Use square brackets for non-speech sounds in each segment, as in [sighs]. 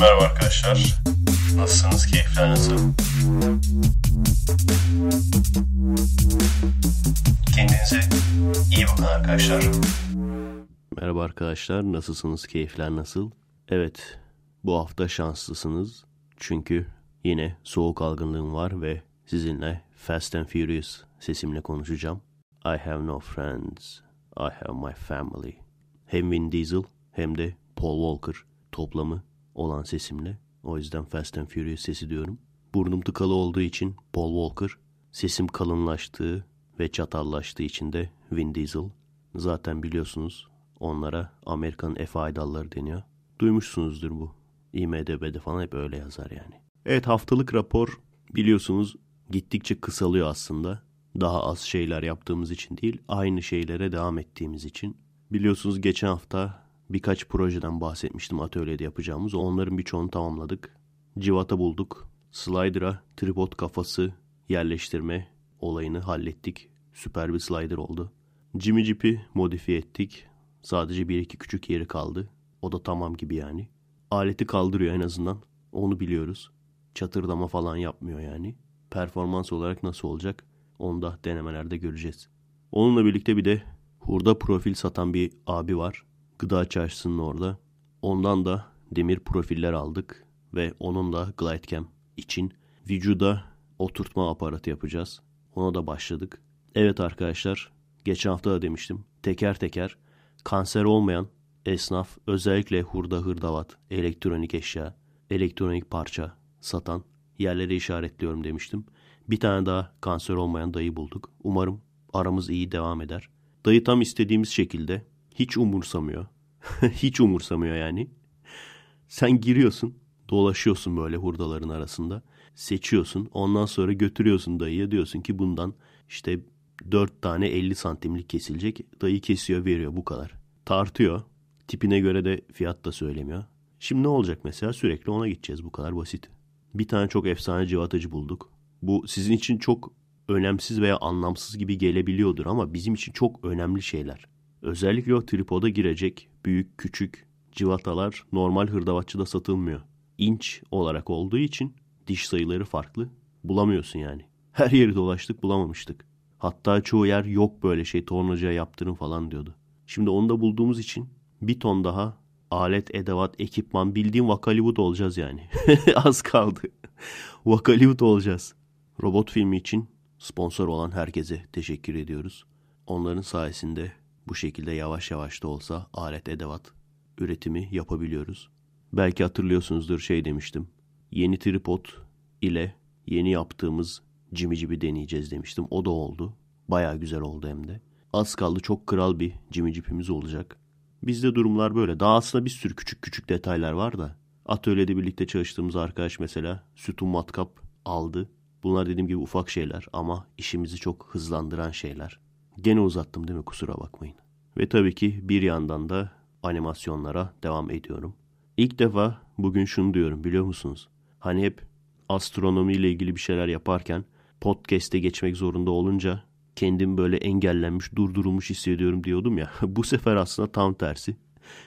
Merhaba arkadaşlar. Nasılsınız? Keyifler nasıl? Kendinize iyi bakın arkadaşlar. Merhaba arkadaşlar. Nasılsınız? Keyifler nasıl? Evet. Bu hafta şanslısınız. Çünkü yine soğuk algınlığım var ve sizinle Fast and Furious sesimle konuşacağım. I have no friends. I have my family. Hem Vin Diesel hem de Paul Walker toplamı olan sesimle. O yüzden Fast and Furious sesi diyorum. Burnum tıkalı olduğu için Paul Walker, sesim kalınlaştığı ve çatallaştığı için de Vin Diesel. Zaten biliyorsunuz onlara Amerikan F aydalları deniyor. Duymuşsunuzdur bu. IMDB'de falan hep öyle yazar yani. Evet haftalık rapor biliyorsunuz gittikçe kısalıyor aslında. Daha az şeyler yaptığımız için değil, aynı şeylere devam ettiğimiz için. Biliyorsunuz geçen hafta birkaç projeden bahsetmiştim atölyede yapacağımız. Onların birçoğunu tamamladık. Civata bulduk. Slider'a tripod kafası yerleştirme olayını hallettik. Süper bir slider oldu. Jimmy Jeep'i modifiye ettik. Sadece bir iki küçük yeri kaldı. O da tamam gibi yani. Aleti kaldırıyor en azından. Onu biliyoruz. Çatırdama falan yapmıyor yani. Performans olarak nasıl olacak onu da denemelerde göreceğiz. Onunla birlikte bir de hurda profil satan bir abi var gıda çarşısının orada. Ondan da demir profiller aldık ve onunla glidecam için vücuda oturtma aparatı yapacağız. Ona da başladık. Evet arkadaşlar, geçen hafta da demiştim. Teker teker kanser olmayan esnaf özellikle hurda hırdavat, elektronik eşya, elektronik parça satan yerlere işaretliyorum demiştim. Bir tane daha kanser olmayan dayı bulduk. Umarım aramız iyi devam eder. Dayı tam istediğimiz şekilde hiç umursamıyor. [laughs] Hiç umursamıyor yani. Sen giriyorsun, dolaşıyorsun böyle hurdaların arasında. Seçiyorsun, ondan sonra götürüyorsun dayıya diyorsun ki bundan işte 4 tane 50 santimlik kesilecek. Dayı kesiyor, veriyor bu kadar. Tartıyor. Tipine göre de fiyat da söylemiyor. Şimdi ne olacak mesela? Sürekli ona gideceğiz. Bu kadar basit. Bir tane çok efsane civatacı bulduk. Bu sizin için çok önemsiz veya anlamsız gibi gelebiliyordur ama bizim için çok önemli şeyler. Özellikle o tripoda girecek büyük küçük civatalar normal hırdavatçıda satılmıyor. İnç olarak olduğu için diş sayıları farklı. Bulamıyorsun yani. Her yeri dolaştık bulamamıştık. Hatta çoğu yer yok böyle şey tornacıya yaptırın falan diyordu. Şimdi onu da bulduğumuz için bir ton daha alet, edevat, ekipman bildiğin Vakalivut olacağız yani. [laughs] Az kaldı. Vakalivut olacağız. Robot filmi için sponsor olan herkese teşekkür ediyoruz. Onların sayesinde bu şekilde yavaş yavaş da olsa alet edevat üretimi yapabiliyoruz. Belki hatırlıyorsunuzdur şey demiştim. Yeni tripod ile yeni yaptığımız cimi cibi deneyeceğiz demiştim. O da oldu. Baya güzel oldu hem de. Az kaldı çok kral bir cimi olacak. Bizde durumlar böyle. Daha aslında bir sürü küçük küçük detaylar var da. Atölyede birlikte çalıştığımız arkadaş mesela sütun matkap aldı. Bunlar dediğim gibi ufak şeyler ama işimizi çok hızlandıran şeyler. Gene uzattım değil mi kusura bakmayın. Ve tabii ki bir yandan da animasyonlara devam ediyorum. İlk defa bugün şunu diyorum biliyor musunuz? Hani hep astronomiyle ilgili bir şeyler yaparken podcast'e geçmek zorunda olunca kendim böyle engellenmiş, durdurulmuş hissediyorum diyordum ya. [laughs] Bu sefer aslında tam tersi.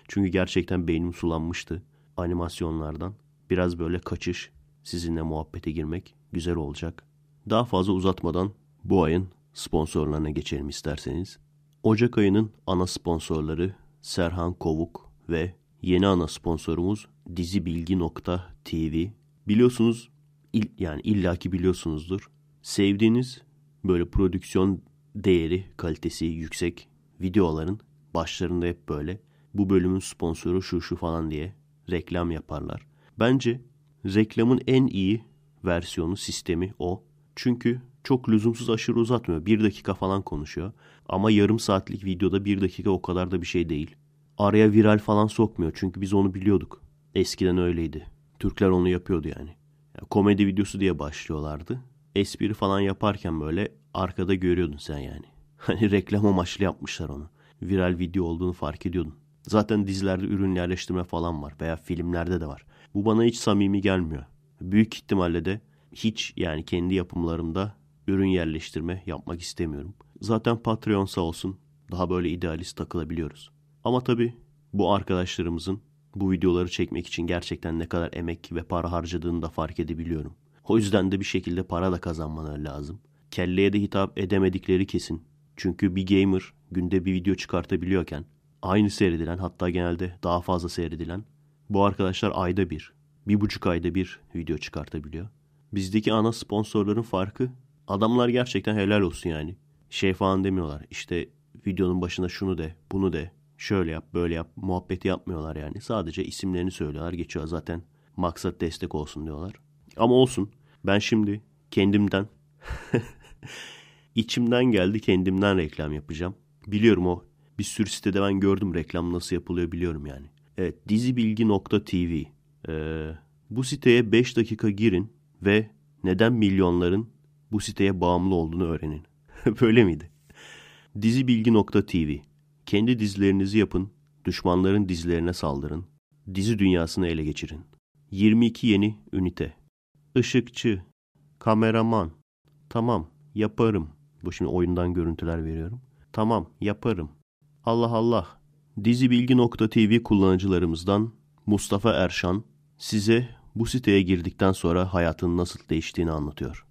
Çünkü gerçekten beynim sulanmıştı animasyonlardan. Biraz böyle kaçış, sizinle muhabbete girmek güzel olacak. Daha fazla uzatmadan bu ayın sponsorlarına geçelim isterseniz. Ocak ayının ana sponsorları Serhan Kovuk ve yeni ana sponsorumuz dizibilgi.tv. Biliyorsunuz il, yani illaki biliyorsunuzdur. Sevdiğiniz böyle prodüksiyon değeri, kalitesi yüksek videoların başlarında hep böyle bu bölümün sponsoru şu şu falan diye reklam yaparlar. Bence reklamın en iyi versiyonu sistemi o. Çünkü çok lüzumsuz aşırı uzatmıyor. Bir dakika falan konuşuyor. Ama yarım saatlik videoda bir dakika o kadar da bir şey değil. Araya viral falan sokmuyor. Çünkü biz onu biliyorduk. Eskiden öyleydi. Türkler onu yapıyordu yani. Ya, komedi videosu diye başlıyorlardı. Espri falan yaparken böyle arkada görüyordun sen yani. [laughs] Hani reklam amaçlı yapmışlar onu. Viral video olduğunu fark ediyordun. Zaten dizilerde ürün yerleştirme falan var veya filmlerde de var. Bu bana hiç samimi gelmiyor. Büyük ihtimalle de hiç yani kendi yapımlarımda ürün yerleştirme yapmak istemiyorum. Zaten Patreon sağ olsun daha böyle idealist takılabiliyoruz. Ama tabii bu arkadaşlarımızın bu videoları çekmek için gerçekten ne kadar emek ve para harcadığını da fark edebiliyorum. O yüzden de bir şekilde para da kazanmaları lazım. Kelleye de hitap edemedikleri kesin. Çünkü bir gamer günde bir video çıkartabiliyorken aynı seyredilen hatta genelde daha fazla seyredilen bu arkadaşlar ayda bir, bir buçuk ayda bir video çıkartabiliyor. Bizdeki ana sponsorların farkı Adamlar gerçekten helal olsun yani. Şey falan demiyorlar. İşte videonun başına şunu de, bunu de, şöyle yap, böyle yap. Muhabbeti yapmıyorlar yani. Sadece isimlerini söylüyorlar. Geçiyor zaten. Maksat destek olsun diyorlar. Ama olsun. Ben şimdi kendimden [laughs] içimden geldi kendimden reklam yapacağım. Biliyorum o. Bir sürü sitede ben gördüm reklam nasıl yapılıyor biliyorum yani. Evet dizibilgi.tv ee, bu siteye 5 dakika girin ve neden milyonların bu siteye bağımlı olduğunu öğrenin. [laughs] Böyle miydi? Dizibilgi.tv Kendi dizilerinizi yapın, düşmanların dizilerine saldırın, dizi dünyasını ele geçirin. 22 yeni ünite. Işıkçı, kameraman, tamam yaparım. Bu şimdi oyundan görüntüler veriyorum. Tamam yaparım. Allah Allah. Dizibilgi.tv kullanıcılarımızdan Mustafa Erşan size bu siteye girdikten sonra hayatın nasıl değiştiğini anlatıyor.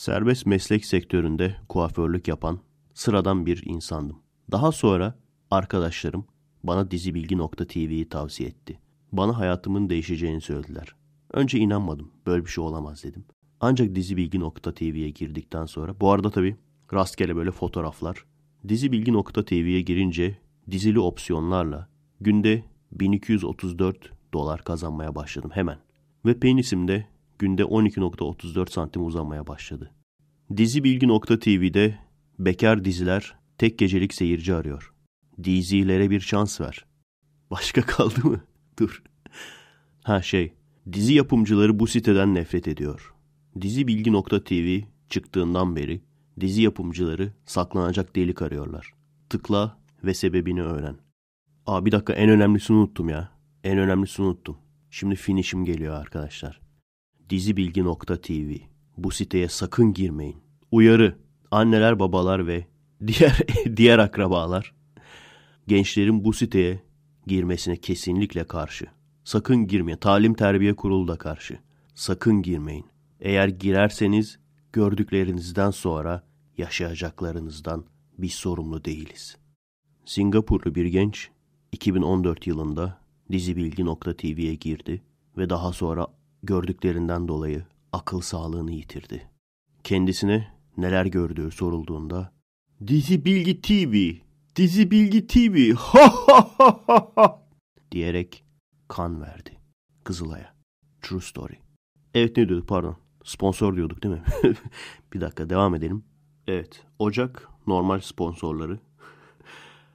Serbest meslek sektöründe kuaförlük yapan sıradan bir insandım. Daha sonra arkadaşlarım bana dizibilgi.tv'yi tavsiye etti. Bana hayatımın değişeceğini söylediler. Önce inanmadım. Böyle bir şey olamaz dedim. Ancak dizibilgi.tv'ye girdikten sonra bu arada tabii rastgele böyle fotoğraflar. Dizibilgi.tv'ye girince dizili opsiyonlarla günde 1234 dolar kazanmaya başladım hemen. Ve penisimde günde 12.34 santim uzanmaya başladı. Dizibilgi.tv'de bekar diziler tek gecelik seyirci arıyor. Dizilere bir şans ver. Başka kaldı mı? [laughs] Dur. Ha şey, dizi yapımcıları bu siteden nefret ediyor. Dizibilgi.tv çıktığından beri dizi yapımcıları saklanacak delik arıyorlar. Tıkla ve sebebini öğren. Aa bir dakika en önemlisini unuttum ya. En önemlisini unuttum. Şimdi finishim geliyor arkadaşlar dizibilgi.tv Bu siteye sakın girmeyin. Uyarı. Anneler, babalar ve diğer [laughs] diğer akrabalar gençlerin bu siteye girmesine kesinlikle karşı. Sakın girmeyin. Talim Terbiye Kurulu da karşı. Sakın girmeyin. Eğer girerseniz gördüklerinizden sonra yaşayacaklarınızdan biz sorumlu değiliz. Singapurlu bir genç 2014 yılında dizibilgi.tv'ye girdi ve daha sonra gördüklerinden dolayı akıl sağlığını yitirdi. Kendisine neler gördüğü sorulduğunda Dizi Bilgi TV, Dizi Bilgi TV, ha ha ha ha diyerek kan verdi Kızılay'a. True story. Evet ne diyorduk pardon. Sponsor diyorduk değil mi? [laughs] bir dakika devam edelim. Evet Ocak normal sponsorları.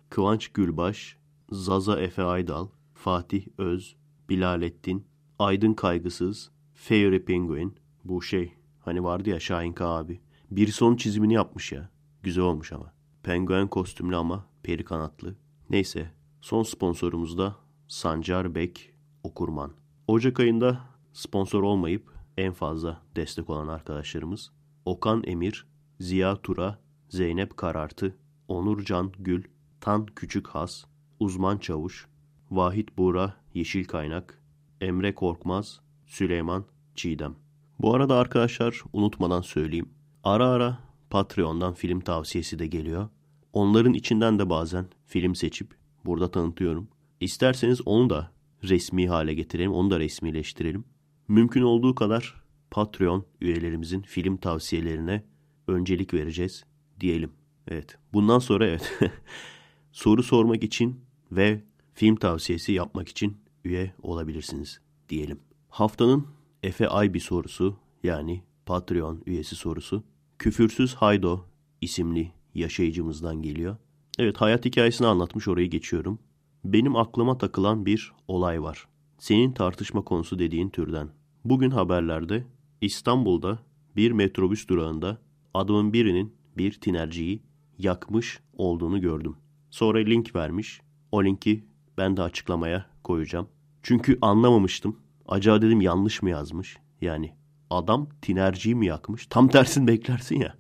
Kıvanç Gülbaş, Zaza Efe Aydal, Fatih Öz, Bilalettin, Aydın Kaygısız, Fairy Penguin. Bu şey hani vardı ya Şahinka abi. Bir son çizimini yapmış ya. Güzel olmuş ama. Penguen kostümlü ama peri kanatlı. Neyse son sponsorumuz da Sancar Bek Okurman. Ocak ayında sponsor olmayıp en fazla destek olan arkadaşlarımız Okan Emir, Ziya Tura, Zeynep Karartı, Onurcan Gül, Tan Küçük Has, Uzman Çavuş, Vahit Buğra Yeşil Kaynak, Emre Korkmaz, Süleyman Çiğdem. Bu arada arkadaşlar unutmadan söyleyeyim. Ara ara Patreon'dan film tavsiyesi de geliyor. Onların içinden de bazen film seçip burada tanıtıyorum. İsterseniz onu da resmi hale getirelim, onu da resmileştirelim. Mümkün olduğu kadar Patreon üyelerimizin film tavsiyelerine öncelik vereceğiz diyelim. Evet. Bundan sonra evet. [laughs] Soru sormak için ve film tavsiyesi yapmak için üye olabilirsiniz diyelim. Haftanın Efe Aybi sorusu yani Patreon üyesi sorusu Küfürsüz Haydo isimli yaşayıcımızdan geliyor. Evet hayat hikayesini anlatmış orayı geçiyorum. Benim aklıma takılan bir olay var. Senin tartışma konusu dediğin türden. Bugün haberlerde İstanbul'da bir metrobüs durağında adamın birinin bir tinerciyi yakmış olduğunu gördüm. Sonra link vermiş. O linki ben de açıklamaya koyacağım. Çünkü anlamamıştım. Acaba dedim yanlış mı yazmış? Yani adam tinerciyi mi yakmış? Tam tersini beklersin ya.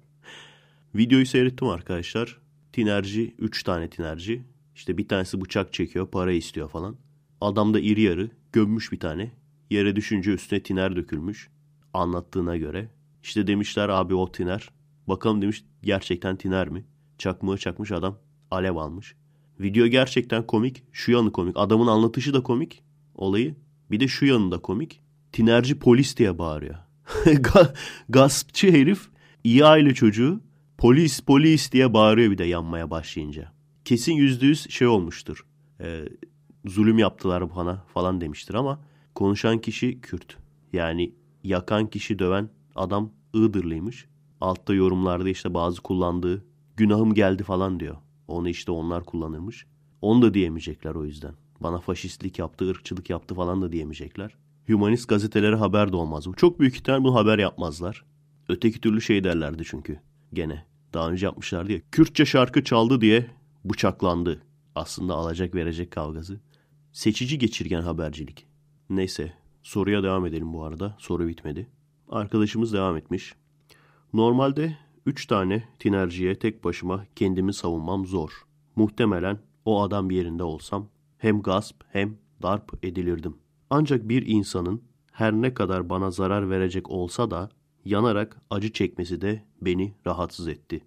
Videoyu seyrettim arkadaşlar. Tinerci, 3 tane tinerci. İşte bir tanesi bıçak çekiyor, para istiyor falan. Adam da iri yarı, gömmüş bir tane. Yere düşünce üstüne tiner dökülmüş. Anlattığına göre. İşte demişler abi o tiner. Bakalım demiş gerçekten tiner mi? Çakmığı çakmış adam alev almış. Video gerçekten komik. Şu yanı komik. Adamın anlatışı da komik olayı. Bir de şu yanında komik. Tinerci polis diye bağırıyor. [laughs] Gaspçı herif iyi aile çocuğu polis polis diye bağırıyor bir de yanmaya başlayınca. Kesin yüzde yüz şey olmuştur. E, zulüm yaptılar bana falan demiştir ama konuşan kişi Kürt. Yani yakan kişi döven adam Iğdırlıymış. Altta yorumlarda işte bazı kullandığı günahım geldi falan diyor. Onu işte onlar kullanırmış. Onu da diyemeyecekler o yüzden. Bana faşistlik yaptı, ırkçılık yaptı falan da diyemeyecekler. Humanist gazetelere haber de olmaz. Çok büyük ihtimal bunu haber yapmazlar. Öteki türlü şey derlerdi çünkü. Gene. Daha önce yapmışlardı ya. Kürtçe şarkı çaldı diye bıçaklandı. Aslında alacak verecek kavgası. Seçici geçirgen habercilik. Neyse soruya devam edelim bu arada. Soru bitmedi. Arkadaşımız devam etmiş. Normalde 3 tane tinerciye tek başıma kendimi savunmam zor. Muhtemelen o adam bir yerinde olsam hem gasp hem darp edilirdim. Ancak bir insanın her ne kadar bana zarar verecek olsa da yanarak acı çekmesi de beni rahatsız etti.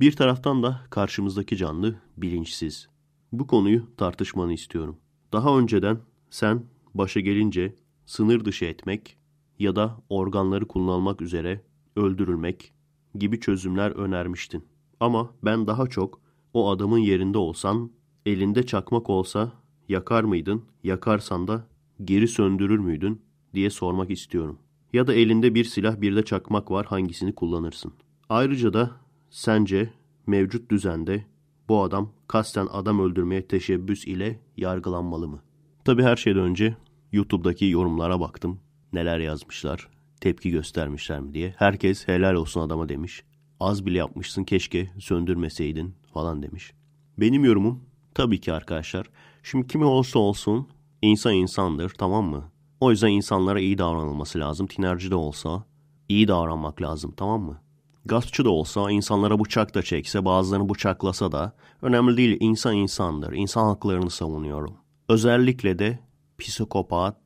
Bir taraftan da karşımızdaki canlı bilinçsiz. Bu konuyu tartışmanı istiyorum. Daha önceden sen başa gelince sınır dışı etmek ya da organları kullanmak üzere öldürülmek gibi çözümler önermiştin. Ama ben daha çok o adamın yerinde olsan, elinde çakmak olsa yakar mıydın, yakarsan da geri söndürür müydün diye sormak istiyorum. Ya da elinde bir silah bir de çakmak var hangisini kullanırsın? Ayrıca da sence mevcut düzende bu adam kasten adam öldürmeye teşebbüs ile yargılanmalı mı? Tabi her şeyden önce YouTube'daki yorumlara baktım. Neler yazmışlar, tepki göstermişler mi diye. Herkes helal olsun adama demiş. Az bile yapmışsın keşke söndürmeseydin falan demiş. Benim yorumum tabii ki arkadaşlar Şimdi kimi olsa olsun insan insandır tamam mı? O yüzden insanlara iyi davranılması lazım. Tinerci de olsa iyi davranmak lazım tamam mı? Gaspçı da olsa insanlara bıçak da çekse bazılarını bıçaklasa da önemli değil insan insandır. İnsan haklarını savunuyorum. Özellikle de psikopat,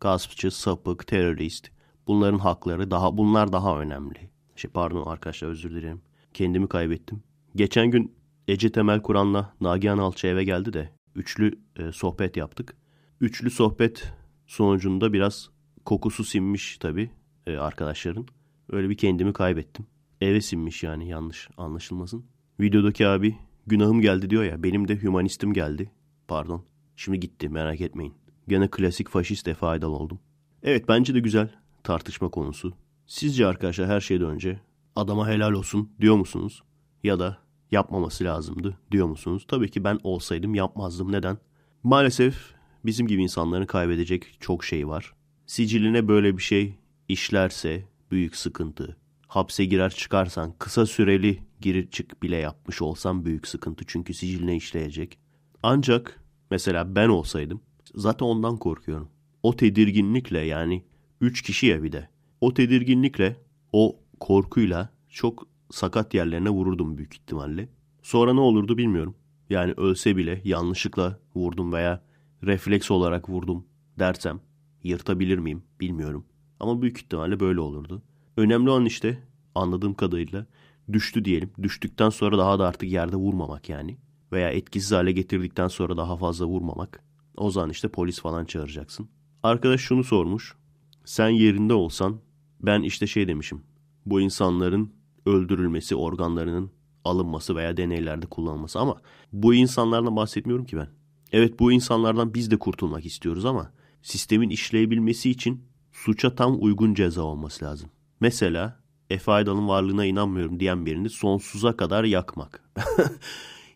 gaspçı, sapık, terörist bunların hakları daha bunlar daha önemli. Şey, pardon arkadaşlar özür dilerim. Kendimi kaybettim. Geçen gün Ece Temel Kur'an'la Nagihan Alçı eve geldi de üçlü e, sohbet yaptık. Üçlü sohbet sonucunda biraz kokusu sinmiş tabii e, arkadaşların. Öyle bir kendimi kaybettim. Eve sinmiş yani yanlış anlaşılmasın. Videodaki abi günahım geldi diyor ya benim de humanistim geldi. Pardon şimdi gitti merak etmeyin. Gene klasik faşiste faydalı oldum. Evet bence de güzel tartışma konusu. Sizce arkadaşlar her şeyden önce adama helal olsun diyor musunuz? Ya da yapmaması lazımdı diyor musunuz? Tabii ki ben olsaydım yapmazdım. Neden? Maalesef bizim gibi insanların kaybedecek çok şey var. Siciline böyle bir şey işlerse büyük sıkıntı. Hapse girer çıkarsan kısa süreli girir çık bile yapmış olsam büyük sıkıntı. Çünkü siciline işleyecek. Ancak mesela ben olsaydım zaten ondan korkuyorum. O tedirginlikle yani 3 kişi ya bir de. O tedirginlikle, o korkuyla çok sakat yerlerine vururdum büyük ihtimalle. Sonra ne olurdu bilmiyorum. Yani ölse bile yanlışlıkla vurdum veya refleks olarak vurdum dersem yırtabilir miyim bilmiyorum. Ama büyük ihtimalle böyle olurdu. Önemli olan işte anladığım kadarıyla düştü diyelim. Düştükten sonra daha da artık yerde vurmamak yani. Veya etkisiz hale getirdikten sonra daha fazla vurmamak. O zaman işte polis falan çağıracaksın. Arkadaş şunu sormuş. Sen yerinde olsan ben işte şey demişim. Bu insanların öldürülmesi, organlarının alınması veya deneylerde kullanılması ama bu insanlardan bahsetmiyorum ki ben. Evet bu insanlardan biz de kurtulmak istiyoruz ama sistemin işleyebilmesi için suça tam uygun ceza olması lazım. Mesela Efe Aydal'ın varlığına inanmıyorum diyen birini sonsuza kadar yakmak. [laughs]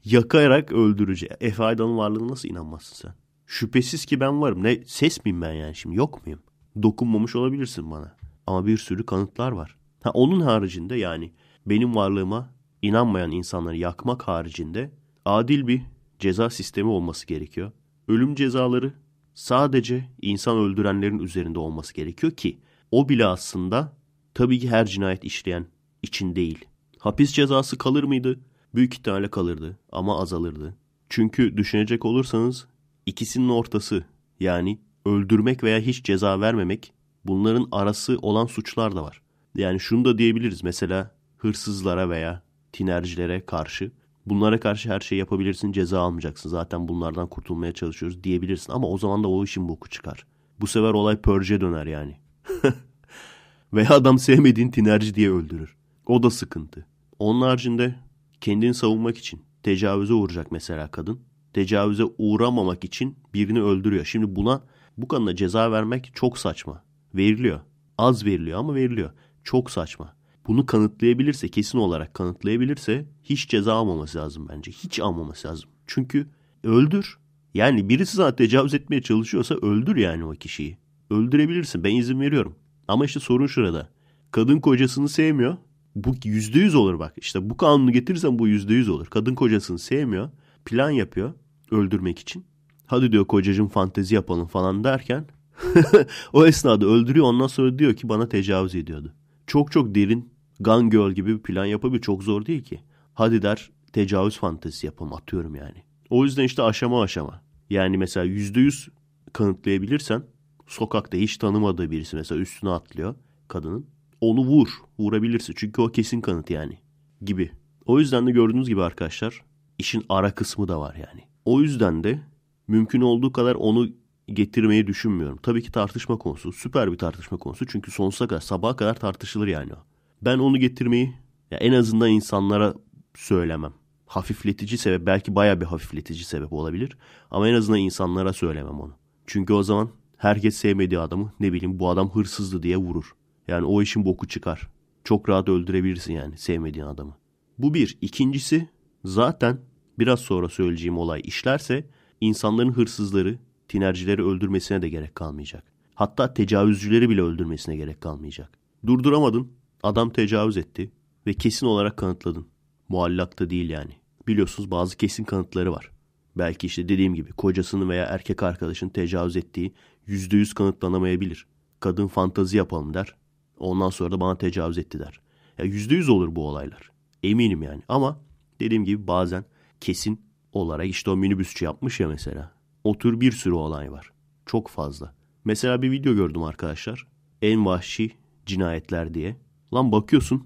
Yakarak öldürücü. Efe Aydal'ın varlığına nasıl inanmazsın sen? Şüphesiz ki ben varım. Ne ses miyim ben yani şimdi yok muyum? Dokunmamış olabilirsin bana. Ama bir sürü kanıtlar var. Ha, onun haricinde yani benim varlığıma inanmayan insanları yakmak haricinde adil bir ceza sistemi olması gerekiyor. Ölüm cezaları sadece insan öldürenlerin üzerinde olması gerekiyor ki o bile aslında tabii ki her cinayet işleyen için değil. Hapis cezası kalır mıydı? Büyük ihtimalle kalırdı ama azalırdı. Çünkü düşünecek olursanız ikisinin ortası yani öldürmek veya hiç ceza vermemek bunların arası olan suçlar da var. Yani şunu da diyebiliriz mesela hırsızlara veya tinercilere karşı bunlara karşı her şeyi yapabilirsin ceza almayacaksın zaten bunlardan kurtulmaya çalışıyoruz diyebilirsin ama o zaman da o işin boku çıkar. Bu sefer olay pörce döner yani. [laughs] veya adam sevmediğin tinerci diye öldürür. O da sıkıntı. Onun haricinde kendini savunmak için tecavüze uğrayacak mesela kadın. Tecavüze uğramamak için birini öldürüyor. Şimdi buna bu kanına ceza vermek çok saçma. Veriliyor. Az veriliyor ama veriliyor. Çok saçma bunu kanıtlayabilirse kesin olarak kanıtlayabilirse hiç ceza almaması lazım bence. Hiç almaması lazım. Çünkü öldür. Yani birisi sana tecavüz etmeye çalışıyorsa öldür yani o kişiyi. Öldürebilirsin ben izin veriyorum. Ama işte sorun şurada. Kadın kocasını sevmiyor. Bu yüzde yüz olur bak. İşte bu kanunu getirirsen bu yüzde yüz olur. Kadın kocasını sevmiyor. Plan yapıyor öldürmek için. Hadi diyor kocacığım fantezi yapalım falan derken [laughs] o esnada öldürüyor ondan sonra diyor ki bana tecavüz ediyordu. Çok çok derin Gun Girl gibi bir plan yapabilir. Çok zor değil ki. Hadi der tecavüz fantezisi yapalım atıyorum yani. O yüzden işte aşama aşama. Yani mesela yüzde yüz kanıtlayabilirsen sokakta hiç tanımadığı birisi mesela üstüne atlıyor kadının. Onu vur. Vurabilirsin. Çünkü o kesin kanıt yani. Gibi. O yüzden de gördüğünüz gibi arkadaşlar işin ara kısmı da var yani. O yüzden de mümkün olduğu kadar onu getirmeyi düşünmüyorum. Tabii ki tartışma konusu. Süper bir tartışma konusu. Çünkü sonsuza kadar sabaha kadar tartışılır yani o. Ben onu getirmeyi ya en azından insanlara söylemem. Hafifletici sebep belki baya bir hafifletici sebep olabilir. Ama en azından insanlara söylemem onu. Çünkü o zaman herkes sevmediği adamı ne bileyim bu adam hırsızdı diye vurur. Yani o işin boku çıkar. Çok rahat öldürebilirsin yani sevmediğin adamı. Bu bir. İkincisi zaten biraz sonra söyleyeceğim olay işlerse insanların hırsızları, tinercileri öldürmesine de gerek kalmayacak. Hatta tecavüzcüleri bile öldürmesine gerek kalmayacak. Durduramadın, Adam tecavüz etti ve kesin olarak kanıtladın. Muallakta değil yani. Biliyorsunuz bazı kesin kanıtları var. Belki işte dediğim gibi kocasının veya erkek arkadaşın tecavüz ettiği yüzde yüz kanıtlanamayabilir. Kadın fantazi yapalım der. Ondan sonra da bana tecavüz etti der. Ya yüzde yüz olur bu olaylar. Eminim yani. Ama dediğim gibi bazen kesin olarak işte o minibüsçü yapmış ya mesela. O tür bir sürü olay var. Çok fazla. Mesela bir video gördüm arkadaşlar. En vahşi cinayetler diye. Lan bakıyorsun.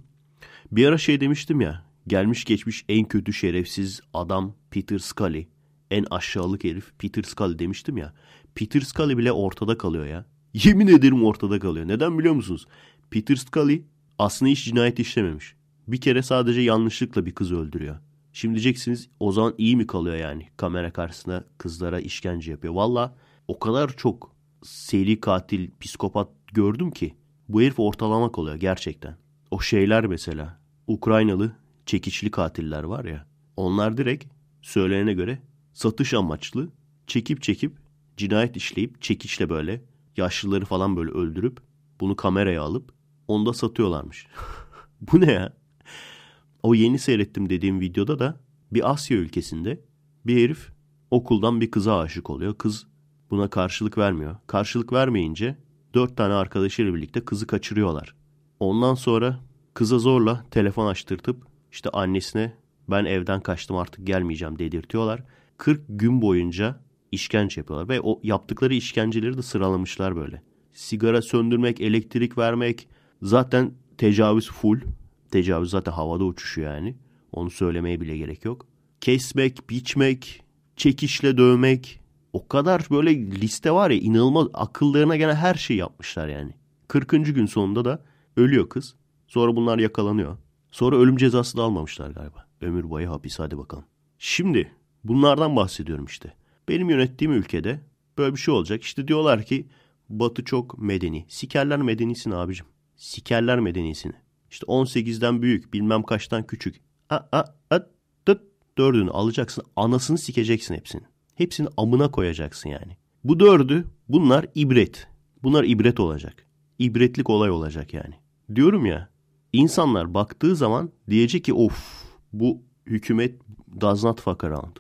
Bir ara şey demiştim ya. Gelmiş geçmiş en kötü şerefsiz adam Peter Scully. En aşağılık herif Peter Scully demiştim ya. Peter Scully bile ortada kalıyor ya. Yemin ederim ortada kalıyor. Neden biliyor musunuz? Peter Scully aslında hiç cinayet işlememiş. Bir kere sadece yanlışlıkla bir kız öldürüyor. Şimdi diyeceksiniz o zaman iyi mi kalıyor yani? Kamera karşısında kızlara işkence yapıyor. Valla o kadar çok seri katil, psikopat gördüm ki. Bu herif ortalamak oluyor gerçekten. O şeyler mesela. Ukraynalı çekiçli katiller var ya. Onlar direkt söylenene göre satış amaçlı çekip çekip cinayet işleyip çekiçle böyle yaşlıları falan böyle öldürüp bunu kameraya alıp onda satıyorlarmış. [laughs] Bu ne ya? O yeni seyrettim dediğim videoda da bir Asya ülkesinde bir herif okuldan bir kıza aşık oluyor. Kız buna karşılık vermiyor. Karşılık vermeyince dört tane arkadaşıyla birlikte kızı kaçırıyorlar. Ondan sonra kıza zorla telefon açtırtıp işte annesine ben evden kaçtım artık gelmeyeceğim dedirtiyorlar. 40 gün boyunca işkence yapıyorlar ve o yaptıkları işkenceleri de sıralamışlar böyle. Sigara söndürmek, elektrik vermek zaten tecavüz full. Tecavüz zaten havada uçuşuyor yani. Onu söylemeye bile gerek yok. Kesmek, biçmek, çekişle dövmek, o kadar böyle liste var ya inanılmaz akıllarına gene her şeyi yapmışlar yani. 40. gün sonunda da ölüyor kız. Sonra bunlar yakalanıyor. Sonra ölüm cezası da almamışlar galiba. Ömür boyu hapis hadi bakalım. Şimdi bunlardan bahsediyorum işte. Benim yönettiğim ülkede böyle bir şey olacak. İşte diyorlar ki Batı çok medeni. Sikerler medenisin abicim. Sikerler medenisini. İşte 18'den büyük bilmem kaçtan küçük. A, a, a, tıt, dördünü alacaksın. Anasını sikeceksin hepsini. Hepsini amına koyacaksın yani. Bu dördü bunlar ibret. Bunlar ibret olacak. İbretlik olay olacak yani. Diyorum ya insanlar baktığı zaman diyecek ki of bu hükümet does not fuck around.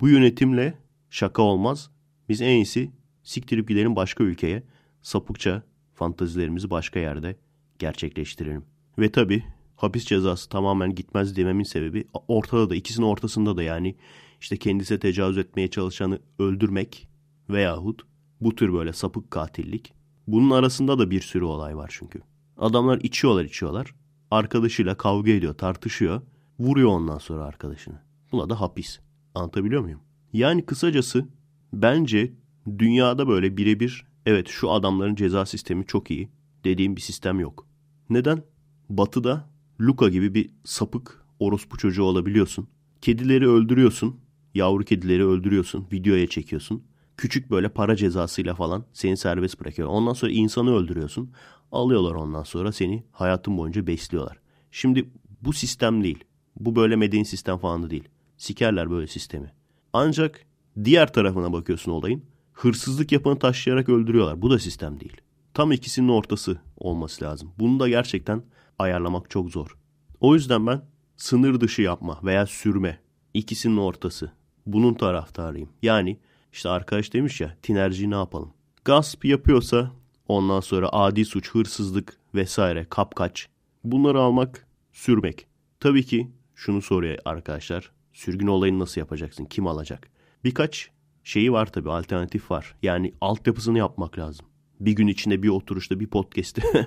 Bu yönetimle şaka olmaz. Biz en iyisi siktirip gidelim başka ülkeye. Sapıkça fantazilerimizi başka yerde gerçekleştirelim. Ve tabi hapis cezası tamamen gitmez dememin sebebi ortada da ikisinin ortasında da yani işte kendisine tecavüz etmeye çalışanı öldürmek veyahut bu tür böyle sapık katillik. Bunun arasında da bir sürü olay var çünkü. Adamlar içiyorlar içiyorlar. Arkadaşıyla kavga ediyor, tartışıyor. Vuruyor ondan sonra arkadaşını. Buna da hapis. Anlatabiliyor muyum? Yani kısacası bence dünyada böyle birebir evet şu adamların ceza sistemi çok iyi dediğim bir sistem yok. Neden? Batı'da Luka gibi bir sapık orospu çocuğu olabiliyorsun. Kedileri öldürüyorsun. Yavru kedileri öldürüyorsun. Videoya çekiyorsun. Küçük böyle para cezasıyla falan seni serbest bırakıyor. Ondan sonra insanı öldürüyorsun. Alıyorlar ondan sonra seni hayatın boyunca besliyorlar. Şimdi bu sistem değil. Bu böyle medeni sistem falan da değil. Sikerler böyle sistemi. Ancak diğer tarafına bakıyorsun olayın. Hırsızlık yapanı taşlayarak öldürüyorlar. Bu da sistem değil. Tam ikisinin ortası olması lazım. Bunu da gerçekten ayarlamak çok zor. O yüzden ben sınır dışı yapma veya sürme ikisinin ortası bunun taraftarıyım. Yani işte arkadaş demiş ya tinerciyi ne yapalım? Gasp yapıyorsa ondan sonra adi suç, hırsızlık vesaire, kapkaç bunları almak, sürmek. Tabii ki şunu soruyor arkadaşlar. Sürgün olayını nasıl yapacaksın? Kim alacak? Birkaç şeyi var tabii alternatif var. Yani altyapısını yapmak lazım. Bir gün içinde bir oturuşta bir podcast'te [laughs]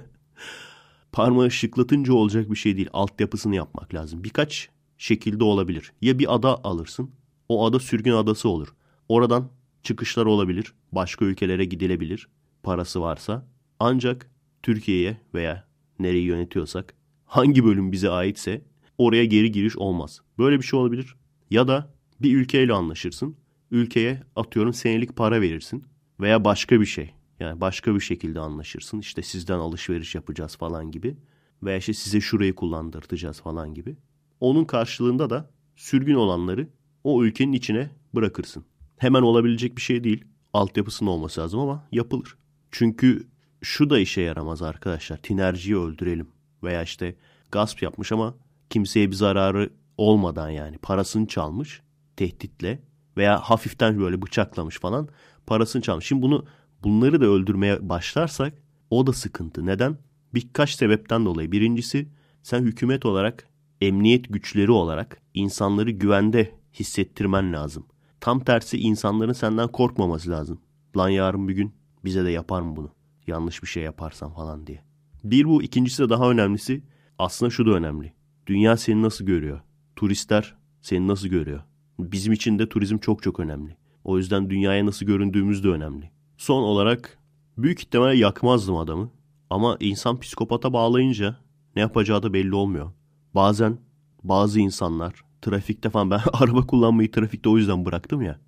parmağı şıklatınca olacak bir şey değil. Altyapısını yapmak lazım. Birkaç şekilde olabilir. Ya bir ada alırsın o ada sürgün adası olur. Oradan çıkışlar olabilir. Başka ülkelere gidilebilir parası varsa. Ancak Türkiye'ye veya nereyi yönetiyorsak hangi bölüm bize aitse oraya geri giriş olmaz. Böyle bir şey olabilir. Ya da bir ülkeyle anlaşırsın. Ülkeye atıyorum senelik para verirsin veya başka bir şey. Yani başka bir şekilde anlaşırsın. İşte sizden alışveriş yapacağız falan gibi. Veya işte size şurayı kullandırtacağız falan gibi. Onun karşılığında da sürgün olanları o ülkenin içine bırakırsın. Hemen olabilecek bir şey değil. Altyapısının olması lazım ama yapılır. Çünkü şu da işe yaramaz arkadaşlar. Tinerciyi öldürelim veya işte gasp yapmış ama kimseye bir zararı olmadan yani parasını çalmış tehditle veya hafiften böyle bıçaklamış falan parasını çalmış. Şimdi bunu bunları da öldürmeye başlarsak o da sıkıntı. Neden? Birkaç sebepten dolayı. Birincisi sen hükümet olarak, emniyet güçleri olarak insanları güvende hissettirmen lazım. Tam tersi insanların senden korkmaması lazım. Lan yarın bir gün bize de yapar mı bunu? Yanlış bir şey yaparsan falan diye. Bir bu ikincisi de daha önemlisi aslında şu da önemli. Dünya seni nasıl görüyor? Turistler seni nasıl görüyor? Bizim için de turizm çok çok önemli. O yüzden dünyaya nasıl göründüğümüz de önemli. Son olarak büyük ihtimalle yakmazdım adamı. Ama insan psikopata bağlayınca ne yapacağı da belli olmuyor. Bazen bazı insanlar trafikte falan ben [laughs] araba kullanmayı trafikte o yüzden bıraktım ya.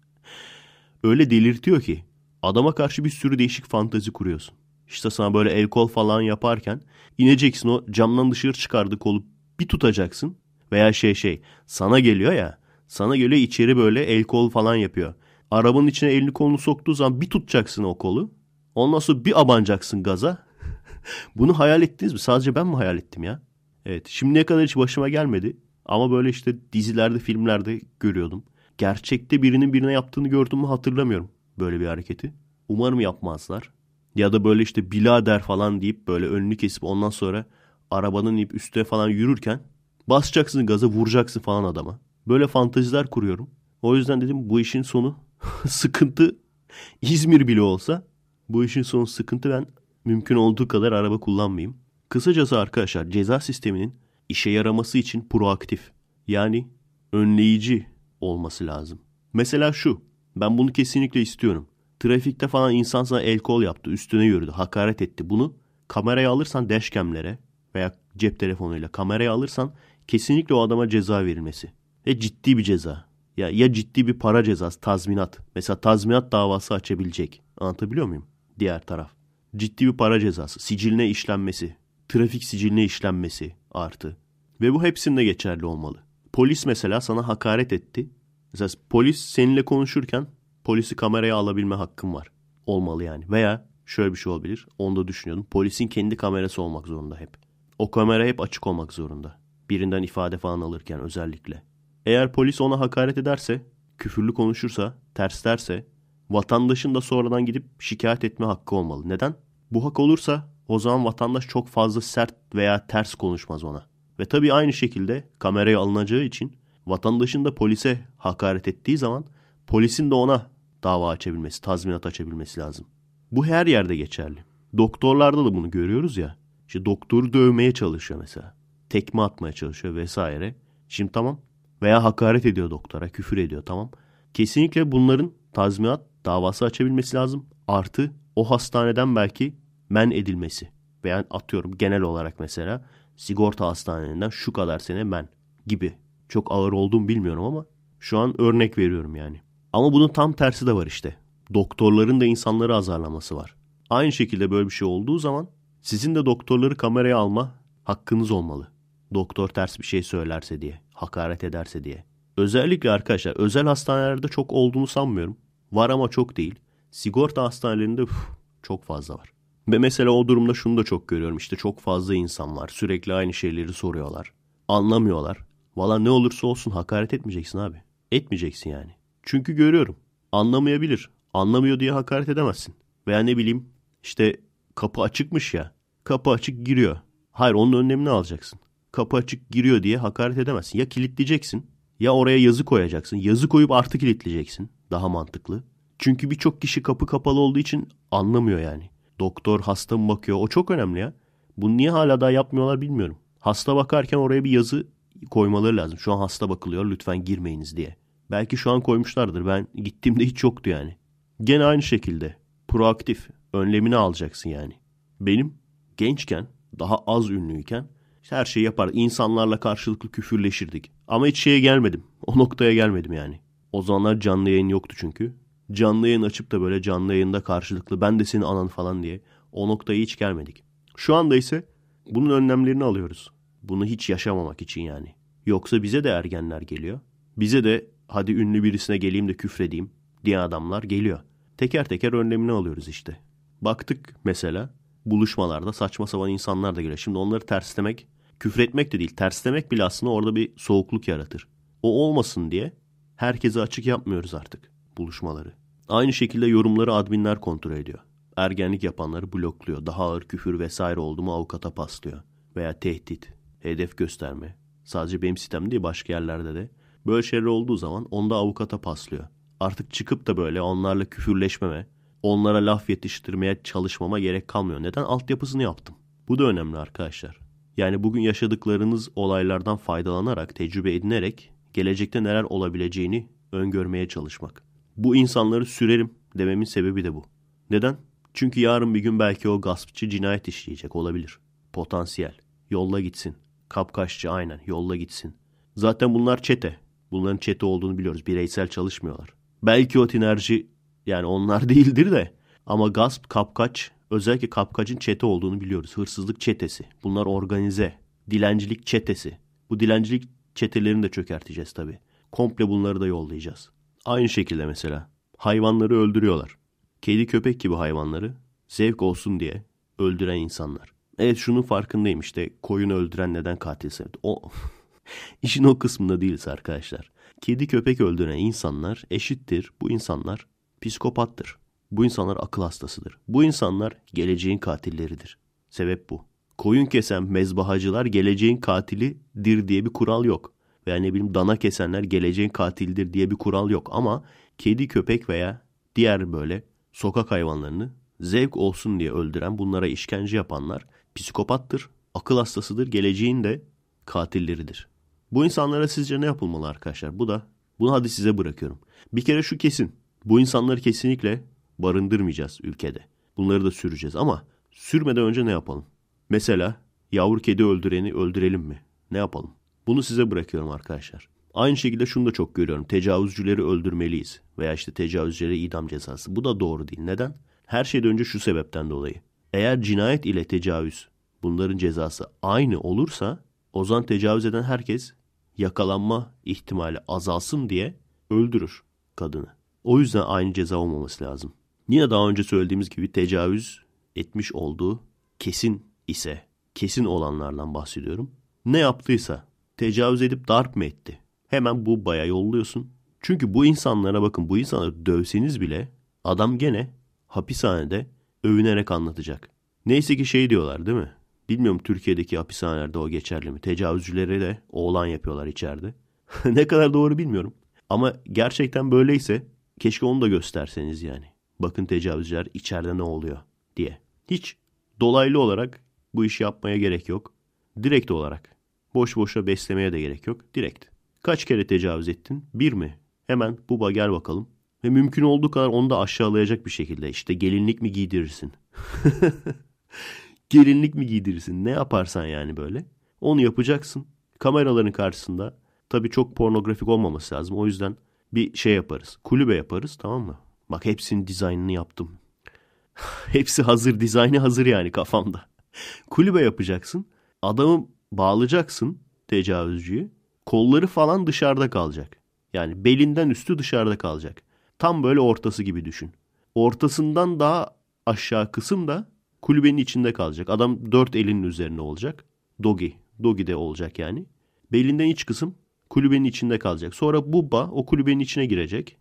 Öyle delirtiyor ki adama karşı bir sürü değişik fantazi kuruyorsun. İşte sana böyle el kol falan yaparken ineceksin o camdan dışarı çıkardık kolu bir tutacaksın. Veya şey şey sana geliyor ya sana geliyor içeri böyle el kol falan yapıyor. Arabanın içine elini kolunu soktuğu zaman bir tutacaksın o kolu. Ondan sonra bir abanacaksın gaza. [laughs] Bunu hayal ettiniz mi? Sadece ben mi hayal ettim ya? Evet şimdiye kadar hiç başıma gelmedi. Ama böyle işte dizilerde, filmlerde görüyordum. Gerçekte birinin birine yaptığını gördüm mü hatırlamıyorum böyle bir hareketi. Umarım yapmazlar. Ya da böyle işte bilader falan deyip böyle önünü kesip ondan sonra arabanın ip üstüne falan yürürken basacaksın gaza vuracaksın falan adama. Böyle fantaziler kuruyorum. O yüzden dedim bu işin sonu [laughs] sıkıntı İzmir bile olsa bu işin sonu sıkıntı ben mümkün olduğu kadar araba kullanmayayım. Kısacası arkadaşlar ceza sisteminin işe yaraması için proaktif yani önleyici olması lazım. Mesela şu ben bunu kesinlikle istiyorum. Trafikte falan insan sana el kol yaptı, üstüne yürüdü, hakaret etti. Bunu kameraya alırsan dashcamlere veya cep telefonuyla kameraya alırsan kesinlikle o adama ceza verilmesi. Ve ciddi bir ceza. Ya, ya ciddi bir para cezası, tazminat. Mesela tazminat davası açabilecek. Anlatabiliyor muyum? Diğer taraf. Ciddi bir para cezası, siciline işlenmesi trafik siciline işlenmesi artı. Ve bu hepsinde geçerli olmalı. Polis mesela sana hakaret etti. Mesela polis seninle konuşurken polisi kameraya alabilme hakkın var. Olmalı yani. Veya şöyle bir şey olabilir. Onu da düşünüyordum. Polisin kendi kamerası olmak zorunda hep. O kamera hep açık olmak zorunda. Birinden ifade falan alırken özellikle. Eğer polis ona hakaret ederse, küfürlü konuşursa, ters terslerse vatandaşın da sonradan gidip şikayet etme hakkı olmalı. Neden? Bu hak olursa o zaman vatandaş çok fazla sert veya ters konuşmaz ona. Ve tabii aynı şekilde kameraya alınacağı için vatandaşın da polise hakaret ettiği zaman polisin de ona dava açabilmesi, tazminat açabilmesi lazım. Bu her yerde geçerli. Doktorlarda da bunu görüyoruz ya. İşte doktoru dövmeye çalışıyor mesela. Tekme atmaya çalışıyor vesaire. Şimdi tamam. Veya hakaret ediyor doktora, küfür ediyor tamam. Kesinlikle bunların tazminat davası açabilmesi lazım. Artı o hastaneden belki men edilmesi veya atıyorum genel olarak mesela sigorta hastanelerinden şu kadar sene men gibi. Çok ağır olduğumu bilmiyorum ama şu an örnek veriyorum yani. Ama bunun tam tersi de var işte. Doktorların da insanları azarlaması var. Aynı şekilde böyle bir şey olduğu zaman sizin de doktorları kameraya alma hakkınız olmalı. Doktor ters bir şey söylerse diye, hakaret ederse diye. Özellikle arkadaşlar özel hastanelerde çok olduğunu sanmıyorum. Var ama çok değil. Sigorta hastanelerinde üf, çok fazla var. Ve mesela o durumda şunu da çok görüyorum. İşte çok fazla insan var. Sürekli aynı şeyleri soruyorlar. Anlamıyorlar. Valla ne olursa olsun hakaret etmeyeceksin abi. Etmeyeceksin yani. Çünkü görüyorum. Anlamayabilir. Anlamıyor diye hakaret edemezsin. Veya ne bileyim işte kapı açıkmış ya. Kapı açık giriyor. Hayır onun önlemini alacaksın. Kapı açık giriyor diye hakaret edemezsin. Ya kilitleyeceksin ya oraya yazı koyacaksın. Yazı koyup artı kilitleyeceksin. Daha mantıklı. Çünkü birçok kişi kapı kapalı olduğu için anlamıyor yani. Doktor hasta mı bakıyor? O çok önemli ya. Bunu niye hala daha yapmıyorlar bilmiyorum. Hasta bakarken oraya bir yazı koymaları lazım. Şu an hasta bakılıyor lütfen girmeyiniz diye. Belki şu an koymuşlardır. Ben gittiğimde hiç yoktu yani. Gene aynı şekilde proaktif önlemini alacaksın yani. Benim gençken daha az ünlüyken her şeyi yapar. İnsanlarla karşılıklı küfürleşirdik. Ama hiç şeye gelmedim. O noktaya gelmedim yani. O zamanlar canlı yayın yoktu çünkü canlı yayın açıp da böyle canlı yayında karşılıklı ben de senin anan falan diye o noktayı hiç gelmedik. Şu anda ise bunun önlemlerini alıyoruz. Bunu hiç yaşamamak için yani. Yoksa bize de ergenler geliyor. Bize de hadi ünlü birisine geleyim de küfredeyim diye adamlar geliyor. Teker teker önlemini alıyoruz işte. Baktık mesela buluşmalarda saçma sapan insanlar da geliyor. Şimdi onları terslemek, küfretmek de değil. Terslemek bile aslında orada bir soğukluk yaratır. O olmasın diye herkese açık yapmıyoruz artık buluşmaları. Aynı şekilde yorumları adminler kontrol ediyor. Ergenlik yapanları blokluyor. Daha ağır küfür vesaire oldu mu avukata paslıyor. Veya tehdit, hedef gösterme. Sadece benim sistemde değil başka yerlerde de. Böyle şeyler olduğu zaman onda avukata paslıyor. Artık çıkıp da böyle onlarla küfürleşmeme, onlara laf yetiştirmeye çalışmama gerek kalmıyor. Neden? Altyapısını yaptım. Bu da önemli arkadaşlar. Yani bugün yaşadıklarınız olaylardan faydalanarak, tecrübe edinerek gelecekte neler olabileceğini öngörmeye çalışmak bu insanları sürerim dememin sebebi de bu. Neden? Çünkü yarın bir gün belki o gaspçı cinayet işleyecek olabilir. Potansiyel. Yolla gitsin. Kapkaççı aynen yolla gitsin. Zaten bunlar çete. Bunların çete olduğunu biliyoruz. Bireysel çalışmıyorlar. Belki o tinerci yani onlar [laughs] değildir de ama gasp, kapkaç özellikle kapkaçın çete olduğunu biliyoruz. Hırsızlık çetesi. Bunlar organize. Dilencilik çetesi. Bu dilencilik çetelerini de çökerteceğiz tabii. Komple bunları da yollayacağız. Aynı şekilde mesela hayvanları öldürüyorlar. Kedi köpek gibi hayvanları zevk olsun diye öldüren insanlar. Evet şunun farkındayım işte koyun öldüren neden katil sevdi. O [laughs] işin o kısmında değiliz arkadaşlar. Kedi köpek öldüren insanlar eşittir. Bu insanlar psikopattır. Bu insanlar akıl hastasıdır. Bu insanlar geleceğin katilleridir. Sebep bu. Koyun kesen mezbahacılar geleceğin katilidir diye bir kural yok veya ne bileyim dana kesenler geleceğin katildir diye bir kural yok. Ama kedi, köpek veya diğer böyle sokak hayvanlarını zevk olsun diye öldüren, bunlara işkence yapanlar psikopattır, akıl hastasıdır, geleceğin de katilleridir. Bu insanlara sizce ne yapılmalı arkadaşlar? Bu da bunu hadi size bırakıyorum. Bir kere şu kesin. Bu insanları kesinlikle barındırmayacağız ülkede. Bunları da süreceğiz ama sürmeden önce ne yapalım? Mesela yavru kedi öldüreni öldürelim mi? Ne yapalım? Bunu size bırakıyorum arkadaşlar. Aynı şekilde şunu da çok görüyorum. Tecavüzcüleri öldürmeliyiz veya işte tecavüzcülere idam cezası. Bu da doğru değil. Neden? Her şeyden önce şu sebepten dolayı. Eğer cinayet ile tecavüz bunların cezası aynı olursa o zaman tecavüz eden herkes yakalanma ihtimali azalsın diye öldürür kadını. O yüzden aynı ceza olmaması lazım. Yine daha önce söylediğimiz gibi tecavüz etmiş olduğu kesin ise, kesin olanlardan bahsediyorum. Ne yaptıysa tecavüz edip darp mı etti? Hemen bu baya yolluyorsun. Çünkü bu insanlara bakın bu insanları dövseniz bile adam gene hapishanede övünerek anlatacak. Neyse ki şey diyorlar değil mi? Bilmiyorum Türkiye'deki hapishanelerde o geçerli mi? Tecavüzcülere de oğlan yapıyorlar içeride. [laughs] ne kadar doğru bilmiyorum. Ama gerçekten böyleyse keşke onu da gösterseniz yani. Bakın tecavüzcüler içeride ne oluyor diye. Hiç dolaylı olarak bu işi yapmaya gerek yok. Direkt olarak Boş boşa beslemeye de gerek yok. Direkt. Kaç kere tecavüz ettin? Bir mi? Hemen buba gel bakalım. Ve mümkün olduğu kadar onu da aşağılayacak bir şekilde. İşte gelinlik mi giydirirsin? [laughs] gelinlik mi giydirirsin? Ne yaparsan yani böyle. Onu yapacaksın. Kameraların karşısında. Tabii çok pornografik olmaması lazım. O yüzden bir şey yaparız. Kulübe yaparız tamam mı? Bak hepsinin dizaynını yaptım. [sighs] Hepsi hazır. Dizaynı hazır yani kafamda. [laughs] Kulübe yapacaksın. Adamı bağlayacaksın tecavüzcüyü. Kolları falan dışarıda kalacak. Yani belinden üstü dışarıda kalacak. Tam böyle ortası gibi düşün. Ortasından daha aşağı kısım da kulübenin içinde kalacak. Adam dört elinin üzerine olacak. Dogi. Dogi de olacak yani. Belinden iç kısım kulübenin içinde kalacak. Sonra Bubba o kulübenin içine girecek.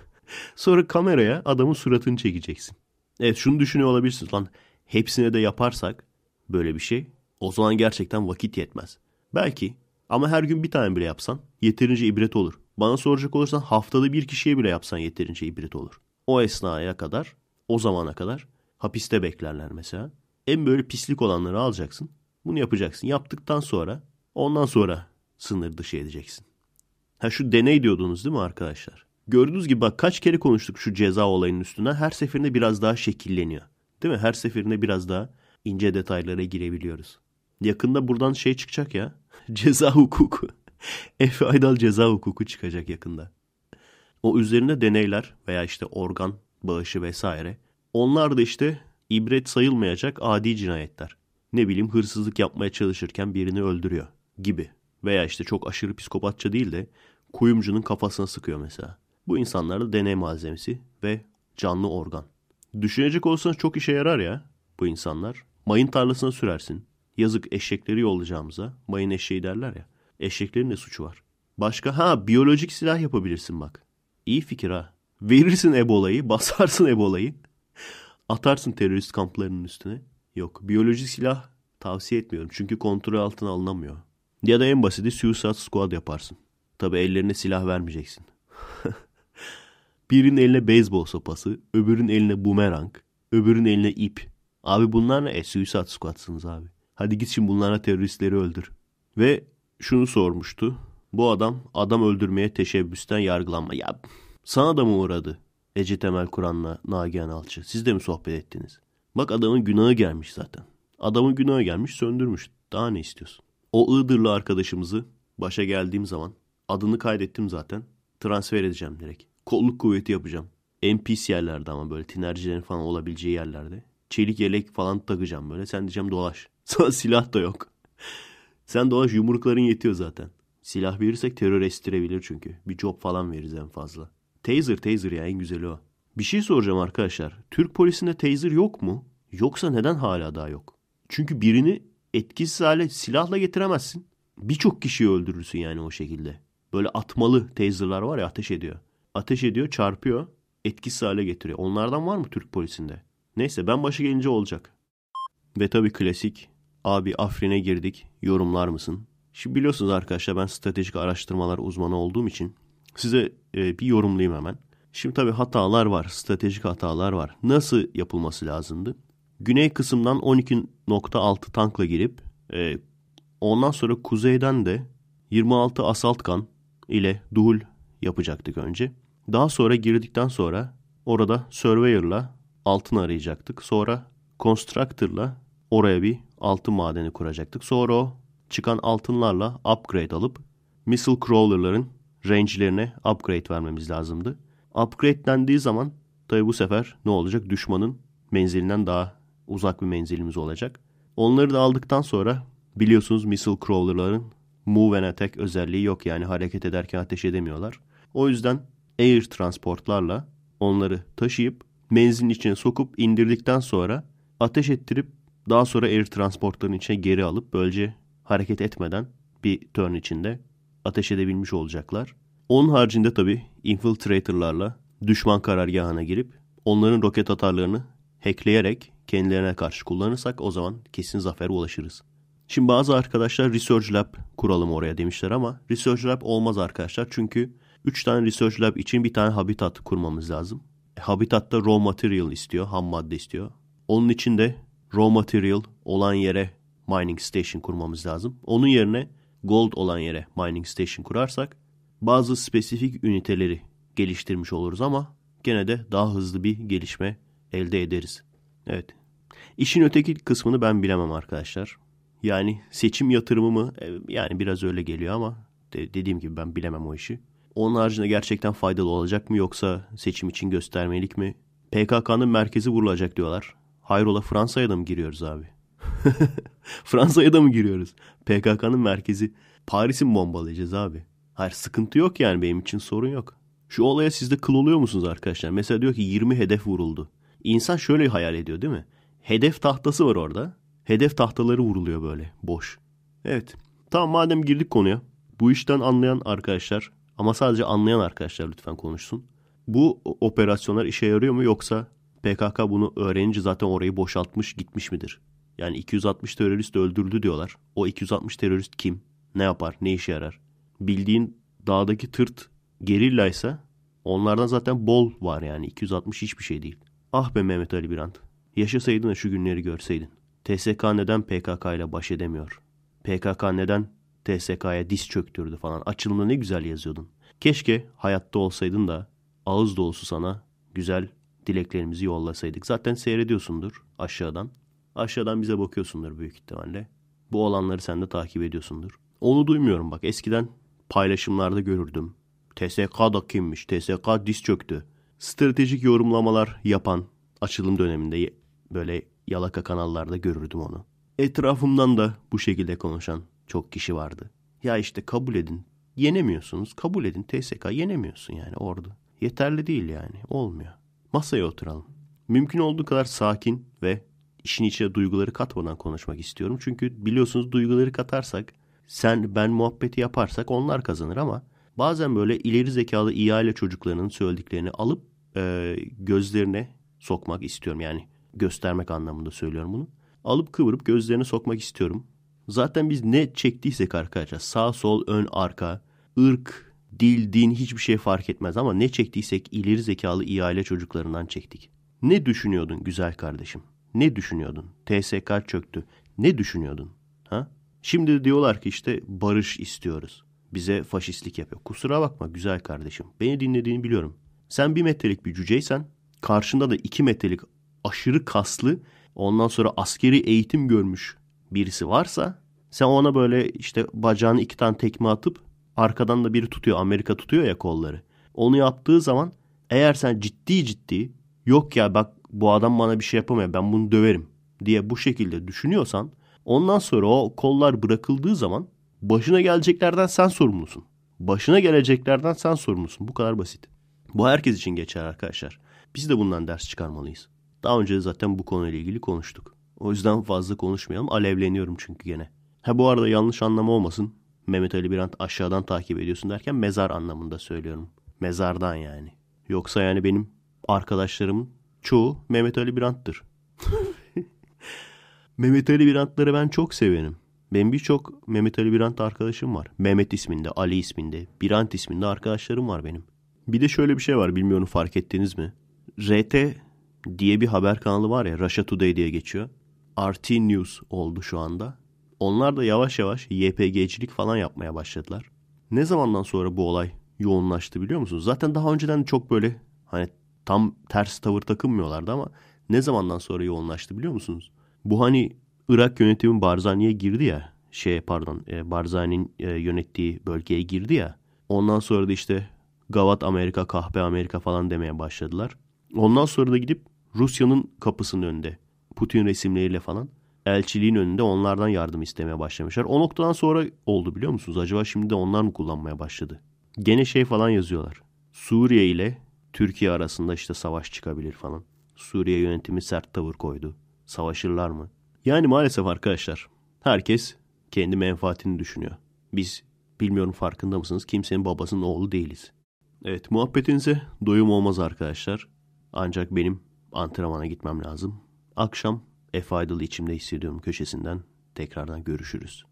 [laughs] Sonra kameraya adamın suratını çekeceksin. Evet şunu düşünüyor olabilirsiniz. Lan hepsine de yaparsak böyle bir şey o zaman gerçekten vakit yetmez. Belki ama her gün bir tane bile yapsan yeterince ibret olur. Bana soracak olursan haftada bir kişiye bile yapsan yeterince ibret olur. O esnaya kadar, o zamana kadar hapiste beklerler mesela. En böyle pislik olanları alacaksın. Bunu yapacaksın. Yaptıktan sonra ondan sonra sınır dışı edeceksin. Ha şu deney diyordunuz değil mi arkadaşlar? Gördüğünüz gibi bak kaç kere konuştuk şu ceza olayının üstüne. Her seferinde biraz daha şekilleniyor. Değil mi? Her seferinde biraz daha ince detaylara girebiliyoruz. Yakında buradan şey çıkacak ya. [laughs] Ceza hukuku. [laughs] Efe Aydal ceza hukuku çıkacak yakında. O üzerine deneyler veya işte organ bağışı vesaire. Onlar da işte ibret sayılmayacak adi cinayetler. Ne bileyim hırsızlık yapmaya çalışırken birini öldürüyor gibi. Veya işte çok aşırı psikopatça değil de kuyumcunun kafasına sıkıyor mesela. Bu insanlar da deney malzemesi ve canlı organ. Düşünecek olsanız çok işe yarar ya bu insanlar. Mayın tarlasına sürersin. Yazık eşekleri yollayacağımıza. Mayın eşeği derler ya. Eşeklerin ne suçu var? Başka ha biyolojik silah yapabilirsin bak. İyi fikir ha. Verirsin Ebola'yı, [laughs] basarsın Ebola'yı. Atarsın terörist kamplarının üstüne. Yok, biyolojik silah tavsiye etmiyorum. Çünkü kontrol altına alınamıyor. Ya da en basiti Suicide Squad yaparsın. Tabi ellerine silah vermeyeceksin. [laughs] Birinin eline beyzbol sopası, öbürünün eline bumerang, öbürünün eline ip. Abi bunlar ne? E, Suicide Squad'sınız abi. Hadi git şimdi bunlara teröristleri öldür. Ve şunu sormuştu. Bu adam adam öldürmeye teşebbüsten yargılanma. Ya sana da mı uğradı? Ece Temel Kur'an'la Nagihan Alçı. Siz de mi sohbet ettiniz? Bak adamın günahı gelmiş zaten. Adamın günahı gelmiş söndürmüş. Daha ne istiyorsun? O Iğdırlı arkadaşımızı başa geldiğim zaman adını kaydettim zaten. Transfer edeceğim direkt. Kolluk kuvveti yapacağım. En pis yerlerde ama böyle tinercilerin falan olabileceği yerlerde. Çelik yelek falan takacağım böyle. Sen diyeceğim dolaş. Sana silah da yok. Sen dolaş yumrukların yetiyor zaten. Silah verirsek terör estirebilir çünkü. Bir job falan veririz en fazla. Taser taser ya en güzeli o. Bir şey soracağım arkadaşlar. Türk polisinde taser yok mu? Yoksa neden hala daha yok? Çünkü birini etkisiz hale silahla getiremezsin. Birçok kişiyi öldürürsün yani o şekilde. Böyle atmalı taserlar var ya ateş ediyor. Ateş ediyor, çarpıyor, etkisiz hale getiriyor. Onlardan var mı Türk polisinde? Neyse ben başa gelince olacak. Ve tabii klasik Abi Afrin'e girdik. Yorumlar mısın? Şimdi biliyorsunuz arkadaşlar ben stratejik araştırmalar uzmanı olduğum için size e, bir yorumlayayım hemen. Şimdi tabii hatalar var. Stratejik hatalar var. Nasıl yapılması lazımdı? Güney kısımdan 12.6 tankla girip e, ondan sonra kuzeyden de 26 asaltkan ile duhul yapacaktık önce. Daha sonra girdikten sonra orada Surveyor'la altın arayacaktık. Sonra Constructor'la oraya bir altın madeni kuracaktık. Sonra o çıkan altınlarla upgrade alıp missile crawler'ların range'lerine upgrade vermemiz lazımdı. Upgrade dendiği zaman tabi bu sefer ne olacak? Düşmanın menzilinden daha uzak bir menzilimiz olacak. Onları da aldıktan sonra biliyorsunuz missile crawler'ların move and attack özelliği yok. Yani hareket ederken ateş edemiyorlar. O yüzden air transportlarla onları taşıyıp menzilin içine sokup indirdikten sonra ateş ettirip daha sonra air transportların içine geri alıp böylece hareket etmeden bir turn içinde ateş edebilmiş olacaklar. Onun haricinde tabi infiltratorlarla düşman karargahına girip onların roket atarlarını hackleyerek kendilerine karşı kullanırsak o zaman kesin zafere ulaşırız. Şimdi bazı arkadaşlar Research Lab kuralım oraya demişler ama Research Lab olmaz arkadaşlar. Çünkü 3 tane Research Lab için bir tane Habitat kurmamız lazım. E, habitat'ta raw material istiyor, ham madde istiyor. Onun için de raw material olan yere mining station kurmamız lazım. Onun yerine gold olan yere mining station kurarsak bazı spesifik üniteleri geliştirmiş oluruz ama gene de daha hızlı bir gelişme elde ederiz. Evet. İşin öteki kısmını ben bilemem arkadaşlar. Yani seçim yatırımı mı? E, yani biraz öyle geliyor ama de dediğim gibi ben bilemem o işi. Onun haricinde gerçekten faydalı olacak mı yoksa seçim için göstermelik mi? PKK'nın merkezi vurulacak diyorlar. Hayrola Fransa'ya da mı giriyoruz abi? [laughs] Fransa'ya da mı giriyoruz? PKK'nın merkezi Paris'i mi bombalayacağız abi? Hayır sıkıntı yok yani benim için sorun yok. Şu olaya siz de kıl oluyor musunuz arkadaşlar? Mesela diyor ki 20 hedef vuruldu. İnsan şöyle hayal ediyor değil mi? Hedef tahtası var orada. Hedef tahtaları vuruluyor böyle boş. Evet. Tamam madem girdik konuya. Bu işten anlayan arkadaşlar ama sadece anlayan arkadaşlar lütfen konuşsun. Bu operasyonlar işe yarıyor mu yoksa PKK bunu öğrenince zaten orayı boşaltmış gitmiş midir? Yani 260 terörist öldürüldü diyorlar. O 260 terörist kim? Ne yapar? Ne işe yarar? Bildiğin dağdaki tırt gerillaysa onlardan zaten bol var yani. 260 hiçbir şey değil. Ah be Mehmet Ali Birant. Yaşasaydın da şu günleri görseydin. TSK neden PKK ile baş edemiyor? PKK neden TSK'ya diz çöktürdü falan. Açılımda ne güzel yazıyordun. Keşke hayatta olsaydın da ağız dolusu sana güzel dileklerimizi yollasaydık. Zaten seyrediyorsundur aşağıdan. Aşağıdan bize bakıyorsundur büyük ihtimalle. Bu olanları sen de takip ediyorsundur. Onu duymuyorum bak. Eskiden paylaşımlarda görürdüm. TSK da kimmiş? TSK diz çöktü. Stratejik yorumlamalar yapan açılım döneminde böyle yalaka kanallarda görürdüm onu. Etrafımdan da bu şekilde konuşan çok kişi vardı. Ya işte kabul edin. Yenemiyorsunuz. Kabul edin. TSK yenemiyorsun yani orada. Yeterli değil yani. Olmuyor. Masaya oturalım. Mümkün olduğu kadar sakin ve işin içine duyguları katmadan konuşmak istiyorum. Çünkü biliyorsunuz duyguları katarsak, sen ben muhabbeti yaparsak onlar kazanır ama bazen böyle ileri zekalı ihale çocuklarının söylediklerini alıp e, gözlerine sokmak istiyorum. Yani göstermek anlamında söylüyorum bunu. Alıp kıvırıp gözlerine sokmak istiyorum. Zaten biz ne çektiysek arkadaşlar sağ sol ön arka ırk dil, din hiçbir şey fark etmez ama ne çektiysek ileri zekalı iyi aile çocuklarından çektik. Ne düşünüyordun güzel kardeşim? Ne düşünüyordun? TSK çöktü. Ne düşünüyordun? Ha? Şimdi de diyorlar ki işte barış istiyoruz. Bize faşistlik yapıyor. Kusura bakma güzel kardeşim. Beni dinlediğini biliyorum. Sen bir metrelik bir cüceysen karşında da iki metrelik aşırı kaslı ondan sonra askeri eğitim görmüş birisi varsa sen ona böyle işte bacağını iki tane tekme atıp Arkadan da biri tutuyor. Amerika tutuyor ya kolları. Onu yaptığı zaman eğer sen ciddi ciddi yok ya bak bu adam bana bir şey yapamıyor ben bunu döverim diye bu şekilde düşünüyorsan ondan sonra o kollar bırakıldığı zaman başına geleceklerden sen sorumlusun. Başına geleceklerden sen sorumlusun. Bu kadar basit. Bu herkes için geçer arkadaşlar. Biz de bundan ders çıkarmalıyız. Daha önce de zaten bu konuyla ilgili konuştuk. O yüzden fazla konuşmayalım. Alevleniyorum çünkü gene. Ha bu arada yanlış anlama olmasın. Mehmet Ali Birant aşağıdan takip ediyorsun derken mezar anlamında söylüyorum. Mezardan yani. Yoksa yani benim arkadaşlarımın çoğu Mehmet Ali Birant'tır. [laughs] Mehmet Ali Birant'ları ben çok severim. ben birçok Mehmet Ali Birant arkadaşım var. Mehmet isminde, Ali isminde, Birant isminde arkadaşlarım var benim. Bir de şöyle bir şey var bilmiyorum fark ettiniz mi? RT diye bir haber kanalı var ya Russia Today diye geçiyor. RT News oldu şu anda. Onlar da yavaş yavaş YPG'cilik falan yapmaya başladılar. Ne zamandan sonra bu olay yoğunlaştı biliyor musunuz? Zaten daha önceden çok böyle hani tam ters tavır takınmıyorlardı ama ne zamandan sonra yoğunlaştı biliyor musunuz? Bu hani Irak yönetimi Barzani'ye girdi ya şey pardon e, Barzani'nin e, yönettiği bölgeye girdi ya. Ondan sonra da işte Gavat Amerika, Kahpe Amerika falan demeye başladılar. Ondan sonra da gidip Rusya'nın kapısının önünde Putin resimleriyle falan elçiliğin önünde onlardan yardım istemeye başlamışlar. O noktadan sonra oldu biliyor musunuz? Acaba şimdi de onlar mı kullanmaya başladı? Gene şey falan yazıyorlar. Suriye ile Türkiye arasında işte savaş çıkabilir falan. Suriye yönetimi sert tavır koydu. Savaşırlar mı? Yani maalesef arkadaşlar herkes kendi menfaatini düşünüyor. Biz bilmiyorum farkında mısınız kimsenin babasının oğlu değiliz. Evet muhabbetinize doyum olmaz arkadaşlar. Ancak benim antrenmana gitmem lazım. Akşam F Idol'ı içimde hissediyorum köşesinden tekrardan görüşürüz.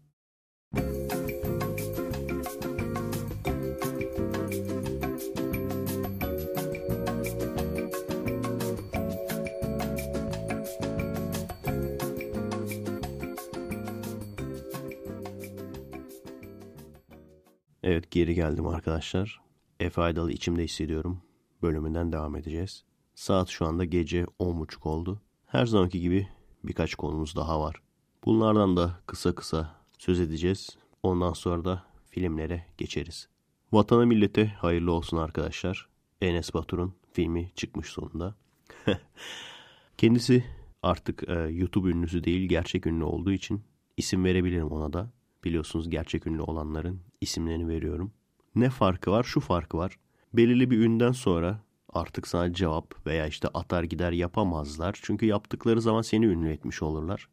Evet geri geldim arkadaşlar. Efe Aydal'ı içimde hissediyorum. Bölümünden devam edeceğiz. Saat şu anda gece 10.30 oldu. Her zamanki gibi birkaç konumuz daha var. Bunlardan da kısa kısa söz edeceğiz. Ondan sonra da filmlere geçeriz. Vatana millete hayırlı olsun arkadaşlar. Enes Batur'un filmi çıkmış sonunda. [laughs] Kendisi artık e, YouTube ünlüsü değil gerçek ünlü olduğu için isim verebilirim ona da. Biliyorsunuz gerçek ünlü olanların isimlerini veriyorum. Ne farkı var? Şu farkı var. Belirli bir ünden sonra artık sana cevap veya işte atar gider yapamazlar. Çünkü yaptıkları zaman seni ünlü etmiş olurlar.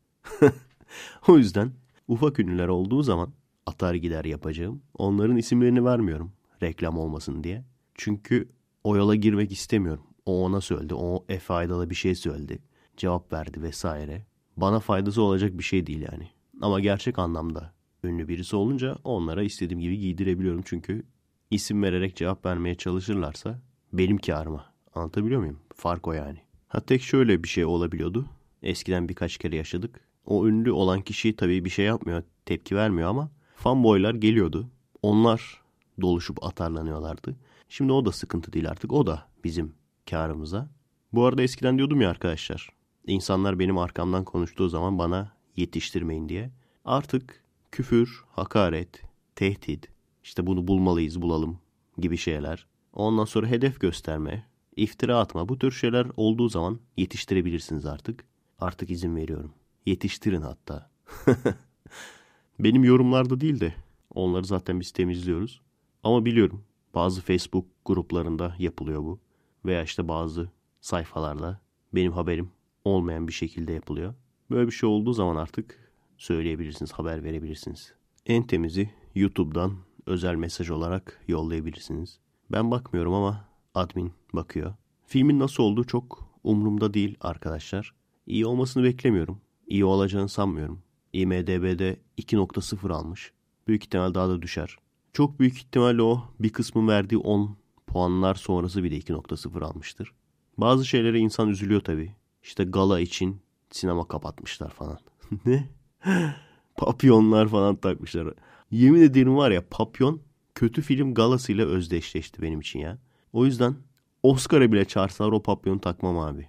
[laughs] o yüzden ufak ünlüler olduğu zaman atar gider yapacağım. Onların isimlerini vermiyorum reklam olmasın diye. Çünkü o yola girmek istemiyorum. O ona söyledi, o e faydalı bir şey söyledi, cevap verdi vesaire. Bana faydası olacak bir şey değil yani. Ama gerçek anlamda ünlü birisi olunca onlara istediğim gibi giydirebiliyorum. Çünkü isim vererek cevap vermeye çalışırlarsa benim karıma. Anlatabiliyor muyum? Fark o yani. Ha tek şöyle bir şey olabiliyordu. Eskiden birkaç kere yaşadık. O ünlü olan kişi tabii bir şey yapmıyor, tepki vermiyor ama fanboylar geliyordu. Onlar doluşup atarlanıyorlardı. Şimdi o da sıkıntı değil artık. O da bizim karımıza. Bu arada eskiden diyordum ya arkadaşlar. İnsanlar benim arkamdan konuştuğu zaman bana yetiştirmeyin diye. Artık küfür, hakaret, tehdit, işte bunu bulmalıyız bulalım gibi şeyler. Ondan sonra hedef gösterme, iftira atma bu tür şeyler olduğu zaman yetiştirebilirsiniz artık. Artık izin veriyorum. Yetiştirin hatta. [laughs] Benim yorumlarda değil de onları zaten biz temizliyoruz. Ama biliyorum bazı Facebook gruplarında yapılıyor bu. Veya işte bazı sayfalarda benim haberim olmayan bir şekilde yapılıyor. Böyle bir şey olduğu zaman artık söyleyebilirsiniz, haber verebilirsiniz. En temizi YouTube'dan özel mesaj olarak yollayabilirsiniz. Ben bakmıyorum ama admin bakıyor. Filmin nasıl olduğu çok umurumda değil arkadaşlar. İyi olmasını beklemiyorum. İyi olacağını sanmıyorum. IMDB'de 2.0 almış. Büyük ihtimal daha da düşer. Çok büyük ihtimalle o bir kısmı verdiği 10 puanlar sonrası bir de 2.0 almıştır. Bazı şeylere insan üzülüyor tabi. İşte gala için sinema kapatmışlar falan. [laughs] ne? papyonlar falan takmışlar. Yemin ederim var ya papyon kötü film galasıyla özdeşleşti benim için ya. O yüzden Oscar'a bile çağırsalar o papyonu takmam abi.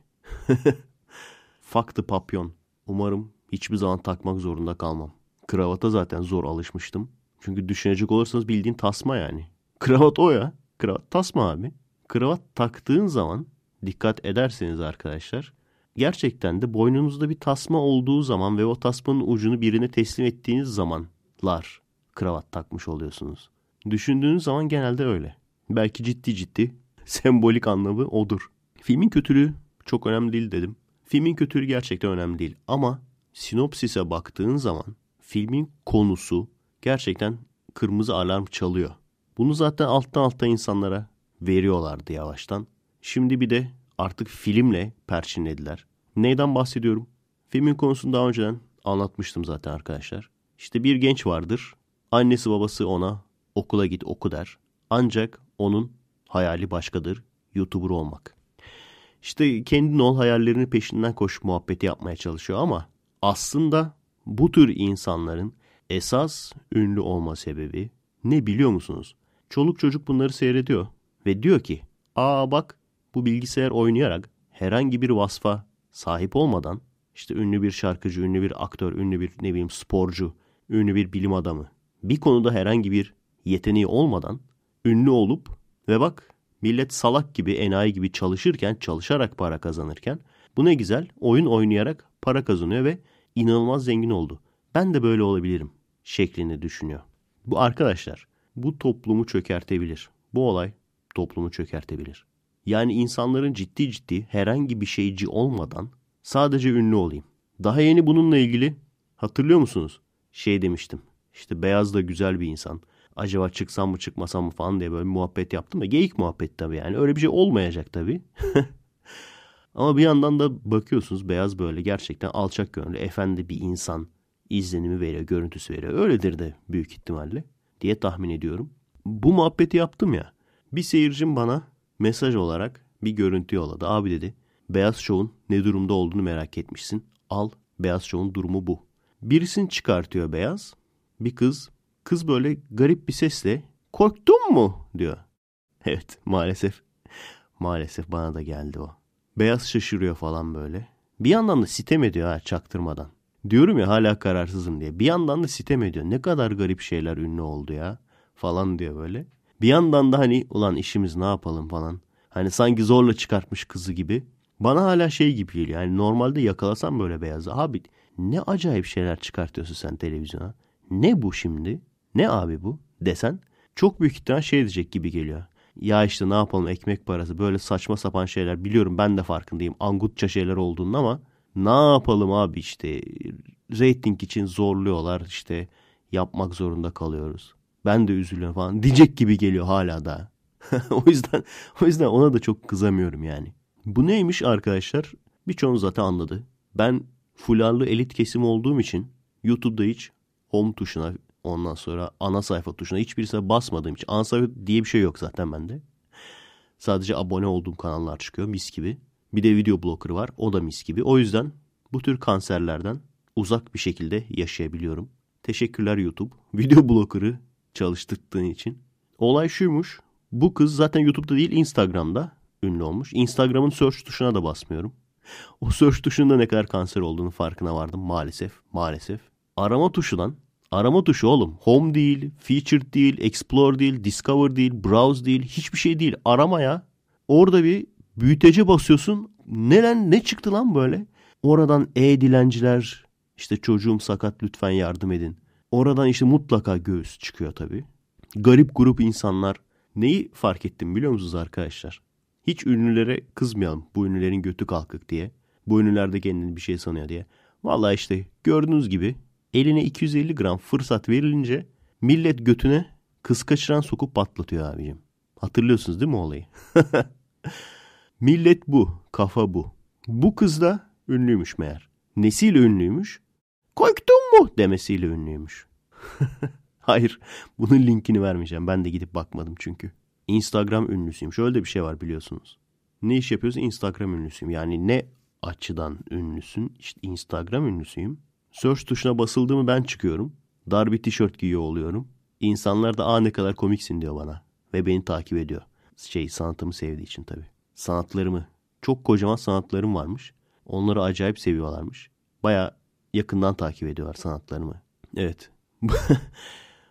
[laughs] Fuck the papyon. Umarım hiçbir zaman takmak zorunda kalmam. Kravata zaten zor alışmıştım. Çünkü düşünecek olursanız bildiğin tasma yani. Kravat o ya. Kravat tasma abi. Kravat taktığın zaman dikkat ederseniz arkadaşlar gerçekten de boynunuzda bir tasma olduğu zaman ve o tasmanın ucunu birine teslim ettiğiniz zamanlar kravat takmış oluyorsunuz. Düşündüğünüz zaman genelde öyle. Belki ciddi ciddi [laughs] sembolik anlamı odur. Filmin kötülüğü çok önemli değil dedim. Filmin kötülüğü gerçekten önemli değil ama sinopsise baktığın zaman filmin konusu gerçekten kırmızı alarm çalıyor. Bunu zaten alttan alta insanlara veriyorlardı yavaştan. Şimdi bir de artık filmle perçinlediler. Neyden bahsediyorum? Filmin konusunu daha önceden anlatmıştım zaten arkadaşlar. İşte bir genç vardır. Annesi babası ona okula git oku der. Ancak onun hayali başkadır. YouTuber olmak. İşte kendin ol hayallerini peşinden koş muhabbeti yapmaya çalışıyor ama aslında bu tür insanların esas ünlü olma sebebi ne biliyor musunuz? Çoluk çocuk bunları seyrediyor ve diyor ki aa bak bu bilgisayar oynayarak herhangi bir vasfa sahip olmadan işte ünlü bir şarkıcı, ünlü bir aktör, ünlü bir ne bileyim sporcu, ünlü bir bilim adamı bir konuda herhangi bir yeteneği olmadan ünlü olup ve bak millet salak gibi enayi gibi çalışırken çalışarak para kazanırken bu ne güzel oyun oynayarak para kazanıyor ve inanılmaz zengin oldu. Ben de böyle olabilirim şeklinde düşünüyor. Bu arkadaşlar bu toplumu çökertebilir. Bu olay toplumu çökertebilir. Yani insanların ciddi ciddi herhangi bir şeyci olmadan sadece ünlü olayım. Daha yeni bununla ilgili hatırlıyor musunuz? Şey demiştim. İşte beyaz da güzel bir insan acaba çıksam mı çıkmasam mı falan diye böyle bir muhabbet yaptım da geyik muhabbet tabii yani öyle bir şey olmayacak tabii. [laughs] Ama bir yandan da bakıyorsunuz beyaz böyle gerçekten alçak gönlü efendi bir insan izlenimi veriyor, görüntüsü veriyor. Öyledir de büyük ihtimalle diye tahmin ediyorum. Bu muhabbeti yaptım ya. Bir seyircim bana mesaj olarak bir görüntü yolladı. Abi dedi Beyaz Show'un ne durumda olduğunu merak etmişsin. Al Beyaz Show'un durumu bu. Birisini çıkartıyor Beyaz. Bir kız Kız böyle garip bir sesle korktun mu diyor. Evet maalesef. Maalesef bana da geldi o. Beyaz şaşırıyor falan böyle. Bir yandan da sitem ediyor ha çaktırmadan. Diyorum ya hala kararsızım diye. Bir yandan da sitem ediyor. Ne kadar garip şeyler ünlü oldu ya falan diyor böyle. Bir yandan da hani ulan işimiz ne yapalım falan. Hani sanki zorla çıkartmış kızı gibi. Bana hala şey gibi geliyor. Yani normalde yakalasam böyle beyazı. Abi ne acayip şeyler çıkartıyorsun sen televizyona. Ne bu şimdi? Ne abi bu desen çok büyük ihtimal şey diyecek gibi geliyor. Ya işte ne yapalım ekmek parası böyle saçma sapan şeyler biliyorum ben de farkındayım angutça şeyler olduğunun ama ne yapalım abi işte reyting için zorluyorlar işte yapmak zorunda kalıyoruz. Ben de üzülüyorum falan diyecek gibi geliyor hala da. [laughs] o yüzden o yüzden ona da çok kızamıyorum yani. Bu neymiş arkadaşlar? Birçoğunuz zaten anladı. Ben fularlı elit kesim olduğum için YouTube'da hiç home tuşuna Ondan sonra ana sayfa tuşuna hiçbirisine basmadığım için ana sayfa diye bir şey yok zaten bende. Sadece abone olduğum kanallar çıkıyor mis gibi. Bir de video blocker var o da mis gibi. O yüzden bu tür kanserlerden uzak bir şekilde yaşayabiliyorum. Teşekkürler YouTube. [laughs] Video blocker'ı çalıştırdığın için. Olay şuymuş. Bu kız zaten YouTube'da değil Instagram'da ünlü olmuş. Instagram'ın search tuşuna da basmıyorum. O search tuşunda ne kadar kanser olduğunu farkına vardım maalesef. Maalesef. Arama tuşundan Arama tuşu oğlum. Home değil, featured değil, explore değil, discover değil, browse değil. Hiçbir şey değil. Arama ya. Orada bir büyütece basıyorsun. Nelen ne çıktı lan böyle? Oradan e dilenciler işte çocuğum sakat lütfen yardım edin. Oradan işte mutlaka göğüs çıkıyor tabii. Garip grup insanlar. Neyi fark ettim biliyor musunuz arkadaşlar? Hiç ünlülere kızmayalım bu ünlülerin götü kalkık diye. Bu ünlüler de kendini bir şey sanıyor diye. Valla işte gördüğünüz gibi eline 250 gram fırsat verilince millet götüne kız kaçıran sokup patlatıyor abicim. Hatırlıyorsunuz değil mi olayı? [laughs] millet bu. Kafa bu. Bu kız da ünlüymüş meğer. Nesiyle ünlüymüş? Korktun mu demesiyle ünlüymüş. [laughs] Hayır bunun linkini vermeyeceğim. Ben de gidip bakmadım çünkü. Instagram ünlüsüyüm. Şöyle bir şey var biliyorsunuz. Ne iş yapıyorsun Instagram ünlüsüyüm. Yani ne açıdan ünlüsün? İşte Instagram ünlüsüyüm. Search tuşuna basıldı mı ben çıkıyorum. Dar bir tişört giyiyor oluyorum. İnsanlar da aa ne kadar komiksin diyor bana. Ve beni takip ediyor. Şey sanatımı sevdiği için tabii. Sanatlarımı. Çok kocaman sanatlarım varmış. Onları acayip seviyorlarmış. Baya yakından takip ediyorlar sanatlarımı. Evet. [laughs]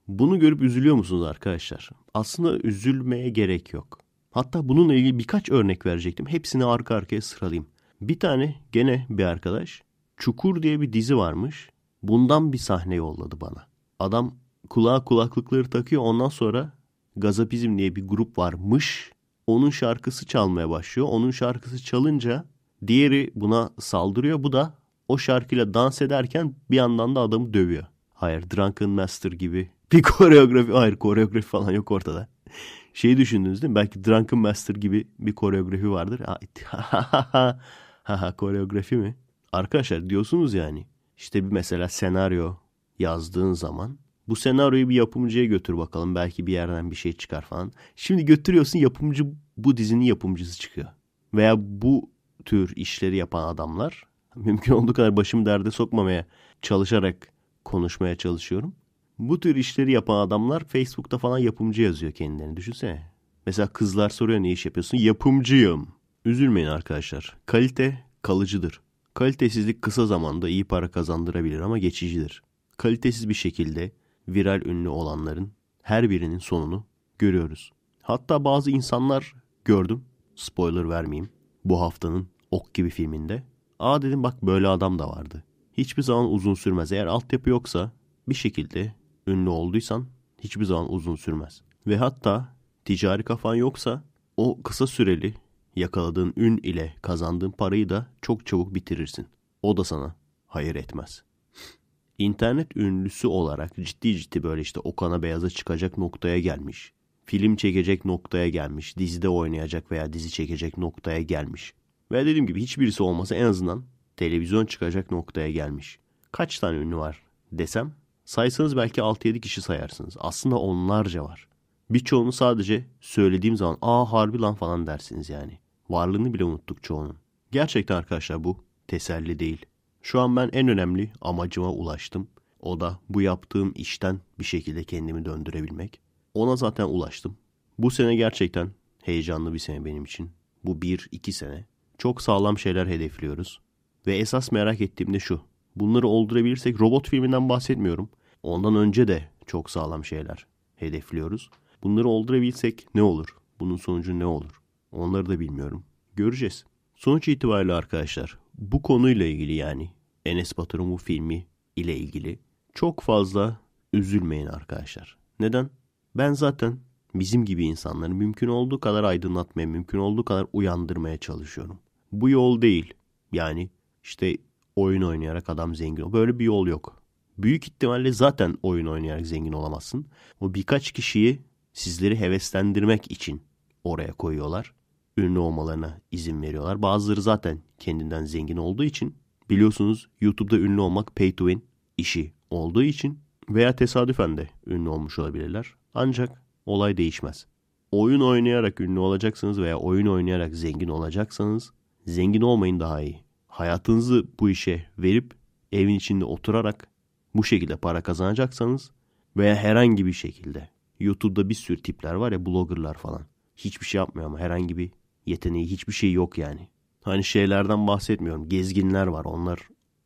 Bunu görüp üzülüyor musunuz arkadaşlar? Aslında üzülmeye gerek yok. Hatta bununla ilgili birkaç örnek verecektim. Hepsini arka arkaya sıralayayım. Bir tane gene bir arkadaş Çukur diye bir dizi varmış. Bundan bir sahne yolladı bana. Adam kulağa kulaklıkları takıyor. Ondan sonra Gazapizm diye bir grup varmış. Onun şarkısı çalmaya başlıyor. Onun şarkısı çalınca diğeri buna saldırıyor. Bu da o şarkıyla dans ederken bir yandan da adamı dövüyor. Hayır Drunken Master gibi bir [laughs] koreografi. Hayır koreografi falan yok ortada. Şeyi düşündünüz değil mi? Belki Drunken Master gibi bir koreografi vardır. Ha [laughs] koreografi mi? Arkadaşlar diyorsunuz yani işte bir mesela senaryo yazdığın zaman bu senaryoyu bir yapımcıya götür bakalım belki bir yerden bir şey çıkar falan. Şimdi götürüyorsun yapımcı bu dizinin yapımcısı çıkıyor. Veya bu tür işleri yapan adamlar [laughs] mümkün olduğu kadar başımı derde sokmamaya çalışarak konuşmaya çalışıyorum. Bu tür işleri yapan adamlar Facebook'ta falan yapımcı yazıyor kendilerini düşünsene. Mesela kızlar soruyor ne iş yapıyorsun? Yapımcıyım. Üzülmeyin arkadaşlar. Kalite kalıcıdır. Kalitesizlik kısa zamanda iyi para kazandırabilir ama geçicidir. Kalitesiz bir şekilde viral ünlü olanların her birinin sonunu görüyoruz. Hatta bazı insanlar gördüm. Spoiler vermeyeyim. Bu haftanın Ok gibi filminde. Aa dedim bak böyle adam da vardı. Hiçbir zaman uzun sürmez. Eğer altyapı yoksa bir şekilde ünlü olduysan hiçbir zaman uzun sürmez. Ve hatta ticari kafan yoksa o kısa süreli Yakaladığın ün ile kazandığın parayı da çok çabuk bitirirsin. O da sana hayır etmez. İnternet ünlüsü olarak ciddi ciddi böyle işte Okan'a Beyaz'a çıkacak noktaya gelmiş. Film çekecek noktaya gelmiş. Dizide oynayacak veya dizi çekecek noktaya gelmiş. Ve dediğim gibi hiçbirisi olmasa en azından televizyon çıkacak noktaya gelmiş. Kaç tane ünlü var desem saysanız belki 6-7 kişi sayarsınız. Aslında onlarca var. Birçoğunu sadece söylediğim zaman aa harbi lan falan dersiniz yani. Varlığını bile unuttuk çoğunun. Gerçekten arkadaşlar bu teselli değil. Şu an ben en önemli amacıma ulaştım. O da bu yaptığım işten bir şekilde kendimi döndürebilmek. Ona zaten ulaştım. Bu sene gerçekten heyecanlı bir sene benim için. Bu 1-2 sene. Çok sağlam şeyler hedefliyoruz. Ve esas merak ettiğim de şu. Bunları oldurabilirsek robot filminden bahsetmiyorum. Ondan önce de çok sağlam şeyler hedefliyoruz. Bunları oldurabilsek ne olur? Bunun sonucu ne olur? Onları da bilmiyorum. Göreceğiz. Sonuç itibariyle arkadaşlar bu konuyla ilgili yani Enes Batur'un bu filmi ile ilgili çok fazla üzülmeyin arkadaşlar. Neden? Ben zaten bizim gibi insanları mümkün olduğu kadar aydınlatmaya, mümkün olduğu kadar uyandırmaya çalışıyorum. Bu yol değil. Yani işte oyun oynayarak adam zengin ol. Böyle bir yol yok. Büyük ihtimalle zaten oyun oynayarak zengin olamazsın. O birkaç kişiyi Sizleri heveslendirmek için oraya koyuyorlar. Ünlü olmalarına izin veriyorlar. Bazıları zaten kendinden zengin olduğu için biliyorsunuz YouTube'da ünlü olmak pay to win işi olduğu için veya tesadüfen de ünlü olmuş olabilirler. Ancak olay değişmez. Oyun oynayarak ünlü olacaksınız veya oyun oynayarak zengin olacaksanız zengin olmayın daha iyi. Hayatınızı bu işe verip evin içinde oturarak bu şekilde para kazanacaksanız veya herhangi bir şekilde YouTube'da bir sürü tipler var ya bloggerlar falan. Hiçbir şey yapmıyor ama herhangi bir yeteneği hiçbir şey yok yani. Hani şeylerden bahsetmiyorum. Gezginler var onlar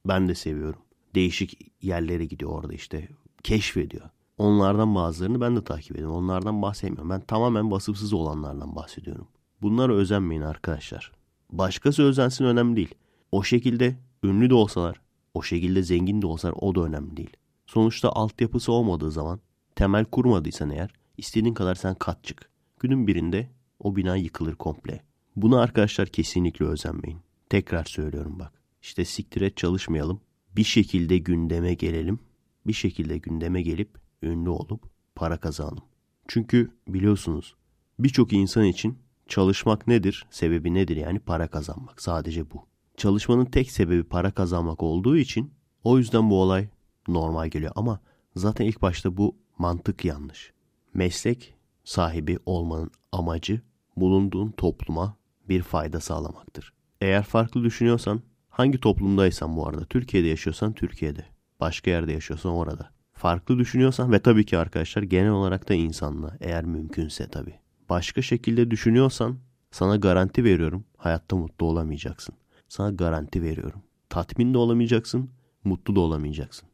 ben de seviyorum. Değişik yerlere gidiyor orada işte keşfediyor. Onlardan bazılarını ben de takip ediyorum. Onlardan bahsetmiyorum. Ben tamamen basıpsız olanlardan bahsediyorum. Bunlara özenmeyin arkadaşlar. Başkası özensin önemli değil. O şekilde ünlü de olsalar, o şekilde zengin de olsalar o da önemli değil. Sonuçta altyapısı olmadığı zaman temel kurmadıysan eğer istediğin kadar sen kat çık. Günün birinde o bina yıkılır komple. Buna arkadaşlar kesinlikle özenmeyin. Tekrar söylüyorum bak. İşte siktire çalışmayalım. Bir şekilde gündeme gelelim. Bir şekilde gündeme gelip ünlü olup para kazanalım. Çünkü biliyorsunuz birçok insan için çalışmak nedir? Sebebi nedir? Yani para kazanmak. Sadece bu. Çalışmanın tek sebebi para kazanmak olduğu için o yüzden bu olay normal geliyor. Ama zaten ilk başta bu Mantık yanlış. Meslek sahibi olmanın amacı bulunduğun topluma bir fayda sağlamaktır. Eğer farklı düşünüyorsan, hangi toplumdaysan bu arada, Türkiye'de yaşıyorsan Türkiye'de, başka yerde yaşıyorsan orada. Farklı düşünüyorsan ve tabii ki arkadaşlar genel olarak da insanla eğer mümkünse tabii. Başka şekilde düşünüyorsan sana garanti veriyorum hayatta mutlu olamayacaksın. Sana garanti veriyorum. Tatmin de olamayacaksın, mutlu da olamayacaksın.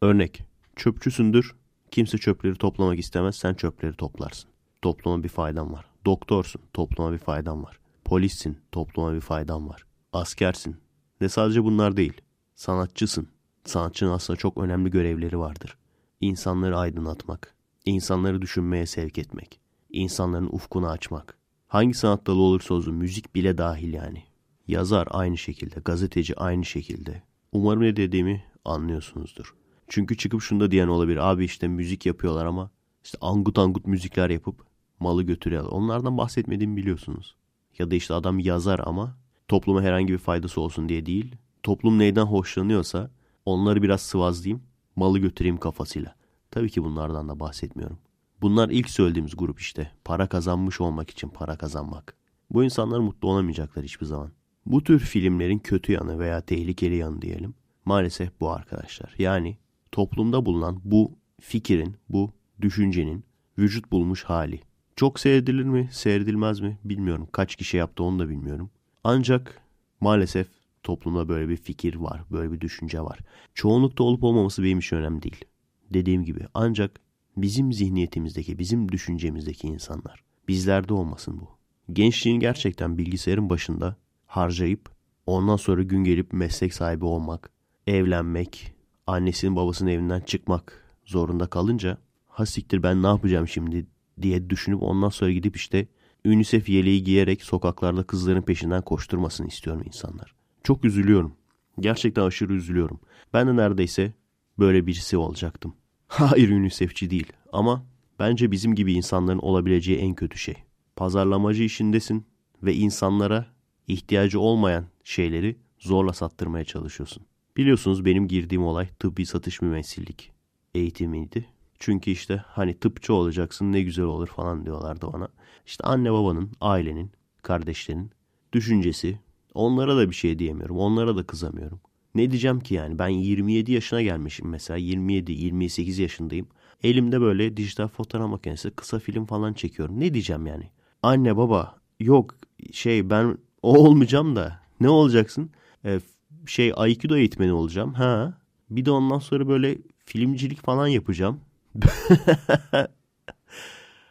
Örnek, çöpçüsündür, Kimse çöpleri toplamak istemez. Sen çöpleri toplarsın. Topluma bir faydan var. Doktorsun. Topluma bir faydan var. Polissin. Topluma bir faydan var. Askersin. Ne sadece bunlar değil. Sanatçısın. Sanatçının aslında çok önemli görevleri vardır. İnsanları aydınlatmak. insanları düşünmeye sevk etmek. insanların ufkunu açmak. Hangi sanat dalı olursa olsun müzik bile dahil yani. Yazar aynı şekilde, gazeteci aynı şekilde. Umarım ne dediğimi anlıyorsunuzdur. Çünkü çıkıp şunu da diyen olabilir. Abi işte müzik yapıyorlar ama işte angut angut müzikler yapıp malı götürüyorlar. Onlardan bahsetmediğimi biliyorsunuz. Ya da işte adam yazar ama topluma herhangi bir faydası olsun diye değil. Toplum neyden hoşlanıyorsa onları biraz sıvazlayayım, malı götüreyim kafasıyla. Tabii ki bunlardan da bahsetmiyorum. Bunlar ilk söylediğimiz grup işte. Para kazanmış olmak için para kazanmak. Bu insanlar mutlu olamayacaklar hiçbir zaman. Bu tür filmlerin kötü yanı veya tehlikeli yanı diyelim. Maalesef bu arkadaşlar. Yani toplumda bulunan bu fikirin, bu düşüncenin vücut bulmuş hali. Çok seyredilir mi, seyredilmez mi bilmiyorum. Kaç kişi yaptı onu da bilmiyorum. Ancak maalesef toplumda böyle bir fikir var, böyle bir düşünce var. Çoğunlukta olup olmaması benim için önemli değil. Dediğim gibi ancak bizim zihniyetimizdeki, bizim düşüncemizdeki insanlar. Bizlerde olmasın bu. Gençliğin gerçekten bilgisayarın başında harcayıp ondan sonra gün gelip meslek sahibi olmak, evlenmek, annesinin babasının evinden çıkmak zorunda kalınca ha siktir ben ne yapacağım şimdi diye düşünüp ondan sonra gidip işte UNICEF yeleği giyerek sokaklarda kızların peşinden koşturmasını istiyorum insanlar. Çok üzülüyorum. Gerçekten aşırı üzülüyorum. Ben de neredeyse böyle birisi olacaktım. [laughs] Hayır UNICEF'çi değil ama bence bizim gibi insanların olabileceği en kötü şey. Pazarlamacı işindesin ve insanlara ihtiyacı olmayan şeyleri zorla sattırmaya çalışıyorsun. Biliyorsunuz benim girdiğim olay tıbbi satış mümessillik eğitimiydi. Çünkü işte hani tıpçı olacaksın ne güzel olur falan diyorlardı bana. İşte anne babanın, ailenin, kardeşlerin düşüncesi. Onlara da bir şey diyemiyorum. Onlara da kızamıyorum. Ne diyeceğim ki yani ben 27 yaşına gelmişim mesela 27-28 yaşındayım. Elimde böyle dijital fotoğraf makinesi kısa film falan çekiyorum. Ne diyeceğim yani? Anne baba yok şey ben o [laughs] olmayacağım da ne olacaksın? E, şey Aikido eğitmeni olacağım. Ha. Bir de ondan sonra böyle filmcilik falan yapacağım. [laughs]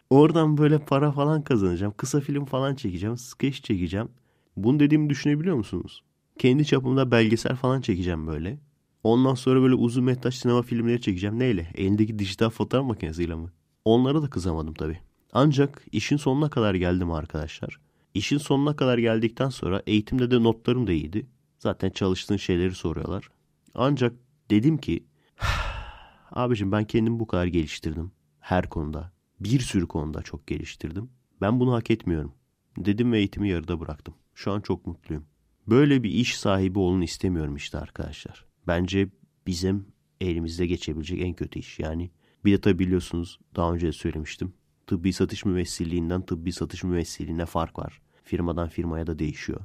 Oradan böyle para falan kazanacağım. Kısa film falan çekeceğim. Skeç çekeceğim. Bunu dediğimi düşünebiliyor musunuz? Kendi çapımda belgesel falan çekeceğim böyle. Ondan sonra böyle uzun metraj sinema filmleri çekeceğim. Neyle? Elindeki dijital fotoğraf makinesiyle mi? Onlara da kızamadım tabii. Ancak işin sonuna kadar geldim arkadaşlar. İşin sonuna kadar geldikten sonra eğitimde de notlarım da iyiydi. Zaten çalıştığın şeyleri soruyorlar. Ancak dedim ki [sighs] abicim ben kendimi bu kadar geliştirdim. Her konuda. Bir sürü konuda çok geliştirdim. Ben bunu hak etmiyorum. Dedim ve eğitimi yarıda bıraktım. Şu an çok mutluyum. Böyle bir iş sahibi olun istemiyorum işte arkadaşlar. Bence bizim elimizde geçebilecek en kötü iş. Yani bir de tabi biliyorsunuz daha önce de söylemiştim. Tıbbi satış mümessilliğinden tıbbi satış mümessiliğine fark var. Firmadan firmaya da değişiyor.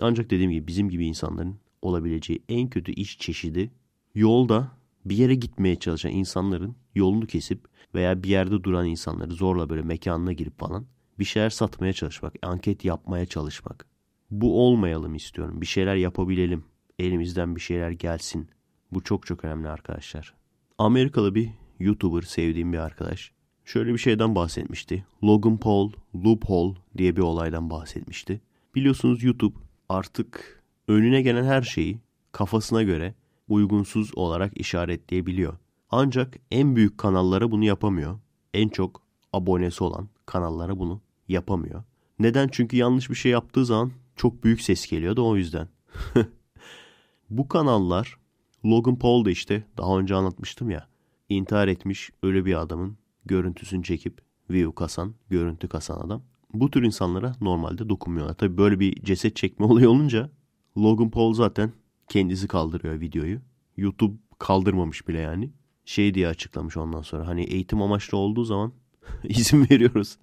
Ancak dediğim gibi bizim gibi insanların olabileceği en kötü iş çeşidi yolda bir yere gitmeye çalışan insanların yolunu kesip veya bir yerde duran insanları zorla böyle mekanına girip falan bir şeyler satmaya çalışmak, anket yapmaya çalışmak. Bu olmayalım istiyorum. Bir şeyler yapabilelim. Elimizden bir şeyler gelsin. Bu çok çok önemli arkadaşlar. Amerikalı bir YouTuber sevdiğim bir arkadaş. Şöyle bir şeyden bahsetmişti. Logan Paul, Loophole diye bir olaydan bahsetmişti. Biliyorsunuz YouTube artık önüne gelen her şeyi kafasına göre uygunsuz olarak işaretleyebiliyor. Ancak en büyük kanallara bunu yapamıyor. En çok abonesi olan kanallara bunu yapamıyor. Neden? Çünkü yanlış bir şey yaptığı zaman çok büyük ses geliyor da o yüzden. [laughs] Bu kanallar Logan Paul da işte daha önce anlatmıştım ya. intihar etmiş ölü bir adamın görüntüsünü çekip view kasan, görüntü kasan adam bu tür insanlara normalde dokunmuyorlar. Tabii böyle bir ceset çekme [laughs] olayı olunca Logan Paul zaten kendisi kaldırıyor videoyu. YouTube kaldırmamış bile yani. Şey diye açıklamış ondan sonra hani eğitim amaçlı olduğu zaman [laughs] izin veriyoruz.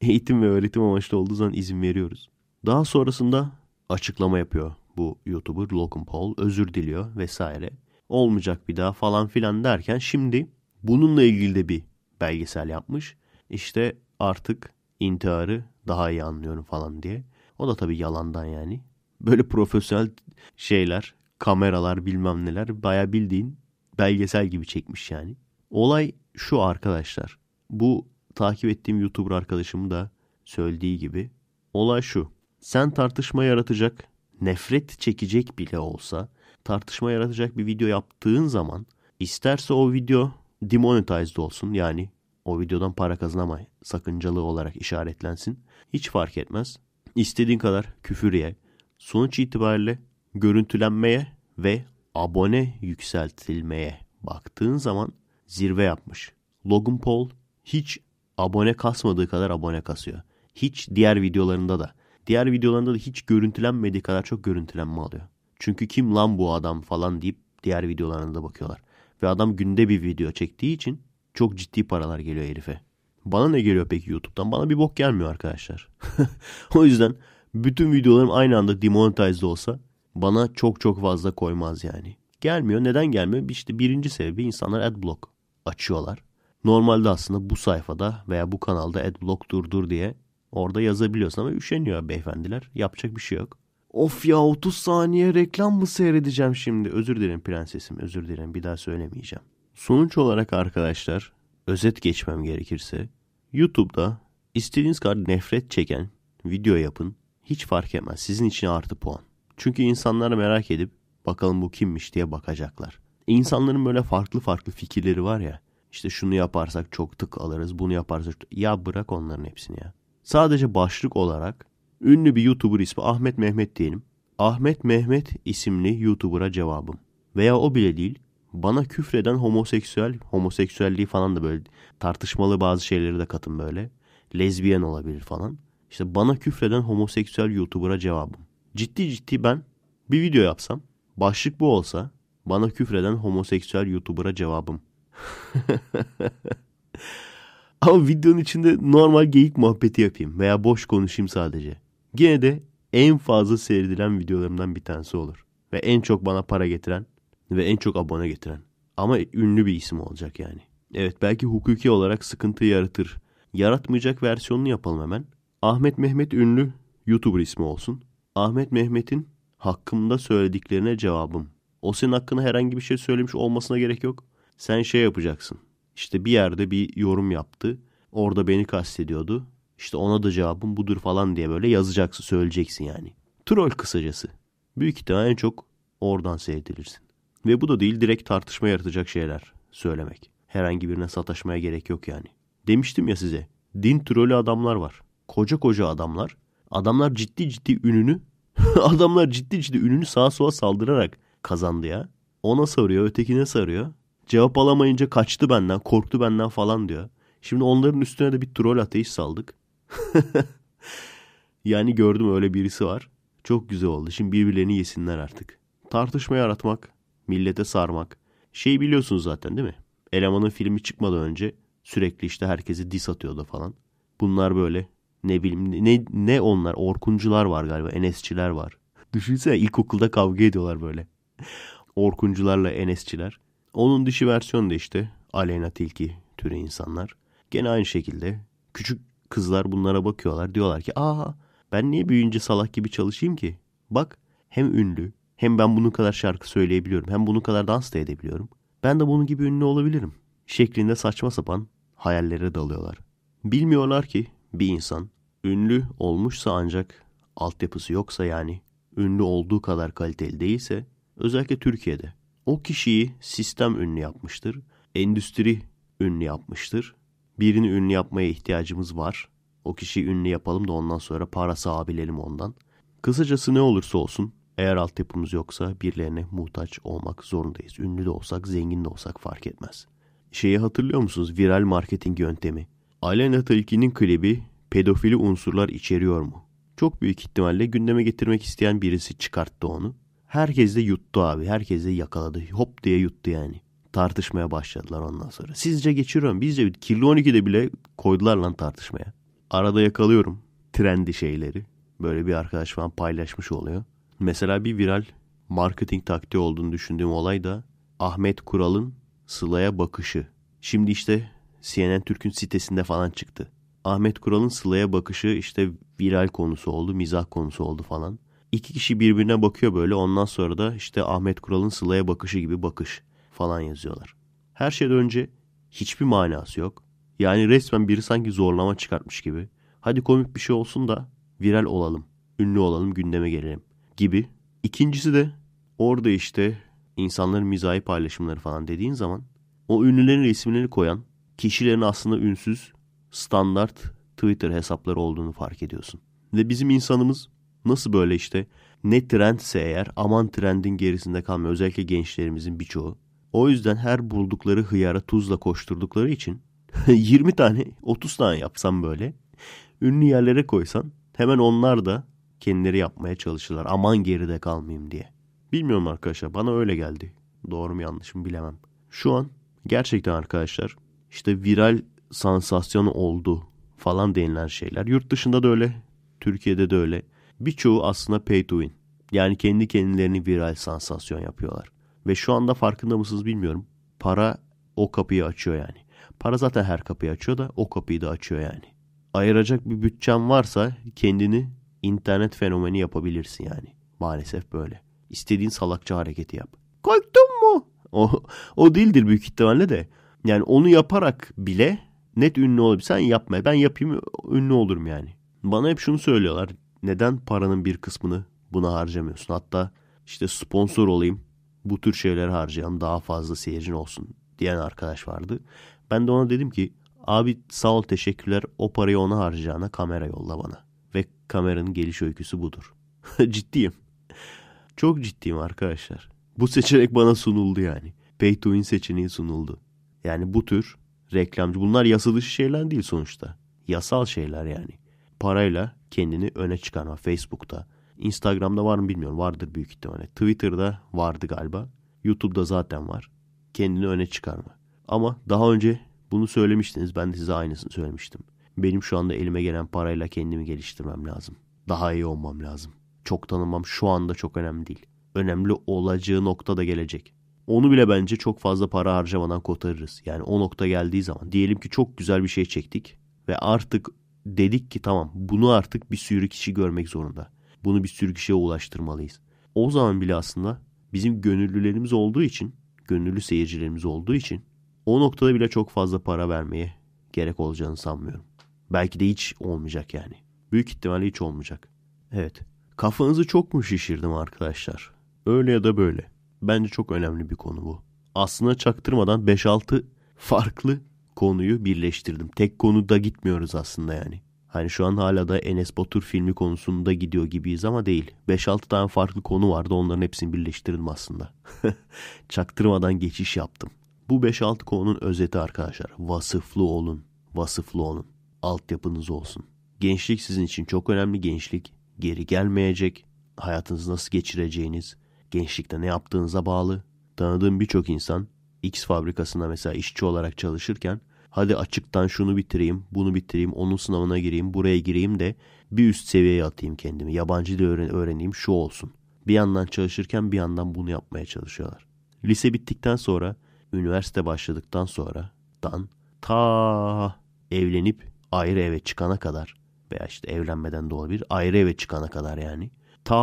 eğitim ve öğretim amaçlı olduğu zaman izin veriyoruz. Daha sonrasında açıklama yapıyor bu YouTuber Logan Paul özür diliyor vesaire. Olmayacak bir daha falan filan derken şimdi bununla ilgili de bir belgesel yapmış. İşte artık intiharı daha iyi anlıyorum falan diye. O da tabii yalandan yani. Böyle profesyonel şeyler, kameralar bilmem neler baya bildiğin belgesel gibi çekmiş yani. Olay şu arkadaşlar. Bu takip ettiğim YouTuber arkadaşım da söylediği gibi. Olay şu. Sen tartışma yaratacak, nefret çekecek bile olsa tartışma yaratacak bir video yaptığın zaman isterse o video demonetized olsun yani o videodan para kazanamay. Sakıncalı olarak işaretlensin. Hiç fark etmez. İstediğin kadar küfür ye. Sonuç itibariyle görüntülenmeye ve abone yükseltilmeye baktığın zaman zirve yapmış. Logan Paul hiç abone kasmadığı kadar abone kasıyor. Hiç diğer videolarında da. Diğer videolarında da hiç görüntülenmediği kadar çok görüntülenme alıyor. Çünkü kim lan bu adam falan deyip diğer videolarına da bakıyorlar. Ve adam günde bir video çektiği için çok ciddi paralar geliyor herife. Bana ne geliyor peki YouTube'dan? Bana bir bok gelmiyor arkadaşlar. [laughs] o yüzden bütün videolarım aynı anda demonetized olsa bana çok çok fazla koymaz yani. Gelmiyor. Neden gelmiyor? İşte birinci sebebi insanlar adblock açıyorlar. Normalde aslında bu sayfada veya bu kanalda adblock durdur diye orada yazabiliyorsun ama üşeniyor beyefendiler. Yapacak bir şey yok. Of ya 30 saniye reklam mı seyredeceğim şimdi? Özür dilerim prensesim özür dilerim bir daha söylemeyeceğim. Sonuç olarak arkadaşlar özet geçmem gerekirse YouTube'da istediğiniz kadar nefret çeken video yapın hiç fark etmez sizin için artı puan. Çünkü insanlar merak edip bakalım bu kimmiş diye bakacaklar. İnsanların böyle farklı farklı fikirleri var ya. İşte şunu yaparsak çok tık alırız, bunu yaparsak ya bırak onların hepsini ya. Sadece başlık olarak ünlü bir YouTuber ismi Ahmet Mehmet diyelim. Ahmet Mehmet isimli YouTuber'a cevabım. Veya o bile değil bana küfreden homoseksüel, homoseksüelliği falan da böyle tartışmalı bazı şeyleri de katın böyle. Lezbiyen olabilir falan. İşte bana küfreden homoseksüel YouTuber'a cevabım. Ciddi ciddi ben bir video yapsam, başlık bu olsa bana küfreden homoseksüel YouTuber'a cevabım. [laughs] Ama videonun içinde normal geyik muhabbeti yapayım veya boş konuşayım sadece. Gene de en fazla seyredilen videolarımdan bir tanesi olur. Ve en çok bana para getiren ve en çok abone getiren. Ama ünlü bir isim olacak yani. Evet belki hukuki olarak sıkıntı yaratır. Yaratmayacak versiyonunu yapalım hemen. Ahmet Mehmet ünlü YouTuber ismi olsun. Ahmet Mehmet'in hakkımda söylediklerine cevabım. O senin hakkında herhangi bir şey söylemiş olmasına gerek yok. Sen şey yapacaksın. İşte bir yerde bir yorum yaptı. Orada beni kastediyordu. İşte ona da cevabım budur falan diye böyle yazacaksın, söyleyeceksin yani. Troll kısacası. Büyük ihtimalle en çok oradan seyredilirsin. Ve bu da değil direkt tartışma yaratacak şeyler söylemek. Herhangi birine sataşmaya gerek yok yani. Demiştim ya size din trolü adamlar var. Koca koca adamlar. Adamlar ciddi ciddi ününü [laughs] adamlar ciddi ciddi ününü sağa sola saldırarak kazandı ya. Ona sarıyor ötekine sarıyor. Cevap alamayınca kaçtı benden korktu benden falan diyor. Şimdi onların üstüne de bir troll ateist saldık. [laughs] yani gördüm öyle birisi var. Çok güzel oldu. Şimdi birbirlerini yesinler artık. Tartışma yaratmak millete sarmak. şey biliyorsunuz zaten değil mi? Elemanın filmi çıkmadan önce sürekli işte herkesi dis atıyordu falan. Bunlar böyle ne bileyim ne, ne onlar Orkuncular var galiba Enesçiler var. [laughs] Düşünsene ilkokulda kavga ediyorlar böyle. [laughs] Orkuncularla Enesçiler. Onun dişi versiyonu da işte Aleyna Tilki türü insanlar. Gene aynı şekilde küçük kızlar bunlara bakıyorlar. Diyorlar ki aa ben niye büyüyünce salak gibi çalışayım ki? Bak hem ünlü hem ben bunun kadar şarkı söyleyebiliyorum hem bunun kadar dans da edebiliyorum. Ben de bunun gibi ünlü olabilirim. Şeklinde saçma sapan hayallere dalıyorlar. Bilmiyorlar ki bir insan ünlü olmuşsa ancak altyapısı yoksa yani ünlü olduğu kadar kaliteli değilse özellikle Türkiye'de o kişiyi sistem ünlü yapmıştır. Endüstri ünlü yapmıştır. Birini ünlü yapmaya ihtiyacımız var. O kişiyi ünlü yapalım da ondan sonra para sağabilelim ondan. Kısacası ne olursa olsun eğer altyapımız yoksa birilerine muhtaç olmak zorundayız. Ünlü de olsak, zengin de olsak fark etmez. Şeyi hatırlıyor musunuz? Viral marketing yöntemi. Alena Tilki'nin klibi pedofili unsurlar içeriyor mu? Çok büyük ihtimalle gündeme getirmek isteyen birisi çıkarttı onu. Herkes de yuttu abi. Herkes de yakaladı. Hop diye yuttu yani. Tartışmaya başladılar ondan sonra. Sizce geçiriyorum. Bizce kirli 12'de bile koydular lan tartışmaya. Arada yakalıyorum trendi şeyleri. Böyle bir arkadaş falan paylaşmış oluyor. Mesela bir viral marketing taktiği olduğunu düşündüğüm olay da Ahmet Kural'ın Sıla'ya bakışı. Şimdi işte CNN Türk'ün sitesinde falan çıktı. Ahmet Kural'ın Sıla'ya bakışı işte viral konusu oldu, mizah konusu oldu falan. İki kişi birbirine bakıyor böyle. Ondan sonra da işte Ahmet Kural'ın Sıla'ya bakışı gibi bakış falan yazıyorlar. Her şeyden önce hiçbir manası yok. Yani resmen biri sanki zorlama çıkartmış gibi. Hadi komik bir şey olsun da viral olalım, ünlü olalım, gündeme gelelim gibi. İkincisi de orada işte insanların mizahi paylaşımları falan dediğin zaman o ünlülerin resimlerini koyan kişilerin aslında ünsüz standart Twitter hesapları olduğunu fark ediyorsun. Ve bizim insanımız nasıl böyle işte ne trendse eğer aman trendin gerisinde kalmıyor. Özellikle gençlerimizin birçoğu. O yüzden her buldukları hıyara tuzla koşturdukları için 20 [laughs] tane 30 tane yapsam böyle ünlü yerlere koysan hemen onlar da kendileri yapmaya çalışırlar. Aman geride kalmayayım diye. Bilmiyorum arkadaşlar bana öyle geldi. Doğru mu yanlış mı bilemem. Şu an gerçekten arkadaşlar işte viral sansasyon oldu falan denilen şeyler. Yurt dışında da öyle. Türkiye'de de öyle. Birçoğu aslında pay to win. Yani kendi kendilerini viral sansasyon yapıyorlar. Ve şu anda farkında mısınız bilmiyorum. Para o kapıyı açıyor yani. Para zaten her kapıyı açıyor da o kapıyı da açıyor yani. Ayıracak bir bütçen varsa kendini internet fenomeni yapabilirsin yani. Maalesef böyle. İstediğin salakça hareketi yap. Korktun mu? O, o değildir büyük ihtimalle de. Yani onu yaparak bile net ünlü olabilir. Sen yapma. Ben yapayım ünlü olurum yani. Bana hep şunu söylüyorlar. Neden paranın bir kısmını buna harcamıyorsun? Hatta işte sponsor olayım. Bu tür şeyler harcayan daha fazla seyircin olsun diyen arkadaş vardı. Ben de ona dedim ki abi sağ ol teşekkürler o parayı ona harcayacağına kamera yolla bana. Kameranın geliş öyküsü budur. [laughs] ciddiyim. Çok ciddiyim arkadaşlar. Bu seçenek bana sunuldu yani. Pay to win seçeneği sunuldu. Yani bu tür reklamcı bunlar yasa dışı şeyler değil sonuçta. Yasal şeyler yani. Parayla kendini öne çıkarma Facebook'ta. Instagram'da var mı bilmiyorum. Vardır büyük ihtimalle. Twitter'da vardı galiba. YouTube'da zaten var. Kendini öne çıkarma. Ama daha önce bunu söylemiştiniz. Ben de size aynısını söylemiştim. Benim şu anda elime gelen parayla kendimi geliştirmem lazım. Daha iyi olmam lazım. Çok tanımam şu anda çok önemli değil. Önemli olacağı nokta da gelecek. Onu bile bence çok fazla para harcamadan kotarırız. Yani o nokta geldiği zaman diyelim ki çok güzel bir şey çektik ve artık dedik ki tamam bunu artık bir sürü kişi görmek zorunda. Bunu bir sürü kişiye ulaştırmalıyız. O zaman bile aslında bizim gönüllülerimiz olduğu için, gönüllü seyircilerimiz olduğu için o noktada bile çok fazla para vermeye gerek olacağını sanmıyorum. Belki de hiç olmayacak yani. Büyük ihtimalle hiç olmayacak. Evet. Kafanızı çok mu şişirdim arkadaşlar? Öyle ya da böyle. Bence çok önemli bir konu bu. Aslına çaktırmadan 5-6 farklı konuyu birleştirdim. Tek konuda gitmiyoruz aslında yani. Hani şu an hala da Enes Batur filmi konusunda gidiyor gibiyiz ama değil. 5-6 tane farklı konu vardı onların hepsini birleştirdim aslında. [laughs] Çaktırmadan geçiş yaptım. Bu 5-6 konunun özeti arkadaşlar. Vasıflı olun. Vasıflı olun altyapınız olsun. Gençlik sizin için çok önemli gençlik. Geri gelmeyecek. Hayatınızı nasıl geçireceğiniz, gençlikte ne yaptığınıza bağlı. Tanıdığım birçok insan X fabrikasında mesela işçi olarak çalışırken hadi açıktan şunu bitireyim, bunu bitireyim, onun sınavına gireyim, buraya gireyim de bir üst seviyeye atayım kendimi. Yabancı dil öğren öğreneyim, şu olsun. Bir yandan çalışırken bir yandan bunu yapmaya çalışıyorlar. Lise bittikten sonra, üniversite başladıktan sonra dan ta evlenip ayrı eve çıkana kadar veya işte evlenmeden de olabilir ayrı eve çıkana kadar yani ta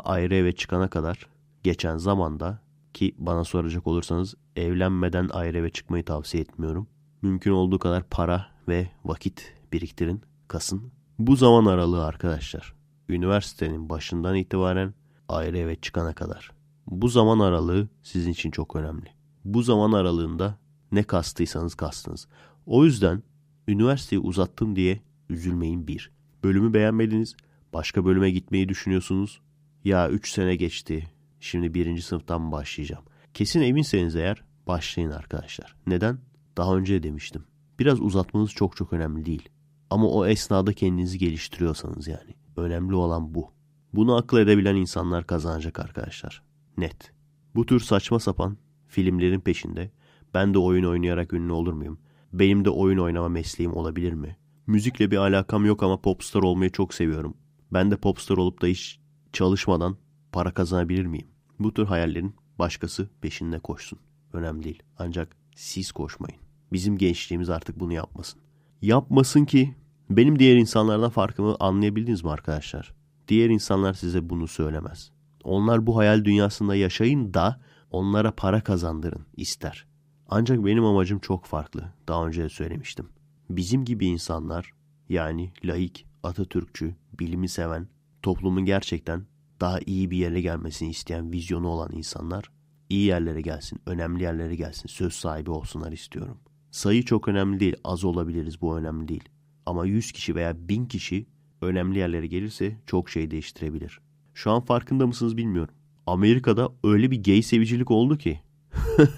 ayrı eve çıkana kadar geçen zamanda ki bana soracak olursanız evlenmeden ayrı eve çıkmayı tavsiye etmiyorum. Mümkün olduğu kadar para ve vakit biriktirin, kasın. Bu zaman aralığı arkadaşlar. Üniversitenin başından itibaren ayrı eve çıkana kadar. Bu zaman aralığı sizin için çok önemli. Bu zaman aralığında ne kastıysanız kastınız. O yüzden Üniversiteyi uzattım diye üzülmeyin bir. Bölümü beğenmediniz, başka bölüme gitmeyi düşünüyorsunuz. Ya 3 sene geçti, şimdi birinci sınıftan mı başlayacağım? Kesin eminseniz eğer başlayın arkadaşlar. Neden? Daha önce demiştim. Biraz uzatmanız çok çok önemli değil. Ama o esnada kendinizi geliştiriyorsanız yani. Önemli olan bu. Bunu akıl edebilen insanlar kazanacak arkadaşlar. Net. Bu tür saçma sapan filmlerin peşinde ben de oyun oynayarak ünlü olur muyum? Benim de oyun oynama mesleğim olabilir mi? Müzikle bir alakam yok ama popstar olmayı çok seviyorum. Ben de popstar olup da hiç çalışmadan para kazanabilir miyim? Bu tür hayallerin başkası peşinde koşsun. Önemli değil. Ancak siz koşmayın. Bizim gençliğimiz artık bunu yapmasın. Yapmasın ki benim diğer insanlardan farkımı anlayabildiniz mi arkadaşlar? Diğer insanlar size bunu söylemez. Onlar bu hayal dünyasında yaşayın da onlara para kazandırın ister. Ancak benim amacım çok farklı. Daha önce de söylemiştim. Bizim gibi insanlar yani laik, Atatürkçü, bilimi seven, toplumun gerçekten daha iyi bir yere gelmesini isteyen vizyonu olan insanlar iyi yerlere gelsin, önemli yerlere gelsin, söz sahibi olsunlar istiyorum. Sayı çok önemli değil, az olabiliriz bu önemli değil. Ama 100 kişi veya 1000 kişi önemli yerlere gelirse çok şey değiştirebilir. Şu an farkında mısınız bilmiyorum. Amerika'da öyle bir gay sevicilik oldu ki. [laughs]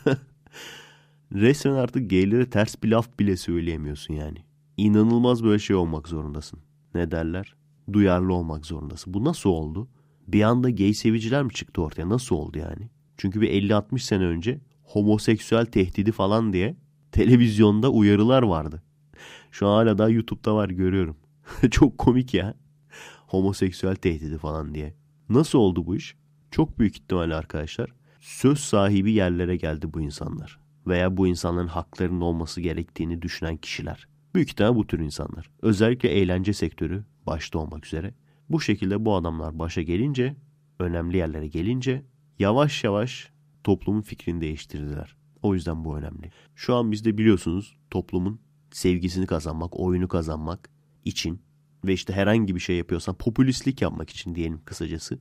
resmen artık geylere ters bir laf bile söyleyemiyorsun yani. İnanılmaz böyle şey olmak zorundasın. Ne derler? Duyarlı olmak zorundasın. Bu nasıl oldu? Bir anda gay seviciler mi çıktı ortaya? Nasıl oldu yani? Çünkü bir 50-60 sene önce homoseksüel tehdidi falan diye televizyonda uyarılar vardı. Şu an hala daha YouTube'da var görüyorum. [laughs] Çok komik ya. Homoseksüel tehdidi falan diye. Nasıl oldu bu iş? Çok büyük ihtimalle arkadaşlar söz sahibi yerlere geldi bu insanlar veya bu insanların haklarının olması gerektiğini düşünen kişiler. Büyük ihtimal bu tür insanlar. Özellikle eğlence sektörü başta olmak üzere. Bu şekilde bu adamlar başa gelince, önemli yerlere gelince yavaş yavaş toplumun fikrini değiştirdiler. O yüzden bu önemli. Şu an bizde biliyorsunuz toplumun sevgisini kazanmak, oyunu kazanmak için ve işte herhangi bir şey yapıyorsan popülistlik yapmak için diyelim kısacası.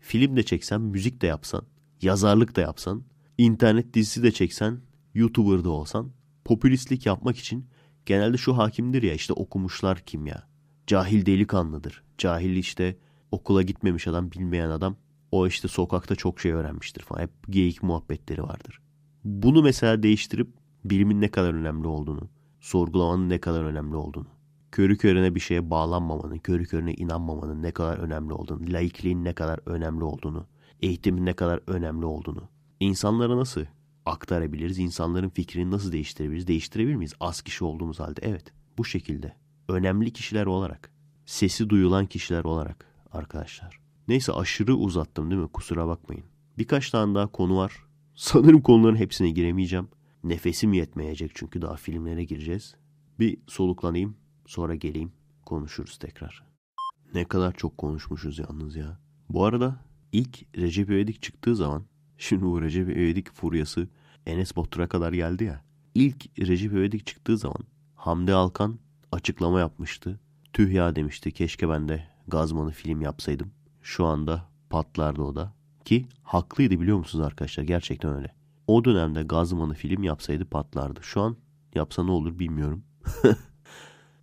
Film de çeksen, müzik de yapsan, yazarlık da yapsan internet dizisi de çeksen, YouTuber da olsan popülistlik yapmak için genelde şu hakimdir ya işte okumuşlar kim ya. Cahil delikanlıdır. Cahil işte okula gitmemiş adam, bilmeyen adam. O işte sokakta çok şey öğrenmiştir falan. Hep geyik muhabbetleri vardır. Bunu mesela değiştirip bilimin ne kadar önemli olduğunu, sorgulamanın ne kadar önemli olduğunu, körü körüne bir şeye bağlanmamanın, körü körüne inanmamanın ne kadar önemli olduğunu, laikliğin ne kadar önemli olduğunu, eğitimin ne kadar önemli olduğunu İnsanlara nasıl aktarabiliriz? İnsanların fikrini nasıl değiştirebiliriz? Değiştirebilir miyiz? Az kişi olduğumuz halde. Evet bu şekilde. Önemli kişiler olarak. Sesi duyulan kişiler olarak arkadaşlar. Neyse aşırı uzattım değil mi? Kusura bakmayın. Birkaç tane daha konu var. [laughs] Sanırım konuların hepsine giremeyeceğim. Nefesim yetmeyecek çünkü daha filmlere gireceğiz. Bir soluklanayım sonra geleyim konuşuruz tekrar. Ne kadar çok konuşmuşuz yalnız ya. Bu arada ilk Recep İvedik çıktığı zaman Şimdi bu Recep İvedik furyası Enes Batur'a kadar geldi ya. İlk Recep İvedik çıktığı zaman Hamdi Alkan açıklama yapmıştı. Tüh ya demişti keşke ben de Gazman'ı film yapsaydım. Şu anda patlardı o da. Ki haklıydı biliyor musunuz arkadaşlar gerçekten öyle. O dönemde Gazman'ı film yapsaydı patlardı. Şu an yapsa ne olur bilmiyorum. [laughs]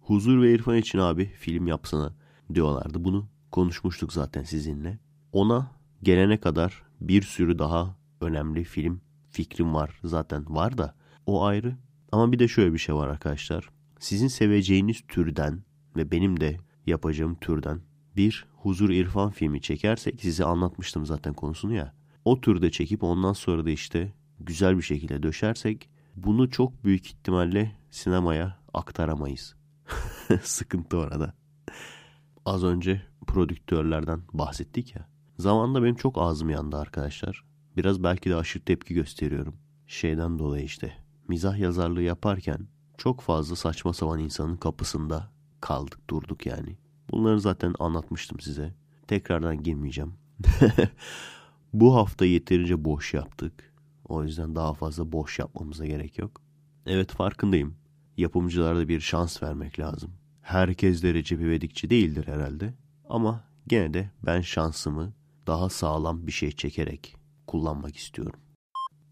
Huzur ve İrfan için abi film yapsana diyorlardı. Bunu konuşmuştuk zaten sizinle. Ona gelene kadar bir sürü daha önemli film fikrim var zaten var da o ayrı. Ama bir de şöyle bir şey var arkadaşlar. Sizin seveceğiniz türden ve benim de yapacağım türden bir huzur irfan filmi çekersek size anlatmıştım zaten konusunu ya. O türde çekip ondan sonra da işte güzel bir şekilde döşersek bunu çok büyük ihtimalle sinemaya aktaramayız. [laughs] Sıkıntı orada. Az önce prodüktörlerden bahsettik ya. Zamanında benim çok ağzım yandı arkadaşlar. Biraz belki de aşırı tepki gösteriyorum. Şeyden dolayı işte. Mizah yazarlığı yaparken çok fazla saçma sapan insanın kapısında kaldık durduk yani. Bunları zaten anlatmıştım size. Tekrardan girmeyeceğim. [laughs] Bu hafta yeterince boş yaptık. O yüzden daha fazla boş yapmamıza gerek yok. Evet farkındayım. Yapımcılara da bir şans vermek lazım. Herkes derece Recep değildir herhalde. Ama gene de ben şansımı daha sağlam bir şey çekerek kullanmak istiyorum.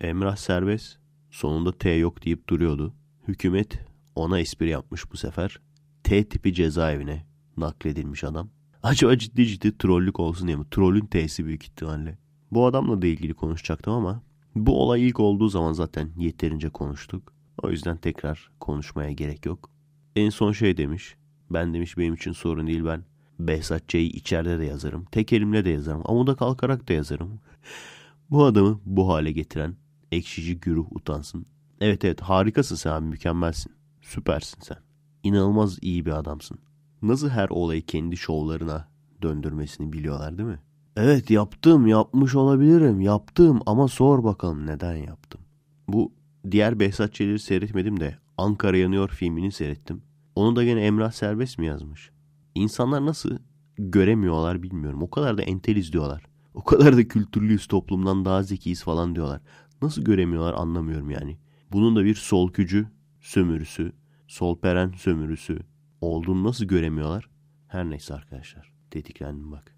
Emrah Serbest sonunda T yok deyip duruyordu. Hükümet ona espri yapmış bu sefer. T tipi cezaevine nakledilmiş adam. Acaba ciddi ciddi trollük olsun diye mi? Trollün T'si büyük ihtimalle. Bu adamla da ilgili konuşacaktım ama bu olay ilk olduğu zaman zaten yeterince konuştuk. O yüzden tekrar konuşmaya gerek yok. En son şey demiş. Ben demiş benim için sorun değil ben Behzat Ç'yi içeride de yazarım. Tek elimle de yazarım. Amuda kalkarak da yazarım. [laughs] Bu adamı bu hale getiren ekşici güruh utansın. Evet evet harikasın sen abi mükemmelsin. Süpersin sen. İnanılmaz iyi bir adamsın. Nasıl her olayı kendi şovlarına döndürmesini biliyorlar değil mi? Evet yaptım yapmış olabilirim yaptım ama sor bakalım neden yaptım. Bu diğer Behzat Ç'leri seyretmedim de Ankara Yanıyor filmini seyrettim. Onu da gene Emrah Serbest mi yazmış? İnsanlar nasıl göremiyorlar bilmiyorum. O kadar da enteliz diyorlar. O kadar da kültürlüyüz toplumdan daha zekiyiz falan diyorlar. Nasıl göremiyorlar anlamıyorum yani. Bunun da bir sol sömürüsü, solperen sömürüsü olduğunu nasıl göremiyorlar? Her neyse arkadaşlar. Tetiklendim bak.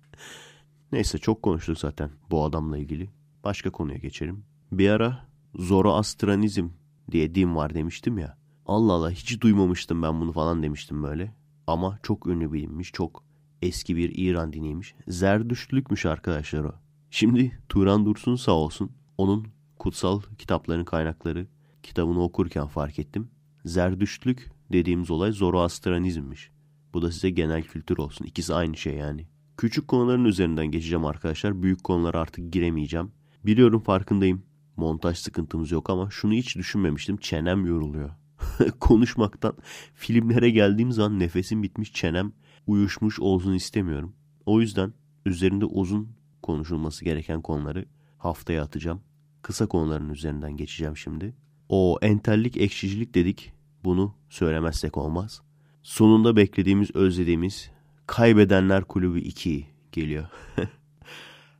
[laughs] neyse çok konuştuk zaten bu adamla ilgili. Başka konuya geçelim. Bir ara Zoroastranizm diye din var demiştim ya. Allah Allah hiç duymamıştım ben bunu falan demiştim böyle. Ama çok ünlü bilinmiş, çok eski bir İran diniymiş. Zerdüştlükmüş arkadaşlar o. Şimdi Turan Dursun sağ olsun onun kutsal kitapların kaynakları kitabını okurken fark ettim. Zerdüştlük dediğimiz olay Zoroastranizmmiş. Bu da size genel kültür olsun. İkisi aynı şey yani. Küçük konuların üzerinden geçeceğim arkadaşlar. Büyük konulara artık giremeyeceğim. Biliyorum farkındayım. Montaj sıkıntımız yok ama şunu hiç düşünmemiştim. Çenem yoruluyor. [laughs] konuşmaktan filmlere geldiğim zaman nefesim bitmiş, çenem uyuşmuş olsun istemiyorum. O yüzden üzerinde uzun konuşulması gereken konuları haftaya atacağım. Kısa konuların üzerinden geçeceğim şimdi. O entellik, ekşicilik dedik. Bunu söylemezsek olmaz. Sonunda beklediğimiz, özlediğimiz Kaybedenler Kulübü 2 geliyor. [laughs]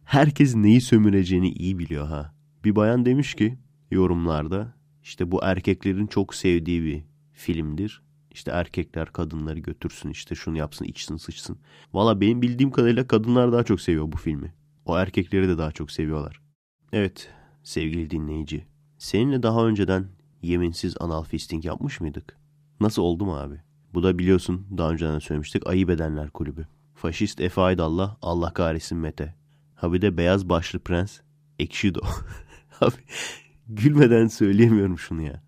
Herkes neyi sömüreceğini iyi biliyor ha. Bir bayan demiş ki yorumlarda işte bu erkeklerin çok sevdiği bir filmdir. İşte erkekler kadınları götürsün işte şunu yapsın içsin sıçsın. Valla benim bildiğim kadarıyla kadınlar daha çok seviyor bu filmi. O erkekleri de daha çok seviyorlar. Evet sevgili dinleyici. Seninle daha önceden yeminsiz anal fisting yapmış mıydık? Nasıl oldu mu abi? Bu da biliyorsun daha önceden söylemiştik Ayıp Edenler Kulübü. Faşist Efe Aydallah Allah kahretsin Mete. Ha bir de beyaz başlı prens Ekşido. [laughs] abi gülmeden söyleyemiyorum şunu ya.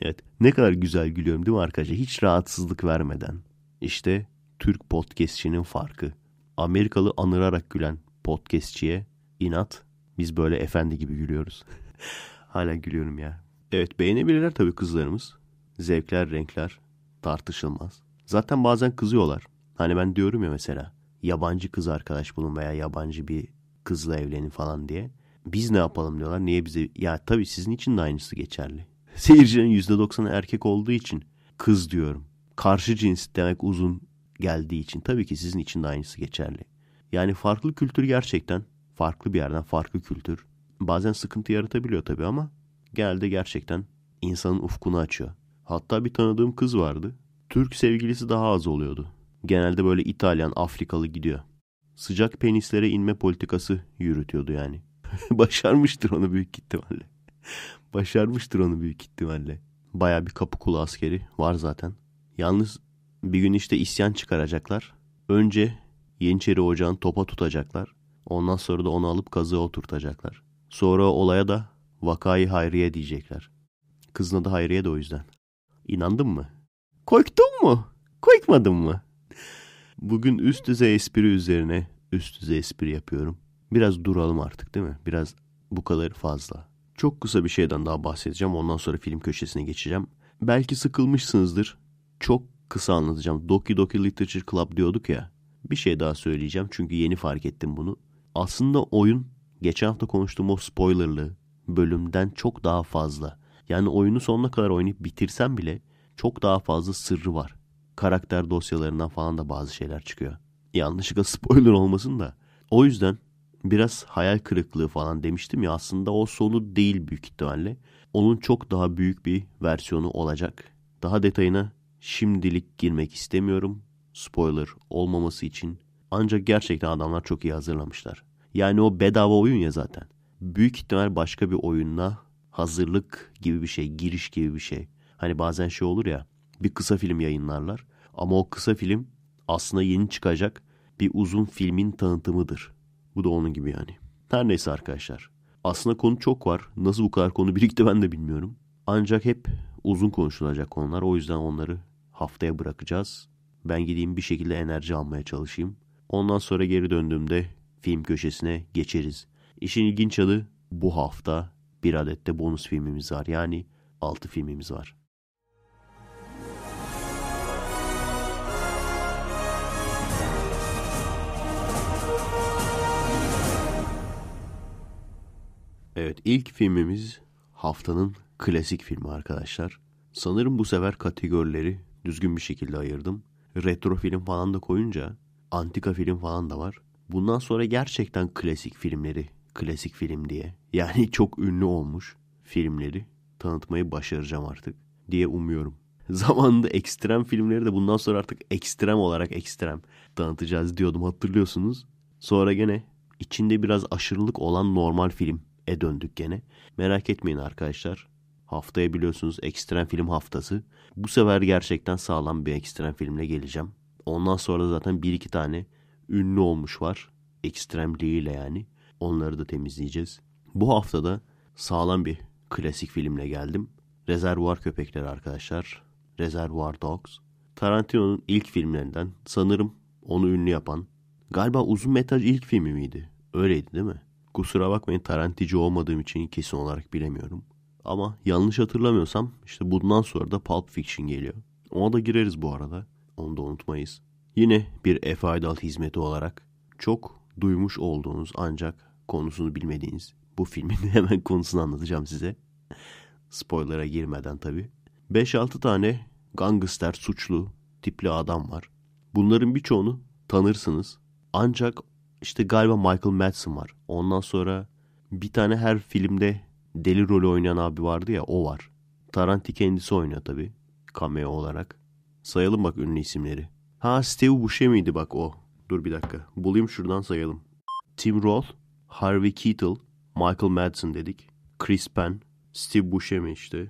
evet ne kadar güzel gülüyorum değil mi arkadaşlar? Hiç rahatsızlık vermeden. İşte Türk podcastçinin farkı. Amerikalı anırarak gülen podcastçiye inat. Biz böyle efendi gibi gülüyoruz. [laughs] Hala gülüyorum ya. Evet beğenebilirler tabii kızlarımız. Zevkler, renkler tartışılmaz. Zaten bazen kızıyorlar. Hani ben diyorum ya mesela yabancı kız arkadaş bulun veya yabancı bir kızla evlenin falan diye. Biz ne yapalım diyorlar. Niye bize? Ya tabii sizin için de aynısı geçerli. [laughs] Seyircinin %90'ı erkek olduğu için kız diyorum. Karşı cins demek uzun geldiği için. Tabii ki sizin için de aynısı geçerli. Yani farklı kültür gerçekten farklı bir yerden farklı kültür. Bazen sıkıntı yaratabiliyor tabii ama genelde gerçekten insanın ufkunu açıyor. Hatta bir tanıdığım kız vardı. Türk sevgilisi daha az oluyordu. Genelde böyle İtalyan, Afrikalı gidiyor. Sıcak penislere inme politikası yürütüyordu yani. [laughs] Başarmıştır onu büyük ihtimalle. Başarmıştır onu büyük ihtimalle. Baya bir kapı kulu askeri var zaten. Yalnız bir gün işte isyan çıkaracaklar. Önce Yeniçeri Ocağı'nı topa tutacaklar. Ondan sonra da onu alıp kazığa oturtacaklar. Sonra olaya da vakayı hayriye diyecekler. Kızına da hayriye de o yüzden. İnandın mı? Korktun mu? Korkmadın mı? Bugün üst düzey espri üzerine üst düzey espri yapıyorum biraz duralım artık değil mi? Biraz bu kadar fazla. Çok kısa bir şeyden daha bahsedeceğim. Ondan sonra film köşesine geçeceğim. Belki sıkılmışsınızdır. Çok kısa anlatacağım. Doki Doki Literature Club diyorduk ya. Bir şey daha söyleyeceğim çünkü yeni fark ettim bunu. Aslında oyun geçen hafta konuştuğum o spoilerlı bölümden çok daha fazla. Yani oyunu sonuna kadar oynayıp bitirsem bile çok daha fazla sırrı var. Karakter dosyalarından falan da bazı şeyler çıkıyor. Yanlışlıkla [laughs] spoiler olmasın da. O yüzden biraz hayal kırıklığı falan demiştim ya aslında o sonu değil büyük ihtimalle. Onun çok daha büyük bir versiyonu olacak. Daha detayına şimdilik girmek istemiyorum. Spoiler olmaması için. Ancak gerçekten adamlar çok iyi hazırlamışlar. Yani o bedava oyun ya zaten. Büyük ihtimal başka bir oyunla hazırlık gibi bir şey, giriş gibi bir şey. Hani bazen şey olur ya bir kısa film yayınlarlar. Ama o kısa film aslında yeni çıkacak bir uzun filmin tanıtımıdır. Bu da onun gibi yani. Her neyse arkadaşlar. Aslında konu çok var. Nasıl bu kadar konu birikti ben de bilmiyorum. Ancak hep uzun konuşulacak konular. O yüzden onları haftaya bırakacağız. Ben gideyim bir şekilde enerji almaya çalışayım. Ondan sonra geri döndüğümde film köşesine geçeriz. İşin ilginç adı bu hafta bir adette bonus filmimiz var. Yani 6 filmimiz var. Evet ilk filmimiz haftanın klasik filmi arkadaşlar. Sanırım bu sefer kategorileri düzgün bir şekilde ayırdım. Retro film falan da koyunca antika film falan da var. Bundan sonra gerçekten klasik filmleri klasik film diye [laughs] yani çok ünlü olmuş filmleri tanıtmayı başaracağım artık diye umuyorum. [laughs] Zamanında ekstrem filmleri de bundan sonra artık ekstrem olarak ekstrem tanıtacağız diyordum hatırlıyorsunuz. Sonra gene içinde biraz aşırılık olan normal film e döndük gene. Merak etmeyin arkadaşlar. Haftaya biliyorsunuz ekstrem film haftası. Bu sefer gerçekten sağlam bir ekstrem filmle geleceğim. Ondan sonra zaten bir iki tane ünlü olmuş var. Ekstremliğiyle yani. Onları da temizleyeceğiz. Bu haftada sağlam bir klasik filmle geldim. Rezervuar Köpekleri arkadaşlar. Rezervuar Dogs. Tarantino'nun ilk filmlerinden sanırım onu ünlü yapan. Galiba uzun metraj ilk filmi miydi? Öyleydi değil mi? Kusura bakmayın tarantici olmadığım için kesin olarak bilemiyorum. Ama yanlış hatırlamıyorsam işte bundan sonra da Pulp Fiction geliyor. Ona da gireriz bu arada. Onu da unutmayız. Yine bir Efe Aydal hizmeti olarak çok duymuş olduğunuz ancak konusunu bilmediğiniz bu filmin [laughs] hemen konusunu anlatacağım size. Spoiler'a girmeden tabii. 5-6 tane gangster suçlu tipli adam var. Bunların birçoğunu tanırsınız. Ancak işte galiba Michael Madsen var. Ondan sonra bir tane her filmde deli rolü oynayan abi vardı ya o var. Taranti kendisi oynuyor tabi, cameo olarak. Sayalım bak ünlü isimleri. Ha Steve Buscemi'ydi bak o. Dur bir dakika. Bulayım şuradan sayalım. Tim Roth, Harvey Keitel, Michael Madsen dedik. Chris Penn, Steve Buscemi işte.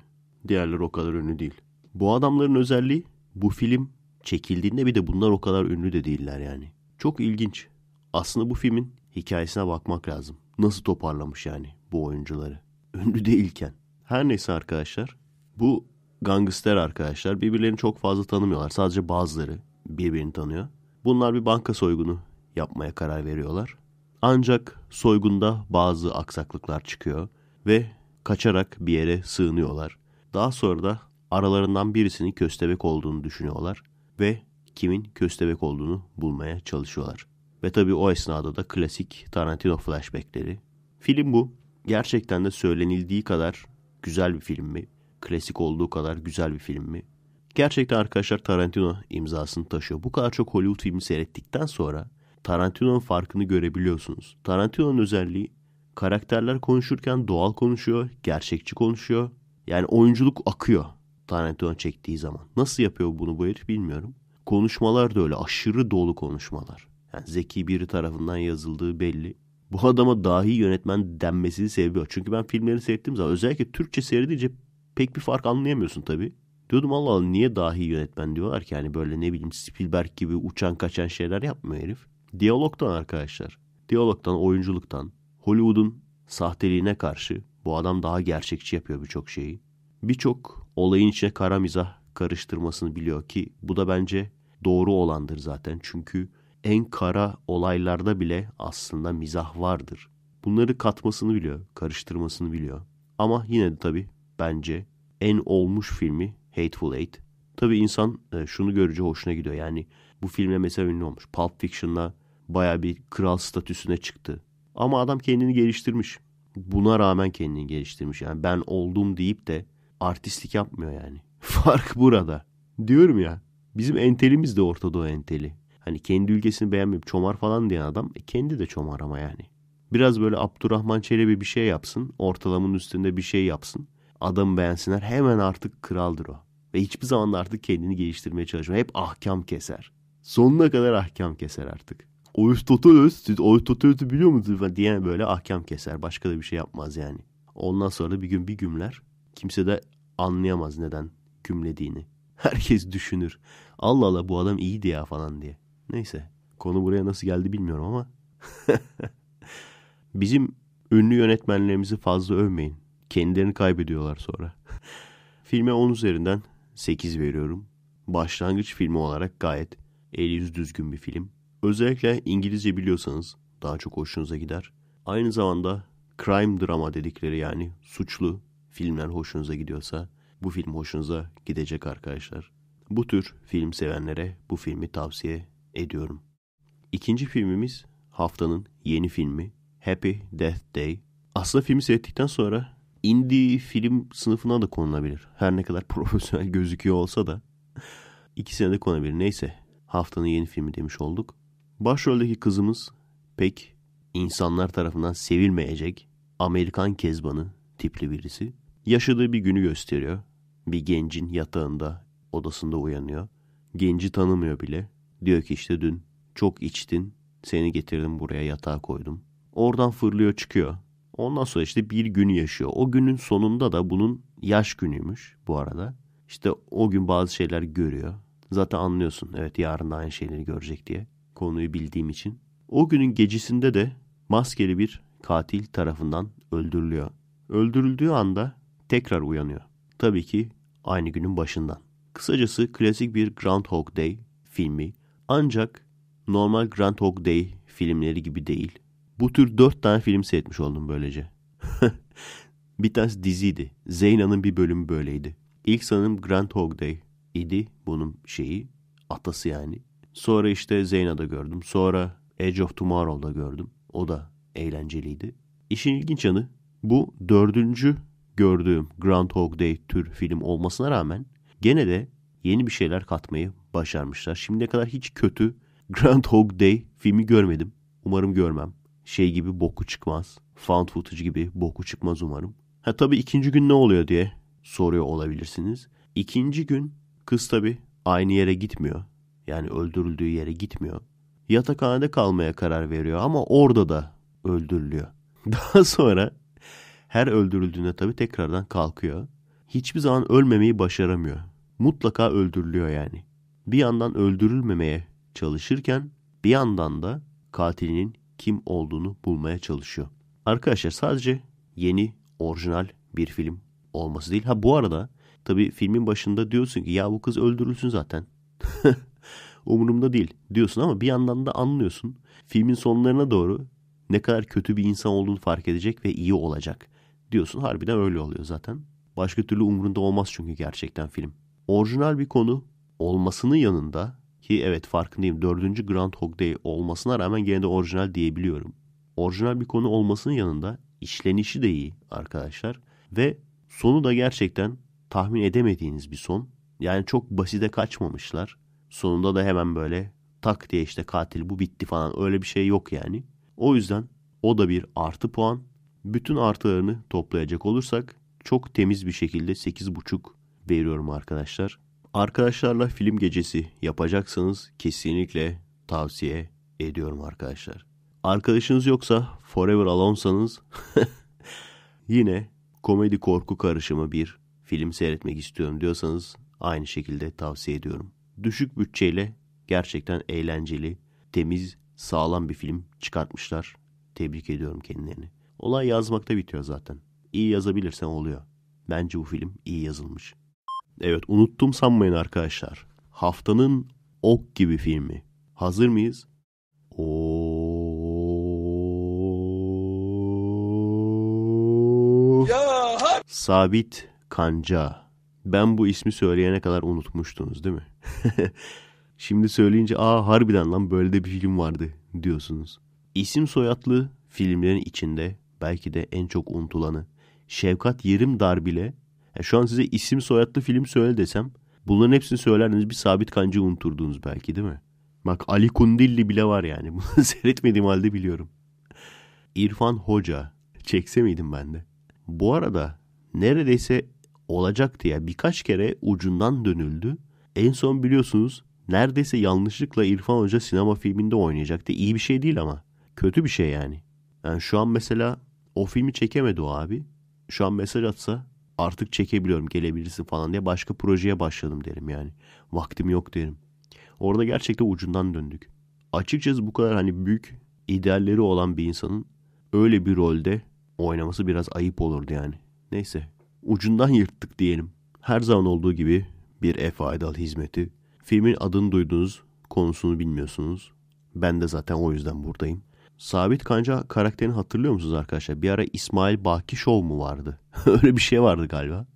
Diğerleri o kadar ünlü değil. Bu adamların özelliği bu film çekildiğinde bir de bunlar o kadar ünlü de değiller yani. Çok ilginç. Aslında bu filmin hikayesine bakmak lazım. Nasıl toparlamış yani bu oyuncuları? Ünlü değilken. Her neyse arkadaşlar. Bu gangster arkadaşlar birbirlerini çok fazla tanımıyorlar. Sadece bazıları birbirini tanıyor. Bunlar bir banka soygunu yapmaya karar veriyorlar. Ancak soygunda bazı aksaklıklar çıkıyor ve kaçarak bir yere sığınıyorlar. Daha sonra da aralarından birisinin köstebek olduğunu düşünüyorlar ve kimin köstebek olduğunu bulmaya çalışıyorlar. Ve tabii o esnada da klasik Tarantino flashbackleri. Film bu. Gerçekten de söylenildiği kadar güzel bir film mi? Klasik olduğu kadar güzel bir film mi? Gerçekten arkadaşlar Tarantino imzasını taşıyor. Bu kadar çok Hollywood filmi seyrettikten sonra Tarantino'nun farkını görebiliyorsunuz. Tarantino'nun özelliği karakterler konuşurken doğal konuşuyor, gerçekçi konuşuyor. Yani oyunculuk akıyor Tarantino çektiği zaman. Nasıl yapıyor bunu bu herif bilmiyorum. Konuşmalar da öyle aşırı dolu konuşmalar. Yani zeki biri tarafından yazıldığı belli. Bu adama dahi yönetmen denmesini seviyor. Çünkü ben filmlerini seyrettiğim zaman özellikle Türkçe seyredince pek bir fark anlayamıyorsun tabii. Diyordum Allah Allah niye dahi yönetmen diyorlar ki yani böyle ne bileyim Spielberg gibi uçan kaçan şeyler yapmıyor herif. Diyalogtan arkadaşlar. Diyalogtan, oyunculuktan, Hollywood'un sahteliğine karşı bu adam daha gerçekçi yapıyor birçok şeyi. Birçok olayın içine kara mizah karıştırmasını biliyor ki bu da bence doğru olandır zaten. Çünkü en kara olaylarda bile aslında mizah vardır. Bunları katmasını biliyor, karıştırmasını biliyor. Ama yine de tabii bence en olmuş filmi Hateful Eight. Tabii insan e, şunu görünce hoşuna gidiyor. Yani bu filmle mesela ünlü olmuş. Pulp Fiction'la baya bir kral statüsüne çıktı. Ama adam kendini geliştirmiş. Buna rağmen kendini geliştirmiş. Yani ben oldum deyip de artistlik yapmıyor yani. [laughs] Fark burada. Diyorum ya. Bizim entelimiz de Orta Doğu enteli. Hani kendi ülkesini beğenmeyip çomar falan diyen adam e, kendi de çomar ama yani. Biraz böyle Abdurrahman Çelebi bir şey yapsın. Ortalamanın üstünde bir şey yapsın. Adam beğensinler hemen artık kraldır o. Ve hiçbir zaman da artık kendini geliştirmeye çalışmıyor. Hep ahkam keser. Sonuna kadar ahkam keser artık. Aristoteles, siz Aristoteles'i biliyor musunuz falan diyen böyle ahkam keser. Başka da bir şey yapmaz yani. Ondan sonra da bir gün bir gümler. Kimse de anlayamaz neden gümlediğini. [laughs] Herkes düşünür. Allah Allah bu adam iyiydi ya falan diye. Neyse konu buraya nasıl geldi bilmiyorum ama. [laughs] Bizim ünlü yönetmenlerimizi fazla övmeyin. Kendilerini kaybediyorlar sonra. [laughs] Filme 10 üzerinden 8 veriyorum. Başlangıç filmi olarak gayet el yüz düzgün bir film. Özellikle İngilizce biliyorsanız daha çok hoşunuza gider. Aynı zamanda crime drama dedikleri yani suçlu filmler hoşunuza gidiyorsa bu film hoşunuza gidecek arkadaşlar. Bu tür film sevenlere bu filmi tavsiye ediyorum. İkinci filmimiz haftanın yeni filmi Happy Death Day. Aslında filmi seyrettikten sonra indie film sınıfına da konulabilir. Her ne kadar [laughs] profesyonel gözüküyor olsa da ikisine de konabilir. Neyse haftanın yeni filmi demiş olduk. Başroldeki kızımız pek insanlar tarafından sevilmeyecek Amerikan kezbanı tipli birisi. Yaşadığı bir günü gösteriyor. Bir gencin yatağında odasında uyanıyor. Genci tanımıyor bile. Diyor ki işte dün çok içtin seni getirdim buraya yatağa koydum. Oradan fırlıyor çıkıyor. Ondan sonra işte bir gün yaşıyor. O günün sonunda da bunun yaş günüymüş bu arada. İşte o gün bazı şeyler görüyor. Zaten anlıyorsun evet yarın da aynı şeyleri görecek diye. Konuyu bildiğim için. O günün gecesinde de maskeli bir katil tarafından öldürülüyor. Öldürüldüğü anda tekrar uyanıyor. Tabii ki aynı günün başından. Kısacası klasik bir Groundhog Day filmi ancak normal Grand Hog Day filmleri gibi değil. Bu tür dört tane film seyretmiş oldum böylece. [laughs] bir tanesi diziydi. Zeyna'nın bir bölümü böyleydi. İlk sanırım Grand Hog Day idi bunun şeyi. Atası yani. Sonra işte Zeyna'da gördüm. Sonra Edge of Tomorrow'da gördüm. O da eğlenceliydi. İşin ilginç yanı bu dördüncü gördüğüm Grand Hog Day tür film olmasına rağmen gene de yeni bir şeyler katmayı başarmışlar. Şimdiye kadar hiç kötü Groundhog Day filmi görmedim. Umarım görmem. Şey gibi boku çıkmaz. Found footage gibi boku çıkmaz umarım. Ha tabii ikinci gün ne oluyor diye soruyor olabilirsiniz. İkinci gün kız tabii aynı yere gitmiyor. Yani öldürüldüğü yere gitmiyor. Yatakhanede kalmaya karar veriyor ama orada da öldürülüyor. [laughs] Daha sonra her öldürüldüğünde tabii tekrardan kalkıyor. Hiçbir zaman ölmemeyi başaramıyor. Mutlaka öldürülüyor yani bir yandan öldürülmemeye çalışırken bir yandan da katilinin kim olduğunu bulmaya çalışıyor. Arkadaşlar sadece yeni, orijinal bir film olması değil. Ha bu arada tabi filmin başında diyorsun ki ya bu kız öldürülsün zaten. [laughs] Umurumda değil diyorsun ama bir yandan da anlıyorsun. Filmin sonlarına doğru ne kadar kötü bir insan olduğunu fark edecek ve iyi olacak diyorsun. Harbiden öyle oluyor zaten. Başka türlü umurunda olmaz çünkü gerçekten film. Orijinal bir konu olmasının yanında ki evet farkındayım dördüncü Groundhog Day olmasına rağmen gene de orijinal diyebiliyorum. Orijinal bir konu olmasının yanında işlenişi de iyi arkadaşlar. Ve sonu da gerçekten tahmin edemediğiniz bir son. Yani çok basite kaçmamışlar. Sonunda da hemen böyle tak diye işte katil bu bitti falan öyle bir şey yok yani. O yüzden o da bir artı puan. Bütün artılarını toplayacak olursak çok temiz bir şekilde 8.5 veriyorum arkadaşlar. Arkadaşlarla film gecesi yapacaksanız kesinlikle tavsiye ediyorum arkadaşlar. Arkadaşınız yoksa Forever Alone'sanız [laughs] yine komedi korku karışımı bir film seyretmek istiyorum diyorsanız aynı şekilde tavsiye ediyorum. Düşük bütçeyle gerçekten eğlenceli, temiz, sağlam bir film çıkartmışlar. Tebrik ediyorum kendilerini. Olay yazmakta bitiyor zaten. İyi yazabilirsen oluyor. Bence bu film iyi yazılmış. Evet unuttum sanmayın arkadaşlar. Haftanın ok gibi filmi. Hazır mıyız? O Sabit Kanca. Ben bu ismi söyleyene kadar unutmuştunuz değil mi? [laughs] Şimdi söyleyince aa harbiden lan böyle de bir film vardı diyorsunuz. İsim soyadlı filmlerin içinde belki de en çok unutulanı Şevkat Yerim Darbile ya e, şu an size isim soyadlı film söyle desem bunların hepsini söylerdiniz bir sabit kancı unuturdunuz belki değil mi? Bak Ali Kundilli bile var yani. [laughs] Bunu seyretmediğim halde biliyorum. İrfan Hoca. Çekse miydim ben de? Bu arada neredeyse olacaktı ya. Birkaç kere ucundan dönüldü. En son biliyorsunuz neredeyse yanlışlıkla İrfan Hoca sinema filminde oynayacaktı. İyi bir şey değil ama. Kötü bir şey yani. Yani şu an mesela o filmi çekemedi o abi. Şu an mesaj atsa artık çekebiliyorum gelebilirsin falan diye başka projeye başladım derim yani. Vaktim yok derim. Orada gerçekten ucundan döndük. Açıkçası bu kadar hani büyük idealleri olan bir insanın öyle bir rolde oynaması biraz ayıp olurdu yani. Neyse ucundan [laughs] yırttık diyelim. Her zaman olduğu gibi bir Efe Aydal hizmeti. Filmin adını duydunuz, konusunu bilmiyorsunuz. Ben de zaten o yüzden buradayım. Sabit Kanca karakterini hatırlıyor musunuz arkadaşlar? Bir ara İsmail Baki Show mu vardı? [laughs] Öyle bir şey vardı galiba.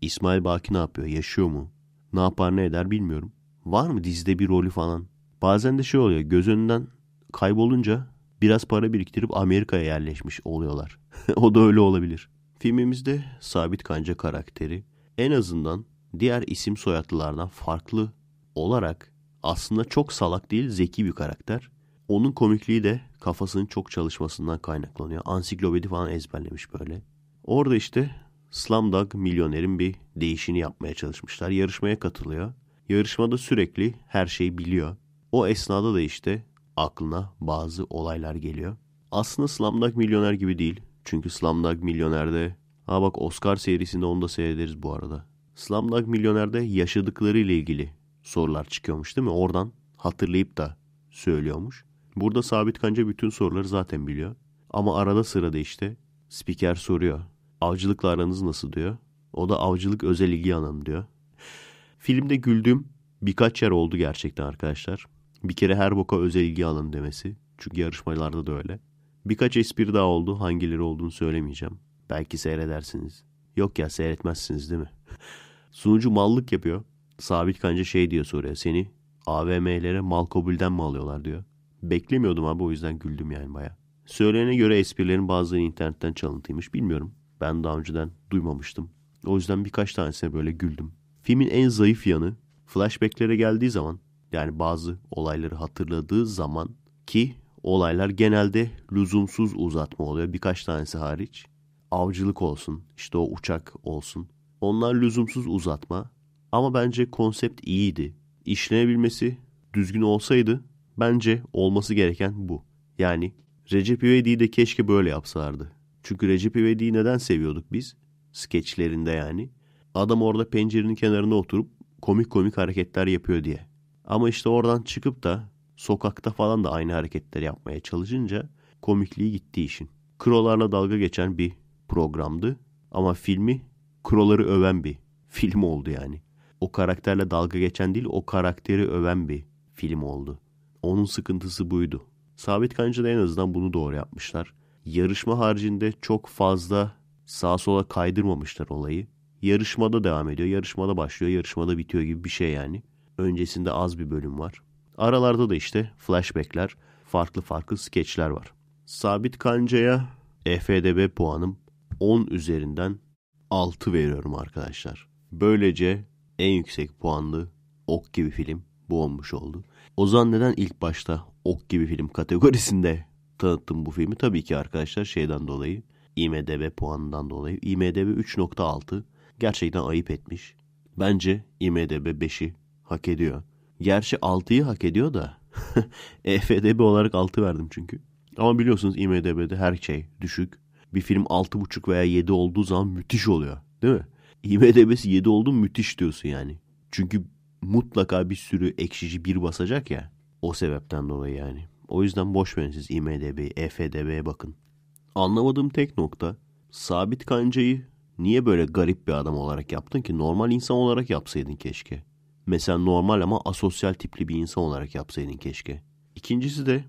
İsmail Baki ne yapıyor? Yaşıyor mu? Ne yapar ne eder bilmiyorum. Var mı dizide bir rolü falan? Bazen de şey oluyor. Göz önünden kaybolunca biraz para biriktirip Amerika'ya yerleşmiş oluyorlar. [laughs] o da öyle olabilir. Filmimizde Sabit Kanca karakteri en azından diğer isim soyadlılardan farklı olarak aslında çok salak değil zeki bir karakter. Onun komikliği de kafasının çok çalışmasından kaynaklanıyor. Ansiklopedi falan ezberlemiş böyle. Orada işte Slumdog milyonerin bir değişini yapmaya çalışmışlar. Yarışmaya katılıyor. Yarışmada sürekli her şeyi biliyor. O esnada da işte aklına bazı olaylar geliyor. Aslında Slumdog milyoner gibi değil. Çünkü Slumdog milyonerde... Ha bak Oscar serisinde onu da seyrederiz bu arada. Slumdog milyonerde yaşadıkları ile ilgili sorular çıkıyormuş değil mi? Oradan hatırlayıp da söylüyormuş. Burada Sabit Kanca bütün soruları zaten biliyor. Ama arada sırada işte spiker soruyor. Avcılıkla aranız nasıl diyor. O da avcılık özel ilgi alanı diyor. Filmde güldüğüm birkaç yer oldu gerçekten arkadaşlar. Bir kere her boka özel ilgi alanı demesi. Çünkü yarışmalarda da öyle. Birkaç espri daha oldu. Hangileri olduğunu söylemeyeceğim. Belki seyredersiniz. Yok ya seyretmezsiniz değil mi? Sunucu mallık yapıyor. Sabit Kanca şey diyor soruya. Seni AVM'lere mal Malkobül'den mi alıyorlar diyor. Beklemiyordum abi o yüzden güldüm yani baya. Söyleyene göre esprilerin bazıları internetten çalıntıymış bilmiyorum. Ben daha önceden duymamıştım. O yüzden birkaç tanesine böyle güldüm. Filmin en zayıf yanı flashbacklere geldiği zaman yani bazı olayları hatırladığı zaman ki olaylar genelde lüzumsuz uzatma oluyor birkaç tanesi hariç. Avcılık olsun işte o uçak olsun onlar lüzumsuz uzatma ama bence konsept iyiydi. İşlenebilmesi düzgün olsaydı Bence olması gereken bu. Yani Recep İvedik'i de keşke böyle yapsalardı. Çünkü Recep İvedik'i neden seviyorduk biz? Skeçlerinde yani. Adam orada pencerenin kenarına oturup komik komik hareketler yapıyor diye. Ama işte oradan çıkıp da sokakta falan da aynı hareketleri yapmaya çalışınca komikliği gitti işin. Krolarla dalga geçen bir programdı ama filmi kroları öven bir film oldu yani. O karakterle dalga geçen değil o karakteri öven bir film oldu. Onun sıkıntısı buydu. Sabit da en azından bunu doğru yapmışlar. Yarışma haricinde çok fazla sağa sola kaydırmamışlar olayı. Yarışmada devam ediyor. Yarışmada başlıyor. Yarışmada bitiyor gibi bir şey yani. Öncesinde az bir bölüm var. Aralarda da işte flashbackler, farklı farklı skeçler var. Sabit Kanca'ya EFDB puanım 10 üzerinden 6 veriyorum arkadaşlar. Böylece en yüksek puanlı Ok gibi film bu olmuş oldu. Ozan neden ilk başta ok gibi film kategorisinde tanıttım bu filmi? Tabii ki arkadaşlar şeyden dolayı IMDB puanından dolayı IMDB 3.6 gerçekten ayıp etmiş. Bence IMDB 5'i hak ediyor. Gerçi 6'yı hak ediyor da [laughs] EFDB olarak 6 verdim çünkü. Ama biliyorsunuz IMDB'de her şey düşük. Bir film 6.5 veya 7 olduğu zaman müthiş oluyor. Değil mi? IMDB'si 7 oldu müthiş diyorsun yani. Çünkü mutlaka bir sürü ekşici bir basacak ya. O sebepten dolayı yani. O yüzden boş verin siz IMDB, EFDB'ye bakın. Anlamadığım tek nokta Sabit Kanca'yı niye böyle garip bir adam olarak yaptın ki? Normal insan olarak yapsaydın keşke. Mesela normal ama asosyal tipli bir insan olarak yapsaydın keşke. İkincisi de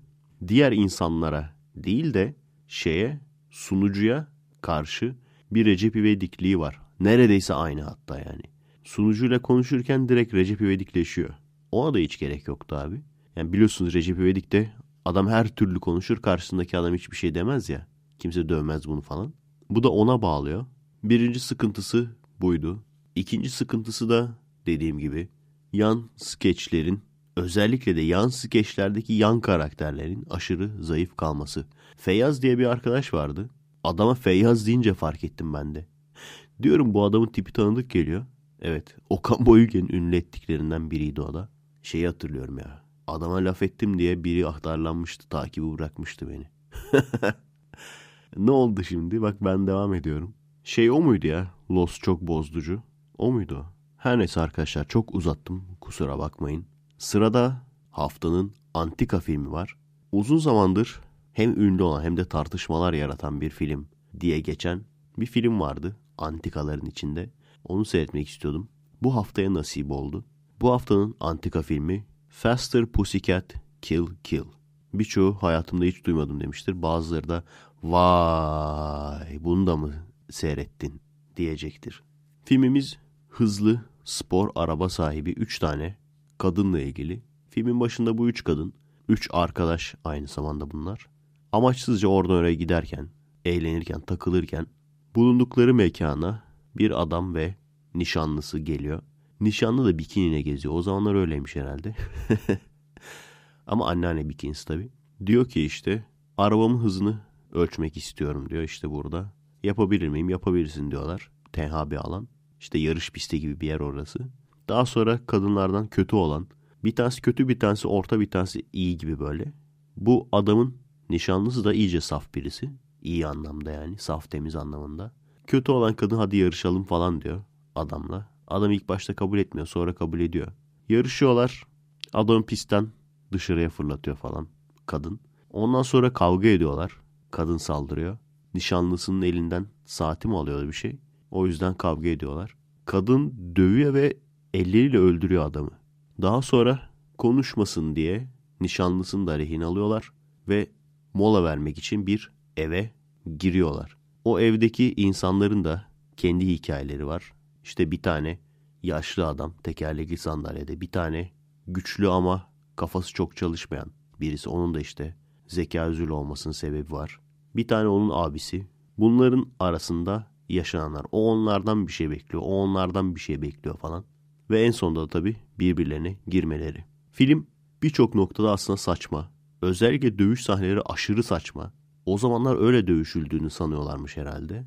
diğer insanlara değil de şeye, sunucuya karşı bir Recep İvedikliği var. Neredeyse aynı hatta yani sunucuyla konuşurken direkt Recep İvedikleşiyor. Ona da hiç gerek yoktu abi. Yani biliyorsunuz Recep İvedik de adam her türlü konuşur karşısındaki adam hiçbir şey demez ya. Kimse dövmez bunu falan. Bu da ona bağlıyor. Birinci sıkıntısı buydu. İkinci sıkıntısı da dediğim gibi yan skeçlerin özellikle de yan skeçlerdeki yan karakterlerin aşırı zayıf kalması. Feyyaz diye bir arkadaş vardı. Adama Feyyaz deyince fark ettim ben de. Diyorum bu adamın tipi tanıdık geliyor. Evet. Okan Boyügen ünlü ettiklerinden biriydi o da. Şeyi hatırlıyorum ya. Adama laf ettim diye biri ahtarlanmıştı. Takibi bırakmıştı beni. [laughs] ne oldu şimdi? Bak ben devam ediyorum. Şey o muydu ya? Los çok bozducu. O muydu o? Her neyse arkadaşlar çok uzattım. Kusura bakmayın. Sırada haftanın antika filmi var. Uzun zamandır hem ünlü olan hem de tartışmalar yaratan bir film diye geçen bir film vardı antikaların içinde. Onu seyretmek istiyordum. Bu haftaya nasip oldu. Bu haftanın antika filmi Faster Pussycat Kill Kill. Birçoğu hayatımda hiç duymadım demiştir. Bazıları da vay bunu da mı seyrettin diyecektir. Filmimiz hızlı spor araba sahibi 3 tane kadınla ilgili. Filmin başında bu 3 kadın, 3 arkadaş aynı zamanda bunlar. Amaçsızca oradan oraya giderken, eğlenirken, takılırken bulundukları mekana bir adam ve nişanlısı geliyor. Nişanlı da bikiniyle geziyor. O zamanlar öyleymiş herhalde. [laughs] Ama anneanne bikinisi tabii. Diyor ki işte arabamın hızını ölçmek istiyorum diyor işte burada. Yapabilir miyim? Yapabilirsin diyorlar. Tenha bir alan. İşte yarış pisti gibi bir yer orası. Daha sonra kadınlardan kötü olan bir tanesi kötü bir tanesi orta bir tanesi iyi gibi böyle. Bu adamın nişanlısı da iyice saf birisi. İyi anlamda yani saf temiz anlamında. Kötü olan kadın hadi yarışalım falan diyor adamla. Adam ilk başta kabul etmiyor sonra kabul ediyor. Yarışıyorlar. Adam pistten dışarıya fırlatıyor falan kadın. Ondan sonra kavga ediyorlar. Kadın saldırıyor. Nişanlısının elinden saati mi alıyor bir şey. O yüzden kavga ediyorlar. Kadın dövüyor ve elleriyle öldürüyor adamı. Daha sonra konuşmasın diye nişanlısını da rehin alıyorlar ve mola vermek için bir eve giriyorlar. O evdeki insanların da kendi hikayeleri var. İşte bir tane yaşlı adam tekerlekli sandalyede, bir tane güçlü ama kafası çok çalışmayan birisi. Onun da işte zeka üzülü olmasının sebebi var. Bir tane onun abisi. Bunların arasında yaşananlar. O onlardan bir şey bekliyor, o onlardan bir şey bekliyor falan. Ve en sonunda da tabii birbirlerine girmeleri. Film birçok noktada aslında saçma. Özellikle dövüş sahneleri aşırı saçma. O zamanlar öyle dövüşüldüğünü sanıyorlarmış herhalde.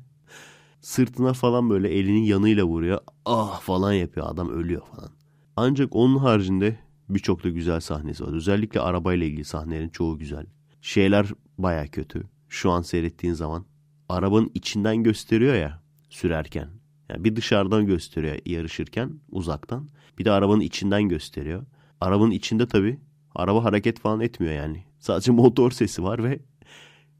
Sırtına falan böyle elinin yanıyla vuruyor. Ah falan yapıyor adam ölüyor falan. Ancak onun haricinde birçok da güzel sahnesi var. Özellikle arabayla ilgili sahnelerin çoğu güzel. Şeyler baya kötü. Şu an seyrettiğin zaman arabanın içinden gösteriyor ya sürerken. Yani bir dışarıdan gösteriyor yarışırken uzaktan. Bir de arabanın içinden gösteriyor. Arabanın içinde tabii araba hareket falan etmiyor yani. Sadece motor sesi var ve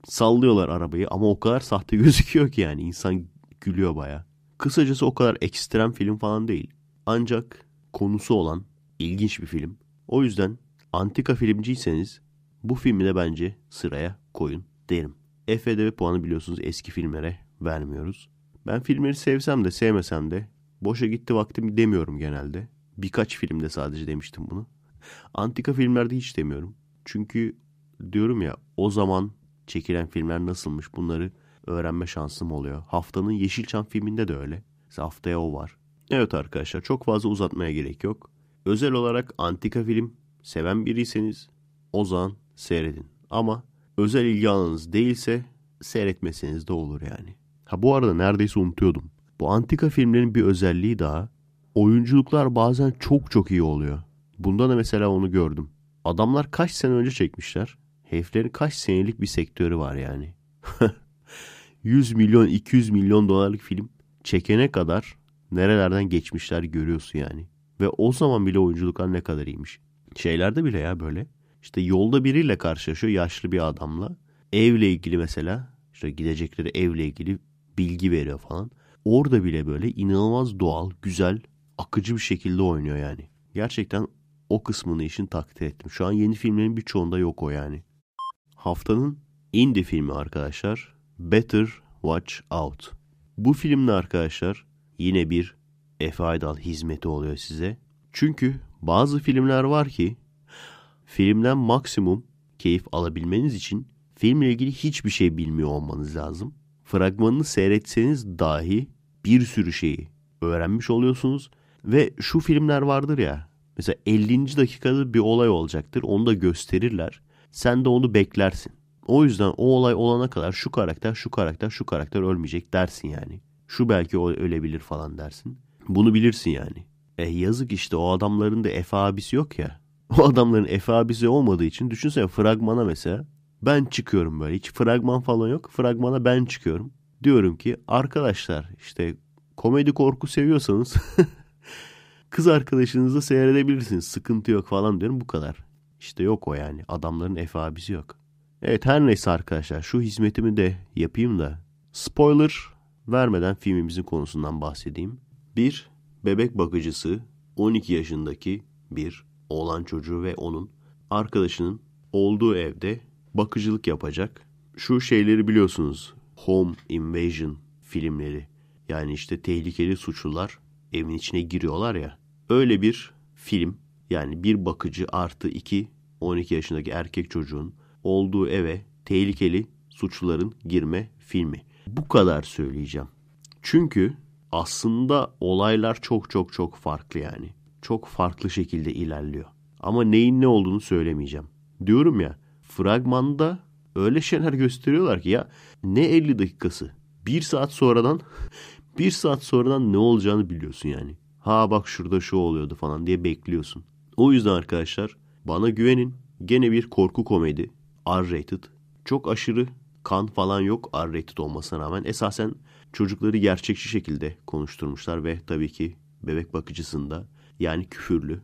sallıyorlar arabayı ama o kadar sahte [laughs] gözüküyor ki yani insan gülüyor baya. Kısacası o kadar ekstrem film falan değil. Ancak konusu olan ilginç bir film. O yüzden antika filmciyseniz bu filmi de bence sıraya koyun derim. FEDV puanı biliyorsunuz eski filmlere vermiyoruz. Ben filmleri sevsem de sevmesem de boşa gitti vaktim demiyorum genelde. Birkaç filmde sadece demiştim bunu. Antika filmlerde hiç demiyorum. Çünkü diyorum ya o zaman çekilen filmler nasılmış bunları öğrenme şansım oluyor. Haftanın Yeşilçam filminde de öyle. Mesela haftaya o var. Evet arkadaşlar çok fazla uzatmaya gerek yok. Özel olarak antika film seven biriyseniz o zaman seyredin. Ama özel ilgi alanınız değilse seyretmeseniz de olur yani. Ha bu arada neredeyse unutuyordum. Bu antika filmlerin bir özelliği daha. Oyunculuklar bazen çok çok iyi oluyor. Bunda da mesela onu gördüm. Adamlar kaç sene önce çekmişler. Heriflerin kaç senelik bir sektörü var yani. 100 [laughs] milyon 200 milyon dolarlık film çekene kadar nerelerden geçmişler görüyorsun yani. Ve o zaman bile oyunculuklar ne kadar iyiymiş. Şeylerde bile ya böyle. İşte yolda biriyle karşılaşıyor yaşlı bir adamla. Evle ilgili mesela işte gidecekleri evle ilgili bilgi veriyor falan. Orada bile böyle inanılmaz doğal, güzel, akıcı bir şekilde oynuyor yani. Gerçekten o kısmını işin takdir ettim. Şu an yeni filmlerin birçoğunda yok o yani. Haftanın indie filmi arkadaşlar Better Watch Out. Bu filmde arkadaşlar yine bir Efe Aydal hizmeti oluyor size. Çünkü bazı filmler var ki filmden maksimum keyif alabilmeniz için filmle ilgili hiçbir şey bilmiyor olmanız lazım. Fragmanını seyretseniz dahi bir sürü şeyi öğrenmiş oluyorsunuz. Ve şu filmler vardır ya mesela 50. dakikada bir olay olacaktır onu da gösterirler. Sen de onu beklersin. O yüzden o olay olana kadar şu karakter, şu karakter, şu karakter ölmeyecek dersin yani. Şu belki ölebilir falan dersin. Bunu bilirsin yani. E yazık işte o adamların da Efe abisi yok ya. O adamların Efe abisi olmadığı için düşünsene fragmana mesela ben çıkıyorum böyle. Hiç fragman falan yok. Fragmana ben çıkıyorum. Diyorum ki arkadaşlar işte komedi korku seviyorsanız [laughs] kız arkadaşınızla seyredebilirsiniz. Sıkıntı yok falan diyorum bu kadar. İşte yok o yani. Adamların Efe yok. Evet her neyse arkadaşlar şu hizmetimi de yapayım da spoiler vermeden filmimizin konusundan bahsedeyim. Bir bebek bakıcısı 12 yaşındaki bir oğlan çocuğu ve onun arkadaşının olduğu evde bakıcılık yapacak. Şu şeyleri biliyorsunuz. Home Invasion filmleri. Yani işte tehlikeli suçlular evin içine giriyorlar ya. Öyle bir film yani bir bakıcı artı iki 12 yaşındaki erkek çocuğun olduğu eve tehlikeli suçluların girme filmi. Bu kadar söyleyeceğim. Çünkü aslında olaylar çok çok çok farklı yani. Çok farklı şekilde ilerliyor. Ama neyin ne olduğunu söylemeyeceğim. Diyorum ya fragmanda öyle şeyler gösteriyorlar ki ya ne 50 dakikası. Bir saat sonradan [laughs] bir saat sonradan ne olacağını biliyorsun yani. Ha bak şurada şu oluyordu falan diye bekliyorsun. O yüzden arkadaşlar bana güvenin. Gene bir korku komedi. R-rated. Çok aşırı kan falan yok R-rated olmasına rağmen. Esasen çocukları gerçekçi şekilde konuşturmuşlar ve tabii ki bebek bakıcısında yani küfürlü.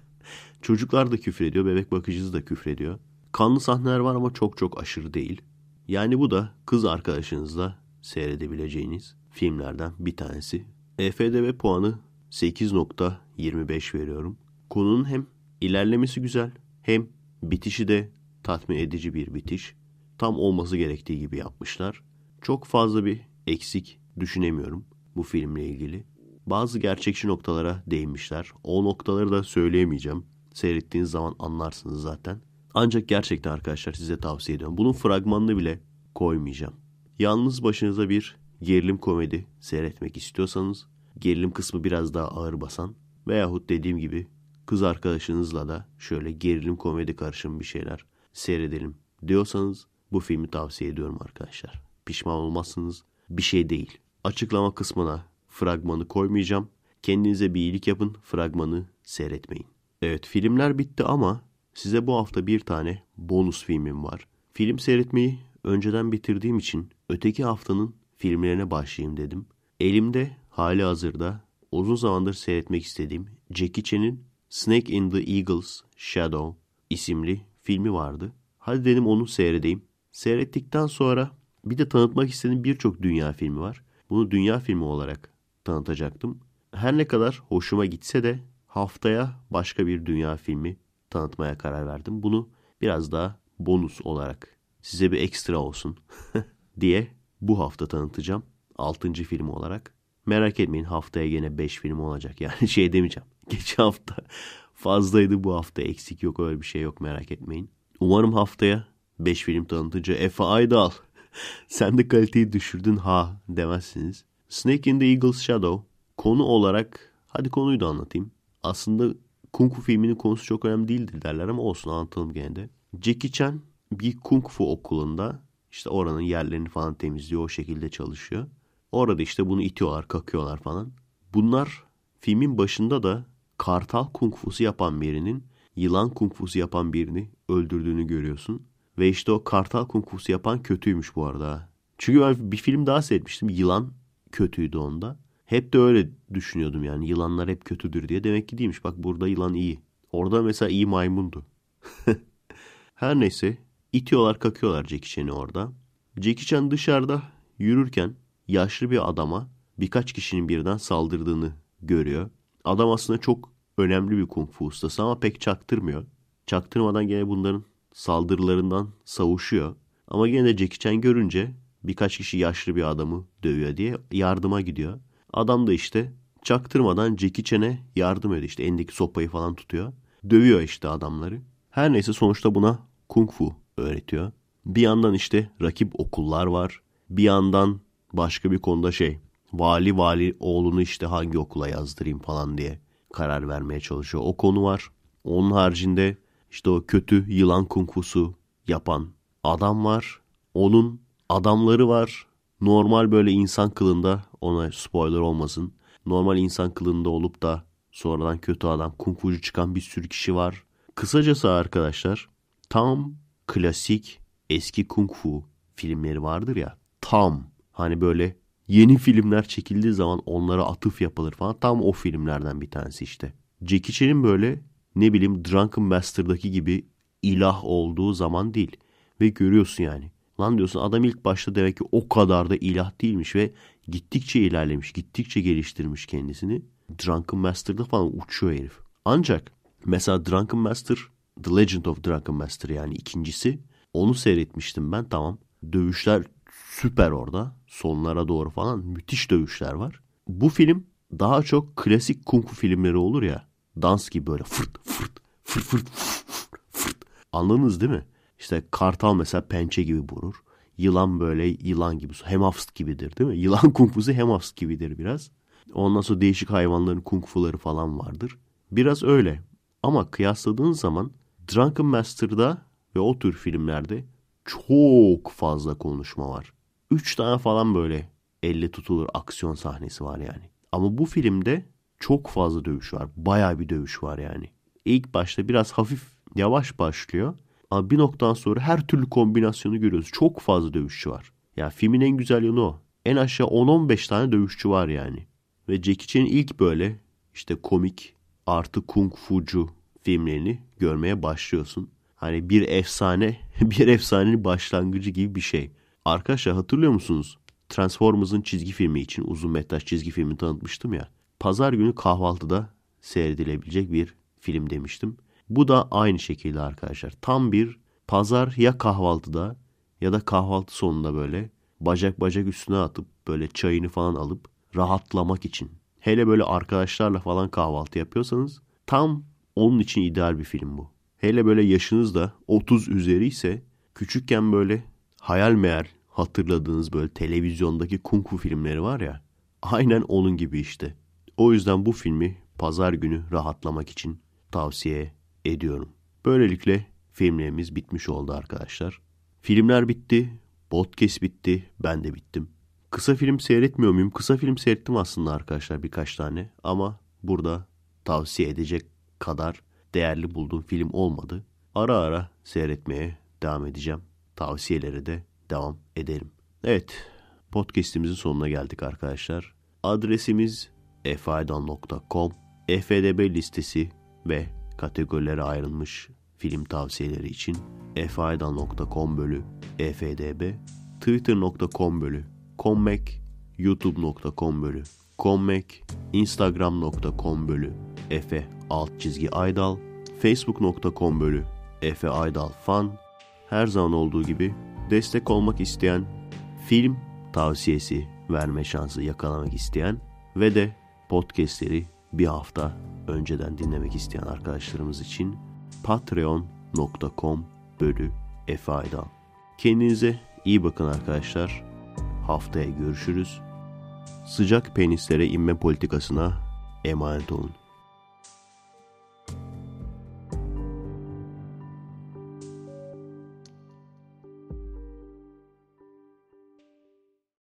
[laughs] Çocuklar da küfür ediyor, bebek bakıcısı da küfür ediyor. Kanlı sahneler var ama çok çok aşırı değil. Yani bu da kız arkadaşınızla seyredebileceğiniz filmlerden bir tanesi. EFDB puanı 8.25 veriyorum. Konunun hem İlerlemesi güzel hem bitişi de tatmin edici bir bitiş. Tam olması gerektiği gibi yapmışlar. Çok fazla bir eksik düşünemiyorum bu filmle ilgili. Bazı gerçekçi noktalara değinmişler. O noktaları da söyleyemeyeceğim. Seyrettiğiniz zaman anlarsınız zaten. Ancak gerçekten arkadaşlar size tavsiye ediyorum. Bunun fragmanını bile koymayacağım. Yalnız başınıza bir gerilim komedi seyretmek istiyorsanız gerilim kısmı biraz daha ağır basan veyahut dediğim gibi kız arkadaşınızla da şöyle gerilim komedi karışım bir şeyler seyredelim diyorsanız bu filmi tavsiye ediyorum arkadaşlar. Pişman olmazsınız. Bir şey değil. Açıklama kısmına fragmanı koymayacağım. Kendinize bir iyilik yapın. Fragmanı seyretmeyin. Evet filmler bitti ama size bu hafta bir tane bonus filmim var. Film seyretmeyi önceden bitirdiğim için öteki haftanın filmlerine başlayayım dedim. Elimde hali hazırda uzun zamandır seyretmek istediğim Jackie Chan'in Snake in the Eagle's Shadow isimli filmi vardı. Hadi dedim onu seyredeyim. Seyrettikten sonra bir de tanıtmak istediğim birçok dünya filmi var. Bunu dünya filmi olarak tanıtacaktım. Her ne kadar hoşuma gitse de haftaya başka bir dünya filmi tanıtmaya karar verdim. Bunu biraz daha bonus olarak size bir ekstra olsun [laughs] diye bu hafta tanıtacağım. 6. film olarak. Merak etmeyin haftaya yine 5 film olacak yani [laughs] şey demeyeceğim. [laughs] Geçen hafta fazlaydı bu hafta eksik yok öyle bir şey yok merak etmeyin. Umarım haftaya 5 film tanıtıcı Efe Aydal [laughs] sen de kaliteyi düşürdün ha demezsiniz. Snake in the Eagle's Shadow konu olarak hadi konuyu da anlatayım. Aslında Kung Fu filminin konusu çok önemli değildir derler ama olsun anlatalım gene de. Jackie Chan bir Kung Fu okulunda işte oranın yerlerini falan temizliyor o şekilde çalışıyor. Orada işte bunu itiyorlar kakıyorlar falan. Bunlar filmin başında da kartal kung fusu yapan birinin yılan kung fusu yapan birini öldürdüğünü görüyorsun. Ve işte o kartal kung fusu yapan kötüymüş bu arada. Çünkü ben bir film daha seyretmiştim. Yılan kötüydü onda. Hep de öyle düşünüyordum yani yılanlar hep kötüdür diye. Demek ki değilmiş. Bak burada yılan iyi. Orada mesela iyi maymundu. [laughs] Her neyse itiyorlar kakıyorlar Jackie Chan'i orada. Jackie Chan dışarıda yürürken yaşlı bir adama birkaç kişinin birden saldırdığını görüyor. Adam aslında çok önemli bir kung fu ustası ama pek çaktırmıyor. Çaktırmadan gene bunların saldırılarından savuşuyor. Ama gene de Jackie Chan görünce birkaç kişi yaşlı bir adamı dövüyor diye yardıma gidiyor. Adam da işte çaktırmadan Jackie Chan'e yardım ediyor. İşte elindeki sopayı falan tutuyor. Dövüyor işte adamları. Her neyse sonuçta buna kung fu öğretiyor. Bir yandan işte rakip okullar var. Bir yandan başka bir konuda şey vali vali oğlunu işte hangi okula yazdırayım falan diye karar vermeye çalışıyor. O konu var. Onun haricinde işte o kötü yılan kungfusu yapan adam var. Onun adamları var. Normal böyle insan kılında ona spoiler olmasın. Normal insan kılında olup da sonradan kötü adam kungfucu çıkan bir sürü kişi var. Kısacası arkadaşlar tam klasik eski kungfu filmleri vardır ya tam hani böyle yeni filmler çekildiği zaman onlara atıf yapılır falan. Tam o filmlerden bir tanesi işte. Jackie Chan'in böyle ne bileyim Drunken Master'daki gibi ilah olduğu zaman değil. Ve görüyorsun yani. Lan diyorsun adam ilk başta demek ki o kadar da ilah değilmiş ve gittikçe ilerlemiş, gittikçe geliştirmiş kendisini. Drunken Master'da falan uçuyor herif. Ancak mesela Drunken Master, The Legend of Drunken Master yani ikincisi. Onu seyretmiştim ben tamam. Dövüşler süper orada. Sonlara doğru falan müthiş dövüşler var. Bu film daha çok klasik kung fu filmleri olur ya. Dans gibi böyle fırt fırt fırt fırt fırt, fırt. Anladınız değil mi? İşte kartal mesela pençe gibi vurur. Yılan böyle yılan gibi. Hemafst gibidir değil mi? Yılan kung fusu hemafst gibidir biraz. Ondan sonra değişik hayvanların kung fuları falan vardır. Biraz öyle. Ama kıyasladığın zaman Drunken Master'da ve o tür filmlerde çok fazla konuşma var. Üç tane falan böyle elle tutulur aksiyon sahnesi var yani. Ama bu filmde çok fazla dövüş var. Baya bir dövüş var yani. İlk başta biraz hafif yavaş başlıyor. Ama bir noktadan sonra her türlü kombinasyonu görüyoruz. Çok fazla dövüşçü var. Ya yani filmin en güzel yanı o. En aşağı 10-15 tane dövüşçü var yani. Ve Jackie Chan'in ilk böyle işte komik artı kung fucu filmlerini görmeye başlıyorsun. Hani bir efsane, [laughs] bir efsanenin başlangıcı gibi bir şey. Arkadaşlar hatırlıyor musunuz? Transformers'ın çizgi filmi için uzun metraj çizgi filmi tanıtmıştım ya. Pazar günü kahvaltıda seyredilebilecek bir film demiştim. Bu da aynı şekilde arkadaşlar. Tam bir pazar ya kahvaltıda ya da kahvaltı sonunda böyle bacak bacak üstüne atıp böyle çayını falan alıp rahatlamak için. Hele böyle arkadaşlarla falan kahvaltı yapıyorsanız tam onun için ideal bir film bu. Hele böyle yaşınız da 30 üzeri ise küçükken böyle hayal meğer hatırladığınız böyle televizyondaki kung fu filmleri var ya. Aynen onun gibi işte. O yüzden bu filmi pazar günü rahatlamak için tavsiye ediyorum. Böylelikle filmlerimiz bitmiş oldu arkadaşlar. Filmler bitti, podcast bitti, ben de bittim. Kısa film seyretmiyor muyum? Kısa film seyrettim aslında arkadaşlar birkaç tane ama burada tavsiye edecek kadar değerli bulduğum film olmadı. Ara ara seyretmeye devam edeceğim. Tavsiyelere de devam ederim. Evet, podcast'imizin sonuna geldik arkadaşlar. Adresimiz efaydan.com, FDB e listesi ve kategorilere ayrılmış film tavsiyeleri için efaydan.com bölü efdb, twitter.com bölü commac, youtube.com bölü Kommek, instagram.com bölü Efe alt çizgi Aydal, facebook.com bölü Efe Aydal fan. Her zaman olduğu gibi destek olmak isteyen, film tavsiyesi verme şansı yakalamak isteyen ve de podcastleri bir hafta önceden dinlemek isteyen arkadaşlarımız için patreon.com bölü Efe Aydal. Kendinize iyi bakın arkadaşlar. Haftaya görüşürüz sıcak penislere inme politikasına emanet olun.